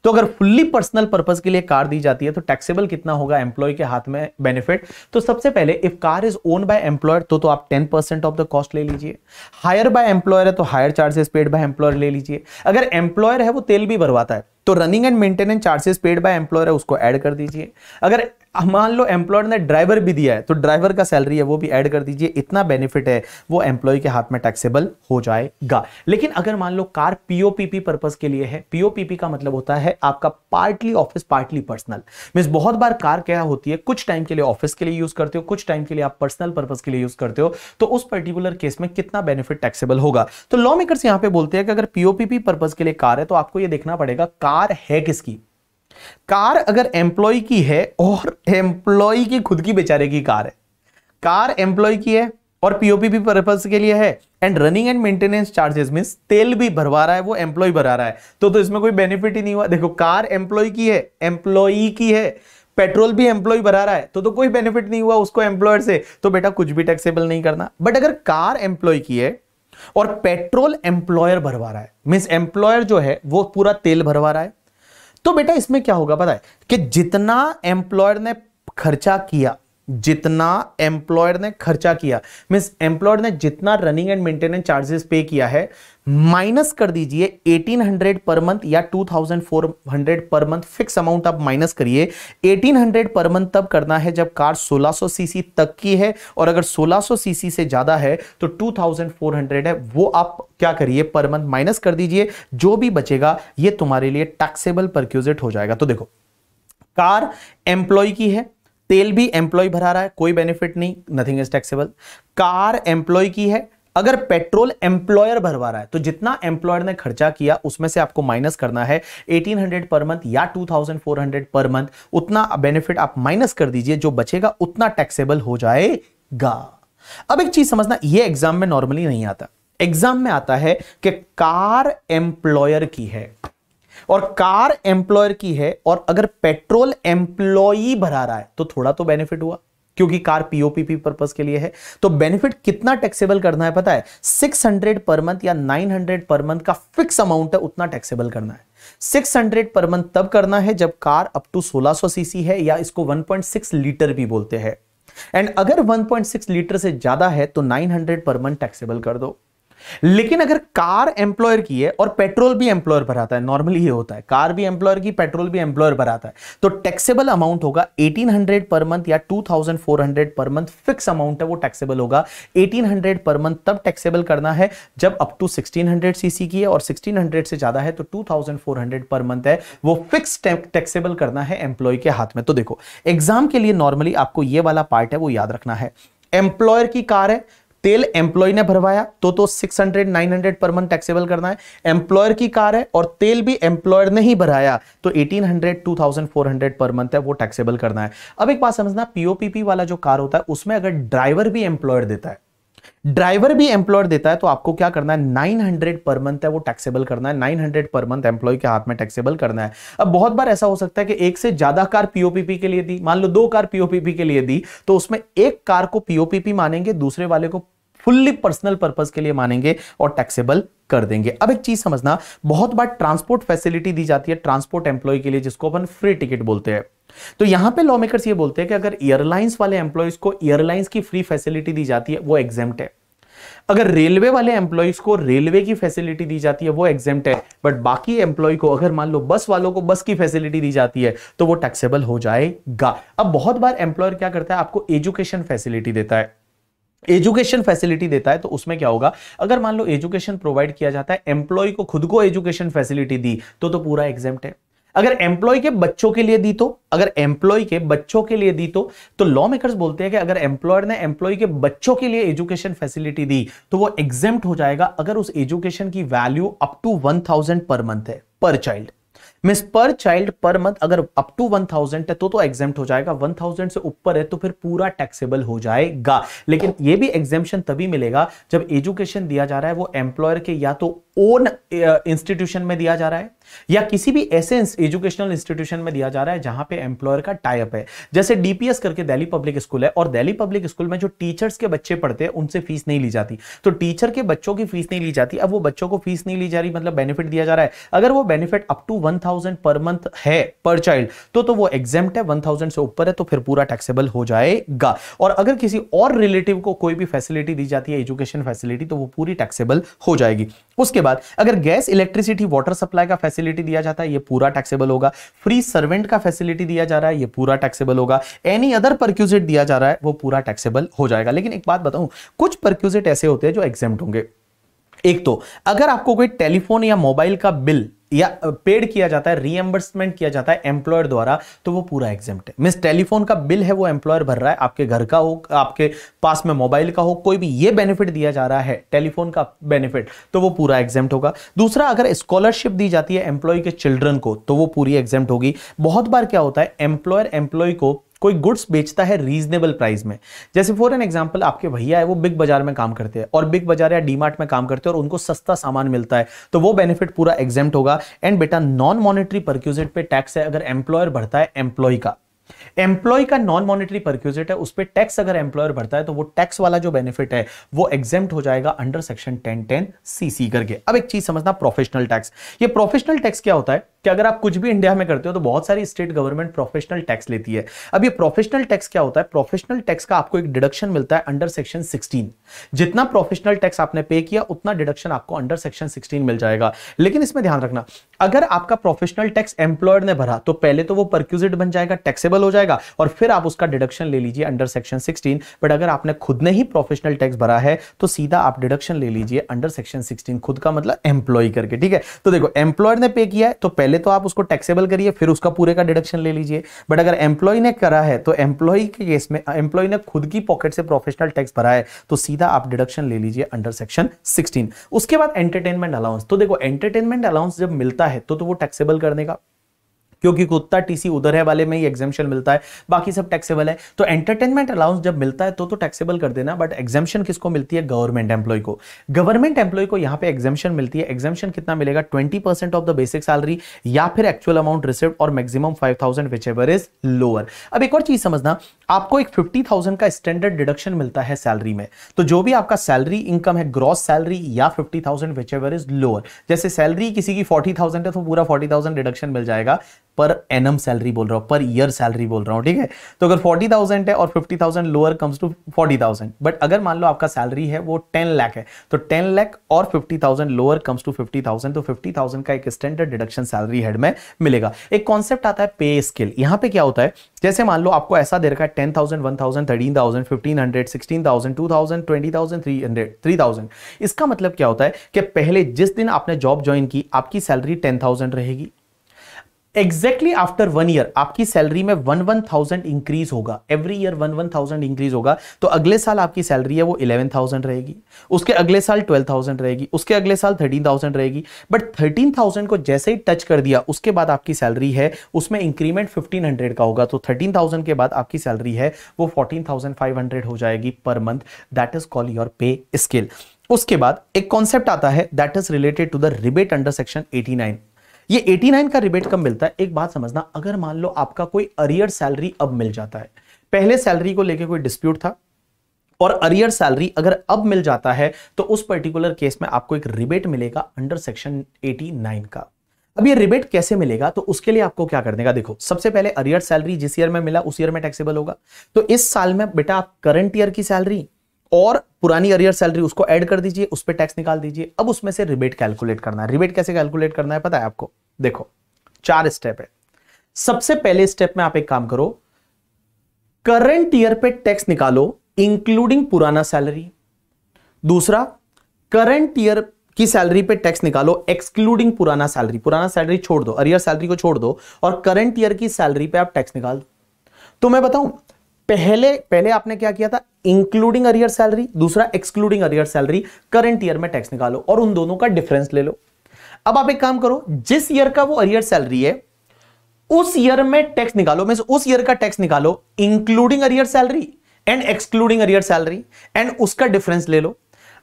तो अगर फुल्ली पर्सनल पर्पज के लिए कार दी जाती है तो टैक्सेबल कितना होगा एम्प्लॉय के हाथ में बेनिफिट तो सबसे पहले if car is own by employer तो, आप ten percent of the cost ले लीजिए हायर बाय एम्प्लॉयर है तो hire charges paid by employer ले लीजिए अगर एम्प्लॉयर है वो तेल भी भरवाता है तो running and maintenance charges paid by employer है उसको ऐड कर दीजिए अगर मान लो एम्प्लॉयर ने ड्राइवर भी दिया है तो ड्राइवर का सैलरी है वो भी ऐड कर दीजिए इतना बेनिफिट है वो एम्प्लॉय के हाथ में टैक्सेबल हो जाएगा लेकिन अगर मान लो कार पीओपीपी पर्पज के लिए है पीओपीपी का मतलब होता है आपका partly office partly personal mean बहुत बार कार क्या होती है कुछ टाइम के लिए ऑफिस के लिए यूज करते हो कुछ टाइम के लिए आप पर्सनल पर्पज के लिए यूज करते हो तो उस पर्टिकुलर केस में कितना बेनिफिट टैक्सेबल होगा तो लॉ मेकर्स यहां पर बोलते हैं कि अगर पीओपीपी पर्पज के लिए कार है तो आपको यह देखना पड़ेगा कार है किसकी कार अगर एम्प्लॉय की है और एम्प्लॉय की खुद की बेचारे की कार है कार एम्प्लॉय की है और पीओपी भी पर्पज के लिए है and running and maintenance charges mean तेल भी भरवा रहा है वो एम्प्लॉय भरा रहा है तो, तो इसमें कोई बेनिफिट ही नहीं हुआ देखो कार एम्प्लॉय की है एम्प्लॉय की है पेट्रोल भी एम्प्लॉय भरा रहा है तो तो कोई बेनिफिट नहीं हुआ उसको एम्प्लॉयर से तो बेटा कुछ भी टैक्सेबल नहीं करना बट अगर कार एम्प्लॉय की है और पेट्रोल एम्प्लॉयर भरवा रहा है मीन एम्प्लॉयर जो है वो पूरा तेल भरवा रहा है तो बेटा इसमें क्या होगा बताए कि जितना एम्प्लॉयर ने खर्चा किया जितना एम्प्लॉयर ने खर्चा किया मीन एम्प्लॉयर ने जितना रनिंग एंड मेंटेनेंस चार्जेस पे किया है माइनस कर दीजिए 1800 पर मंथ या 2400 पर मंथ फिक्स अमाउंट आप माइनस करिए 1800 पर मंथ तब करना है जब कार 1600 सीसी तक की है और अगर 1600 सीसी से ज्यादा है तो 2400 है वो आप क्या करिए पर मंथ माइनस कर दीजिए जो भी बचेगा ये तुम्हारे लिए टैक्सेबल परक्यूजिट हो जाएगा तो देखो कार एम्प्लॉय की है तेल भी एम्प्लॉय भरा रहा है कोई बेनिफिट नहीं nothing is taxable car employee की है अगर पेट्रोल एम्प्लॉयर भरवा रहा है तो जितना एम्प्लॉयर ने खर्चा किया उसमें से आपको माइनस करना है 1800 पर मंथ या 2400 पर मंथ उतना बेनिफिट आप माइनस कर दीजिए जो बचेगा उतना टैक्सेबल हो जाएगा अब एक चीज समझना यह एग्जाम में नॉर्मली नहीं आता एग्जाम में आता है कि कार एम्प्लॉयर की है और कार एम्प्लॉयर की है और अगर पेट्रोल एम्प्लॉई भरा रहा है तो थोड़ा तो बेनिफिट हुआ क्योंकि कार पीओपीपी पर्पज के लिए है तो बेनिफिट कितना टैक्सेबल करना है पता है 600 पर मंथ या 900 पर मंथ का फिक्स अमाउंट है उतना टैक्सेबल करना है 600 पर मंथ तब करना है जब कार अप टू 1600 सीसी है या इसको 1.6 लीटर भी बोलते हैं एंड अगर 1.6 लीटर से ज्यादा है तो 900 पर मंथ टैक्सेबल कर दो लेकिन अगर कार एम्प्लॉयर की है और पेट्रोल भी एम्प्लॉयर भराता है नॉर्मली ये होता है कार भी एम्प्लॉयर की पेट्रोल भी एम्प्लॉयर भराता है तो टैक्सेबल अमाउंट होगा 1800 पर मंथ या 2400 पर मंथ फिक्स अमाउंट है वो टैक्सेबल होगा 1800 पर मंथ तब टैक्सेबल करना है जब अप टू 1600 सीसी की है और 1600 से ज्यादा है तो 2400 पर मंथ है वो फिक्स टैक्सेबल करना है एम्प्लॉय के हाथ में तो देखो एग्जाम के लिए नॉर्मली आपको ये वाला पार्ट है वो याद रखना है एम्प्लॉयर की कार है तेल एम्प्लॉय ने भरवाया तो तो 600 900 पर मंथ टैक्सेबल करना है एम्प्लॉयर की कार है और तेल भी एम्प्लॉयर ने ही भराया तो 1800 2400 पर मंथ है वो टैक्सेबल करना है अब एक बात समझना पीओपीपी वाला जो कार होता है उसमें अगर ड्राइवर भी एम्प्लॉयर देता है ड्राइवर भी एम्प्लॉयर देता है तो आपको क्या करना है 900 पर मंथ है वो टैक्सेबल करना है 900 पर मंथ एम्प्लॉय के हाथ में टैक्सेबल करना है अब बहुत बार ऐसा हो सकता है कि एक से ज्यादा कार पीओपीपी के लिए दी मान लो दो कार पीओपीपी के लिए दी तो उसमें एक कार को पीओपीपी मानेंगे दूसरे वाले को फुल्ली पर्सनल पर्पज के लिए मानेंगे और टैक्सेबल कर देंगे अब एक चीज समझना बहुत बार ट्रांसपोर्ट फैसिलिटी दी जाती है ट्रांसपोर्ट एम्प्लॉय के लिए जिसको अपन फ्री टिकट बोलते हैं तो यहां पे लॉ मेकर्स ये बोलते हैं कि अगर एयरलाइंस वाले एम्प्लॉयज को एयरलाइंस की फ्री फैसिलिटी दी जाती है वो एग्जेम्प्ट है अगर रेलवे वाले एम्प्लॉयज को रेलवे की फैसिलिटी दी जाती है वो एग्जेम्प्ट है बट बाकी एम्प्लॉय को अगर मान लो बस वालों को बस की फैसिलिटी दी जाती है तो वो टैक्सेबल हो जाएगा अब बहुत बार एम्प्लॉयर क्या करता है आपको एजुकेशन फैसिलिटी देता है एजुकेशन फैसिलिटी देता है तो उसमें क्या होगा अगर मान लो एजुकेशन प्रोवाइड किया जाता है एम्प्लॉय को खुद को एजुकेशन फैसिलिटी दी तो तो पूरा एग्जाम है अगर एम्प्लॉय के बच्चों के लिए दी तो अगर एम्प्लॉय के बच्चों के लिए दी तो तो लॉ मेकर्स बोलते हैं कि अगर एम्प्लॉयर ने एम्प्लॉय के बच्चों के लिए एजुकेशन फैसिलिटी दी तो वो एग्जेम्प्ट हो जाएगा अगर उस एजुकेशन की value up to one thousand per month है पर चाइल्ड मिस पर चाइल्ड पर मंथ अगर अप टू वन थाउजेंड है तो तो एग्जाम हो जाएगा वन थाउजेंड से ऊपर है तो फिर पूरा टैक्सेबल हो जाएगा लेकिन ये भी एग्जेम्पन तभी मिलेगा जब एजुकेशन दिया जा रहा है वो एम्प्लॉयर के या तो ओन इंस्टीट्यूशन में दिया जा रहा है या किसी भी ऐसे एजुकेशनल इंस्टीट्यूशन में दिया जा रहा है जहां पे एम्प्लॉयर का टाइप है जैसे डीपीएस करके दिल्ली पब्लिक स्कूल है और दिल्ली पब्लिक स्कूल में जो टीचर्स के बच्चे पढ़ते हैं उनसे फीस नहीं ली जाती तो टीचर के बच्चों की फीस नहीं ली जाती अब वो बच्चों को फीस नहीं ली जा रही मतलब बेनिफिट दिया जा रहा है अगर वो benefit up to one per month है पर चाइल्ड तो, तो वो एग्जाम है वन से ऊपर है तो फिर पूरा टैक्सेबल हो जाएगा और अगर किसी और रिलेटिव को कोई भी फैसिलिटी दी जाती है एजुकेशन फैसिलिटी तो वो पूरी टैक्सेबल हो जाएगी उसके बाद अगर गैस इलेक्ट्रिसिटी वाटर सप्लाई का फैसिलिटी दिया जाता है ये पूरा टैक्सेबल होगा फ्री सर्वेंट का फैसिलिटी दिया जा रहा है ये पूरा टैक्सेबल होगा एनी अदर परक्यूजिट दिया जा रहा है वो पूरा टैक्सेबल हो जाएगा लेकिन एक बात बताऊं कुछ परक्यूजिट ऐसे होते हैं जो एग्जाम होंगे एक तो अगर आपको कोई टेलीफोन या मोबाइल का बिल या पेड किया जाता है रीएम्बर्समेंट किया जाता है एम्प्लॉयर द्वारा तो वो पूरा एग्जेप्ट है मिस टेलीफोन का बिल है वो एम्प्लॉयर भर रहा है आपके घर का हो आपके पास में मोबाइल का हो कोई भी ये बेनिफिट दिया जा रहा है टेलीफोन का बेनिफिट तो वो पूरा एग्जाम होगा दूसरा अगर स्कॉलरशिप दी जाती है एम्प्लॉय के चिल्ड्रन को तो वो पूरी एग्जाम होगी बहुत बार क्या होता है एम्प्लॉयर एम्प्लॉय को कोई गुड्स बेचता है रीजनेबल प्राइस में जैसे फॉर एन एग्जाम्पल आपके भैया है वो बिग बाजार में काम करते हैं और बिग बाजार या डीमार्ट में काम करते हैं और उनको सस्ता सामान मिलता है तो वो बेनिफिट पूरा एग्जेम्प्ट होगा एंड बेटा नॉन मॉनिटरी परक्यूजेट पे टैक्स है अगर एम्प्लॉयर बढ़ता है एम्प्लॉय का एम्प्लॉय का नॉन मॉनिटरी परक्यूजेट है उस पर टैक्स अगर एम्प्लॉयर बढ़ता है तो वो टैक्स वाला जो बेनिफिट है वो एग्जेम्प्ट हो जाएगा under section ten ten CC करके अब एक चीज समझना प्रोफेशनल टैक्स ये प्रोफेशनल टैक्स क्या होता है कि अगर आप कुछ भी इंडिया में करते हो तो बहुत सारी स्टेट गवर्नमेंट प्रोफेशनल टैक्स लेती है अब ये प्रोफेशनल टैक्स क्या होता है प्रोफेशनल टैक्स का आपको एक डिडक्शन मिलता है अंडर सेक्शन 16 जितना प्रोफेशनल टैक्स आपने पे किया उतना डिडक्शन आपको अंडर सेक्शन 16 मिल जाएगा लेकिन इसमें ध्यान रखना अगर आपका प्रोफेशनल टैक्स एम्प्लॉयड ने भरा तो पहले तो वो परक्यूजिट बन जाएगा टैक्सेबल हो जाएगा और फिर आप उसका डिडक्शन ले लीजिए अंडर सेक्शन सिक्सटीन बट अगर आपने खुद ने ही प्रोफेशनल टैक्स भरा है तो सीधा आप डिडक्शन ले लीजिए अंडर सेक्शन सिक्सटीन खुद का मतलब एम्प्लॉय करके ठीक है तो देखो एम्प्लॉयड ने पे किया है तो पहले पहले तो आप उसको टैक्सेबल करिए फिर उसका पूरे का डिडक्शन ले लीजिए बट अगर एम्प्लॉय ने करा है तो एम्प्लॉय के केस में एम्प्लॉय ने खुद की पॉकेट से प्रोफेशनल टैक्स भरा है तो सीधा आप डिडक्शन ले लीजिए अंडर सेक्शन 16 उसके बाद एंटरटेनमेंट अलाउंस तो देखो एंटरटेनमेंट अलाउंस जब मिलता है तो, तो वो टैक्सेबल करने का क्योंकि कुत्ता टीसी उधर है वाले में ही एग्जामेशन मिलता है बाकी सब टैक्सेबल है तो एंटरटेनमेंट अलाउंस जब मिलता है तो तो टैक्सेबल कर देना बट एग्जामेशन किसको मिलती है गवर्नमेंट एम्प्लॉय को गवर्नमेंट एम्प्लॉय को यहाँ पे एग्जामेशन मिलती है एग्जामेशन कितना मिलेगा twenty of the basic salary या फिर एक्चुअल अमाउंट रिसिव और maximum five thousand whichever is lower अब एक और चीज समझना आपको एक फिफ्टी थाउजेंड का स्टैंडर्ड डिडक्शन मिलता है सैलरी में तो जो भी आपका सैलरी इनकम है ग्रॉस सैलरी या fifty thousand whichever is lower जैसे सैलरी किसी की फोर्टी थाउजेंड है तो पूरा फोर्टी थाउजेंड डिडक्शन मिल जाएगा पर एनम सैलरी बोल रहा हूँ पर ईयर सैलरी बोल रहा हूँ ठीक है तो अगर फोर्टी थाउजेंड है और fifty thousand lower comes to forty thousand but अगर मान लो आपका सैलरी है वो टेन लाख है तो टेन लाख और fifty thousand lower comes to fifty thousand तो फिफ्टी थाउजेंड का एक स्टैंडर्ड डिडक्शन सैलरी हेड में मिलेगा एक कॉन्सेप्ट आता है पे स्केल यहाँ पे क्या होता है जैसे मान लो आपको ऐसा दे रखा है ten thousand one thousand thirteen thousand fifteen hundred sixteen thousand two thousand twenty thousand three hundred three thousand इसका मतलब क्या होता है कि पहले जिस दिन आपने जॉब ज्वाइन की आपकी सैलरी टेन थाउजेंड रहेगी एग्जैक्टली आफ्टर वन ईयर आपकी सैलरी में वन वन थाउजेंड इंक्रीज होगा every year one one thousand increase होगा तो अगले साल आपकी सैलरी है वो इलेवन थाउजेंड रहेगी उसके अगले साल ट्वेल्व थाउजेंड रहेगी उसके अगले साल थर्टीन थाउजेंड रहेगी बट थर्टीन थाउजेंड को जैसे ही टच कर दिया उसके बाद आपकी सैलरी है उसमें इंक्रीमेंट फिफ्टीन हंड्रेड का होगा तो थर्टीन थाउजेंड के बाद आपकी सैलरी है वो फोर्टीन थाउजेंड फाइव हंड्रेड हो जाएगी per month that is call your pay scale उसके बाद एक कॉन्सेप्ट आता है that is related to the rebate under section eighty nine ये 89 का रिबेट कब मिलता है एक बात समझना अगर मान लो आपका कोई अरियर सैलरी अब मिल जाता है पहले सैलरी को लेकर कोई डिस्प्यूट था और अरियर सैलरी अगर अब मिल जाता है तो उस पर्टिकुलर केस में आपको एक रिबेट मिलेगा अंडर सेक्शन 89 का अब ये रिबेट कैसे मिलेगा तो उसके लिए आपको क्या करने का देखो सबसे पहले अरियर सैलरी जिस ईयर में मिला उस ईयर में टैक्सेबल होगा तो इस साल में बेटा आप करंट ईयर की सैलरी और पुरानी अरियर सैलरी उसको ऐड कर दीजिए उस पर टैक्स निकाल दीजिए अब उसमें से रिबेट कैलकुलेट करना है रिबेट कैसे कैलकुलेट करना है पता है आपको देखो चार स्टेप है सबसे पहले स्टेप में आप एक काम करो करंट ईयर पे टैक्स निकालो इंक्लूडिंग पुराना सैलरी दूसरा करंट ईयर की सैलरी पे टैक्स निकालो एक्सक्लूडिंग पुराना सैलरी पुराना सैलरी छोड़ दो अरियर सैलरी को छोड़ दो और करंट ईयर की सैलरी पे आप टैक्स निकाल दो तो मैं बताऊं पहले पहले आपने क्या किया था इंक्लूडिंग अरियर सैलरी दूसरा excluding arrear salary current year में टैक्स निकालो और उन दोनों का डिफरेंस ले लो अब आप एक काम करो जिस ईयर का वो अरियर सैलरी है उस ईयर में टैक्स निकालो मीन उस ईयर का टैक्स निकालो including arrear salary and excluding arrear salary and उसका डिफरेंस ले लो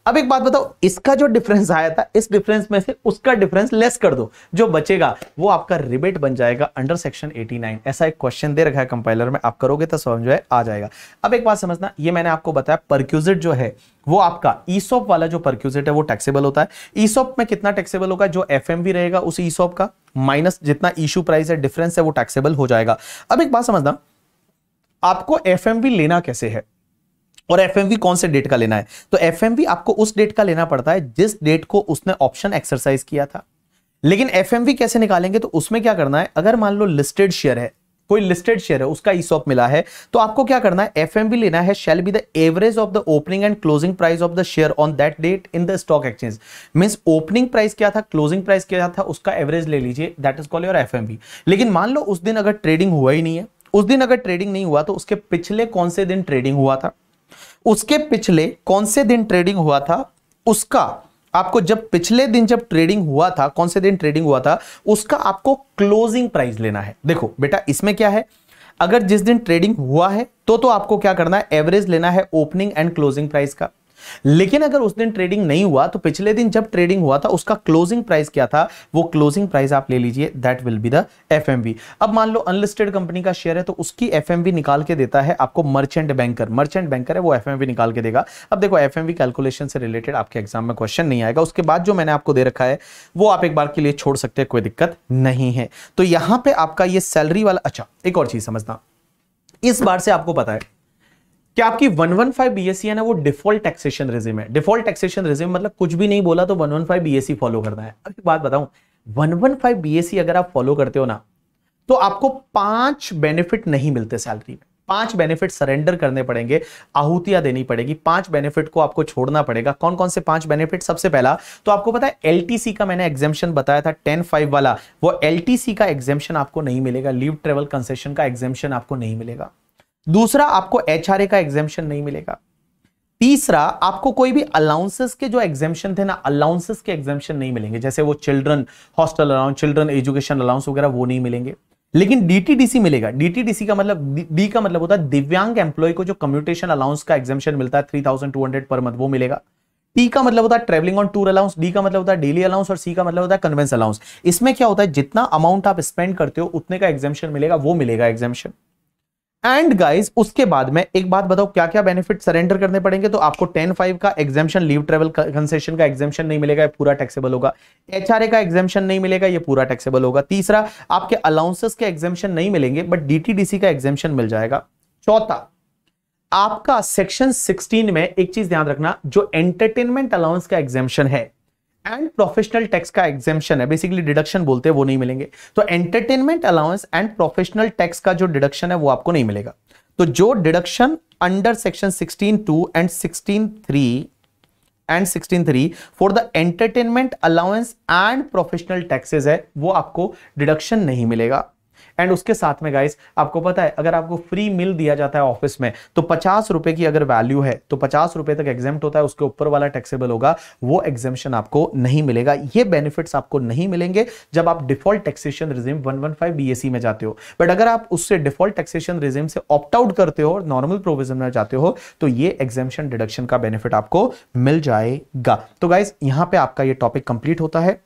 अब एक बात बताओ इसका जो डिफरेंस आया था इस डिफरेंस में से उसका डिफरेंस लेस कर दो जो बचेगा वो आपका रिबेट बन जाएगा अंडर सेक्शन 89 ऐसा एक क्वेश्चन दे रखा है कंपाइलर में आप करोगे तो समझ है आ जाएगा अब एक बात समझना ये मैंने आपको बताया परक्यूजिट जो है वो आपका ईसॉप वाला जो परक्यूजिट है वो टैक्सेबल होता है ईसॉप में कितना टैक्सेबल होगा जो एफ रहेगा उस ईसॉप का माइनस जितना इशू प्राइस है डिफरेंस है वो टैक्सेबल हो जाएगा अब एक बात समझना आपको एफ लेना कैसे है और एफ कौन से डेट का लेना है तो एफ आपको उस डेट का लेना पड़ता है जिस डेट को उसने ऑप्शन एक्सरसाइज किया था लेकिन एफ कैसे निकालेंगे तो उसमें क्या करना है अगर मान लो लिस्टेड शेयर है कोई लिस्टेड शेयर है उसका ईसॉप मिला है तो आपको क्या करना है एफ लेना है shall be the average of the opening and closing price of the share on that date in the stock exchange mean opening price क्या था क्लोजिंग प्राइस क्या था उसका एवरेज ले लीजिए that is call your F लेकिन मान लो उस दिन अगर ट्रेडिंग हुआ ही नहीं है उस दिन अगर ट्रेडिंग नहीं हुआ तो उसके पिछले कौन से दिन ट्रेडिंग हुआ था उसके पिछले कौन से दिन ट्रेडिंग हुआ था उसका आपको जब पिछले दिन जब ट्रेडिंग हुआ था कौन से दिन ट्रेडिंग हुआ था उसका आपको क्लोजिंग प्राइस लेना है देखो बेटा इसमें क्या है अगर जिस दिन ट्रेडिंग हुआ है तो तो आपको क्या करना है एवरेज लेना है ओपनिंग एंड क्लोजिंग प्राइस का लेकिन अगर उस दिन ट्रेडिंग नहीं हुआ तो पिछले दिन जब ट्रेडिंग हुआ था उसका क्लोजिंग प्राइस क्या था वो क्लोजिंग प्राइस आप ले लीजिए that will be the F अब मान लो अनलिस्टेड कंपनी का शेयर है तो उसकी एफ निकाल के देता है आपको मर्चेंट बैंकर मर्चेंट बैंकर है वो एफ निकाल के देगा अब देखो एफ कैलकुलेशन से रिलेटेड आपके एग्जाम में क्वेश्चन नहीं आएगा उसके बाद जो मैंने आपको दे रखा है वो आप एक बार के लिए छोड़ सकते हैं कोई दिक्कत नहीं है तो यहां पर आपका यह सैलरी वाला अच्छा एक और चीज समझना इस बार से आपको पता है कि आपकी 115 बीएससी है ना वो डिफॉल्ट टैक्सेशन रिजिम है डिफॉल्ट टैक्सेशन रिजिम मतलब कुछ भी नहीं बोला तो 115 बीएससी फॉलो करना है अब एक बात बताऊं 115 बीएससी अगर आप फॉलो करते हो ना तो आपको पांच बेनिफिट नहीं मिलते सैलरी में पांच बेनिफिट सरेंडर करने पड़ेंगे आहुतियां देनी पड़ेगी पांच बेनिफिट को आपको छोड़ना पड़ेगा कौन कौन से पांच बेनिफिट सबसे पहला तो आपको पता है एलटीसी का मैंने एग्जेम्पन बताया था टेन फाइव वाला वो एलटीसी का एग्जेम्पन आपको नहीं मिलेगा लीव ट्रेवल कंसेशन का एग्जेम्पन आपको नहीं मिलेगा दूसरा आपको एच का एग्जेम्पन नहीं मिलेगा तीसरा आपको कोई भी अलाउंसेस के जो एग्जेम्पन थे ना अलाउंसेस के एग्जेम्पन नहीं मिलेंगे जैसे वो children hostel allowance children education allowance वगैरह वो नहीं मिलेंगे लेकिन डीटीडीसी मिलेगा डीटीडीसी का मतलब डी का मतलब होता है दिव्यांग एम्प्लॉय को जो कम्यूटेशन अलाउंस का एग्जेम्पन मिलता है three thousand two hundred per month वो मिलेगा टी का मतलब होता है travelling on tour allowance D का मतलब होता है डेली अलाउंस और सी का मतलब होता है कन्वेंस अलाउंस इसमें क्या होता है जितना अमाउंट आप स्पेंड करते हो उतने का एग्जेम्पन मिलेगा वो मिलेगा एग्जेम्पन एंड गाइज उसके बाद में एक बात बताओ क्या क्या बेनिफिट सरेंडर करने पड़ेंगे तो आपको टेन फाइव का एग्जामेशन लीव ट्रेवल कंसेशन का एग्जामेशन नहीं मिलेगा ये पूरा टैक्सेबल होगा एचआरए का एग्जामेशन नहीं मिलेगा ये पूरा टैक्सेबल होगा तीसरा आपके अलाउंसेस के एग्जामेशन नहीं मिलेंगे बट डीटीडीसी का एग्जामेशन मिल जाएगा चौथा आपका सेक्शन सिक्सटीन में एक चीज ध्यान रखना जो एंटरटेनमेंट अलाउंस का एग्जामेशन है एंड प्रोफेशनल टैक्स का एग्जेम्पन है बेसिकली डिडक्शन बोलते हैं वो नहीं मिलेंगे तो entertainment allowance and professional tax का जो डिडक्शन है वो आपको नहीं मिलेगा तो जो deduction under section 16.2 and 16.3 and 16.3 for the entertainment allowance and professional taxes है वो आपको डिडक्शन नहीं मिलेगा एंड उसके साथ में गाइस आपको पता है अगर आपको फ्री मिल दिया जाता है ऑफिस में तो पचास रुपए की अगर वैल्यू है तो पचास रुपए तक एग्जाम होता है उसके ऊपर वाला टैक्सेबल होगा वो एग्जामेशन आपको नहीं मिलेगा ये बेनिफिट्स आपको नहीं मिलेंगे जब आप default taxation regime one one में जाते हो बट अगर आप उससे डिफॉल्ट टैक्सेशन रिजिम से ऑप्ट आउट करते हो और नॉर्मल प्रोविजन में जाते हो तो ये एग्जामेशन डिडक्शन का बेनिफिट आपको मिल जाएगा तो गाइज यहां पर आपका यह टॉपिक कंप्लीट होता है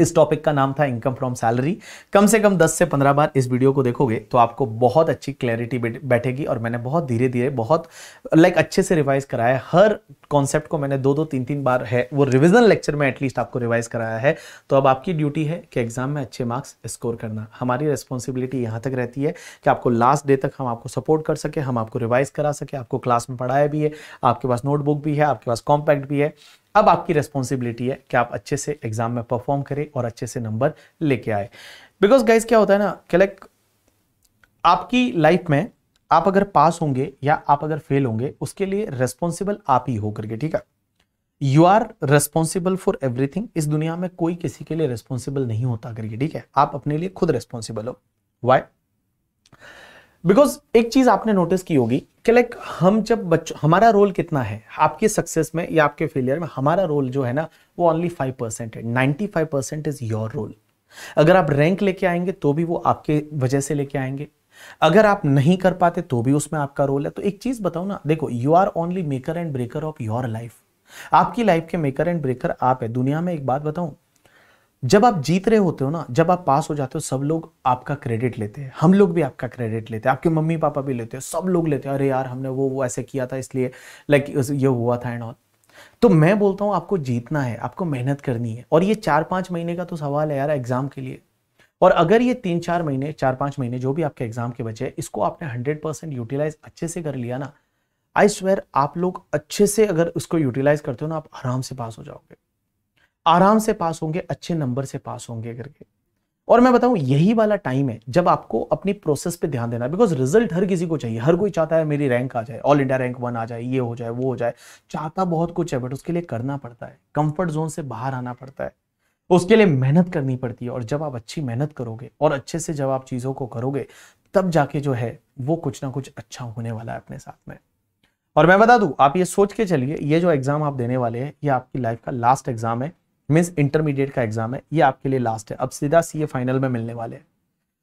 इस टॉपिक का नाम था इनकम फ्रॉम सैलरी कम से कम 10 से 15 बार इस वीडियो को देखोगे तो आपको बहुत अच्छी क्लैरिटी बैठेगी और मैंने बहुत धीरे धीरे बहुत लाइक अच्छे से रिवाइज कराया हर कॉन्सेप्ट को मैंने दो दो तीन तीन बार है वो रिविजन लेक्चर में एटलीस्ट आपको रिवाइज कराया है तो अब आपकी ड्यूटी है कि एग्जाम में अच्छे मार्क्स स्कोर करना हमारी रिस्पॉन्सिबिलिटी यहाँ तक रहती है कि आपको लास्ट डे तक हम आपको सपोर्ट कर सके हम आपको रिवाइज करा सके आपको क्लास में पढ़ाया भी है आपके पास नोटबुक भी है आपके पास कॉम्पैक्ट भी है अब आपकी रिस्पॉन्सिबिलिटी है कि आप अच्छे से एग्जाम में परफॉर्म करें और अच्छे से नंबर लेके आए बिकॉज गाइज क्या होता है ना कि लाइक आपकी लाइफ में आप अगर पास होंगे या आप अगर फेल होंगे उसके लिए रेस्पॉन्सिबल आप ही हो करके ठीक है you are responsible for everything इस दुनिया में कोई किसी के लिए रेस्पॉन्सिबल नहीं होता करके ठीक है आप अपने लिए खुद रेस्पॉन्सिबल हो वाई बिकॉज एक चीज आपने नोटिस की होगी कि लाइक हम जब बच्चों हमारा रोल कितना है आपके सक्सेस में या आपके फेलियर में हमारा रोल जो है ना वो ओनली फाइव परसेंट है ninety five percent is your role अगर आप रैंक लेके आएंगे तो भी वो आपके वजह से लेके आएंगे अगर आप नहीं कर पाते तो भी उसमें आपका रोल है तो एक चीज बताओ ना देखो you are only maker and breaker of your life आपकी लाइफ के मेकर एंड ब्रेकर आप है दुनिया में एक बात बताऊं जब आप जीत रहे होते हो ना जब आप पास हो जाते हो सब लोग आपका क्रेडिट लेते हैं हम लोग भी आपका क्रेडिट लेते हैं आपके मम्मी पापा भी लेते हैं सब लोग लेते हैं अरे यार हमने वो वो ऐसे किया था इसलिए लाइक ये हुआ था एंड ऑल तो मैं बोलता हूँ आपको जीतना है आपको मेहनत करनी है और ये चार पाँच महीने का तो सवाल है यार एग्जाम के लिए और अगर ये तीन चार महीने चार पांच महीने जो भी आपके एग्जाम के बचे हैं इसको आपने हंड्रेड परसेंट यूटिलाइज अच्छे से कर लिया ना आई स्वेयर आप लोग अच्छे से अगर उसको यूटिलाइज करते हो ना आप आराम से पास हो जाओगे आराम से पास होंगे अच्छे नंबर से पास होंगे करके और मैं बताऊं यही वाला टाइम है जब आपको अपनी प्रोसेस पे ध्यान देना बिकॉज रिजल्ट हर किसी को चाहिए हर कोई चाहता है मेरी रैंक आ जाए ऑल इंडिया रैंक वन आ जाए ये हो जाए वो हो जाए चाहता बहुत कुछ है बट उसके लिए करना पड़ता है कंफर्ट जोन से बाहर आना पड़ता है तो उसके लिए मेहनत करनी पड़ती है और जब आप अच्छी मेहनत करोगे और अच्छे से जब आप चीज़ों को करोगे तब जाके जो है वो कुछ ना कुछ अच्छा होने वाला है अपने साथ में और मैं बता दू आप ये सोच के चलिए ये जो एग्ज़ाम आप देने वाले हैं ये आपकी लाइफ का लास्ट एग्ज़ाम है मीन्स इंटरमीडिएट का एग्ज़ाम है ये आपके लिए लास्ट है अब सीधा सी फाइनल में मिलने वाले हैं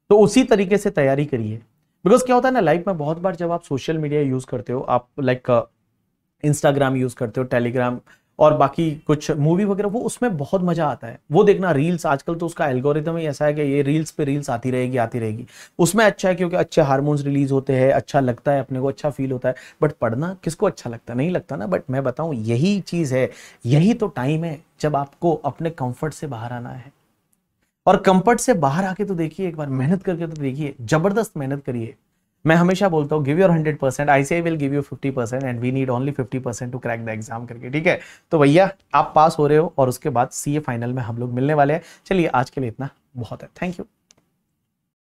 तो उसी तरीके से तैयारी करिए बिकॉज क्या होता है ना लाइफ में बहुत बार जब आप सोशल मीडिया यूज़ करते हो आप लाइक इंस्टाग्राम यूज़ करते हो टेलीग्राम और बाकी कुछ मूवी वगैरह वो उसमें बहुत मजा आता है वो देखना रील्स आजकल तो उसका एल्गोरिथम ही ऐसा है कि ये रील्स पे रील्स आती रहेगी आती रहेगी उसमें अच्छा है क्योंकि अच्छे हार्मोन्स रिलीज होते हैं अच्छा लगता है अपने को अच्छा फील होता है बट पढ़ना किसको अच्छा लगता नहीं लगता ना बट मैं बताऊँ यही चीज़ है यही तो टाइम है जब आपको अपने कम्फर्ट से बाहर आना है और कम्फर्ट से बाहर आके तो देखिए एक बार मेहनत करके तो देखिए जबरदस्त मेहनत करिए मैं हमेशा बोलता हूँ give your hundred percent I see will give you fifty percent and we need only fifty percent to crack the exam करके ठीक है तो भैया आप पास हो रहे हो और उसके बाद सी फाइनल में हम लोग मिलने वाले हैं चलिए आज के लिए इतना बहुत है थैंक यू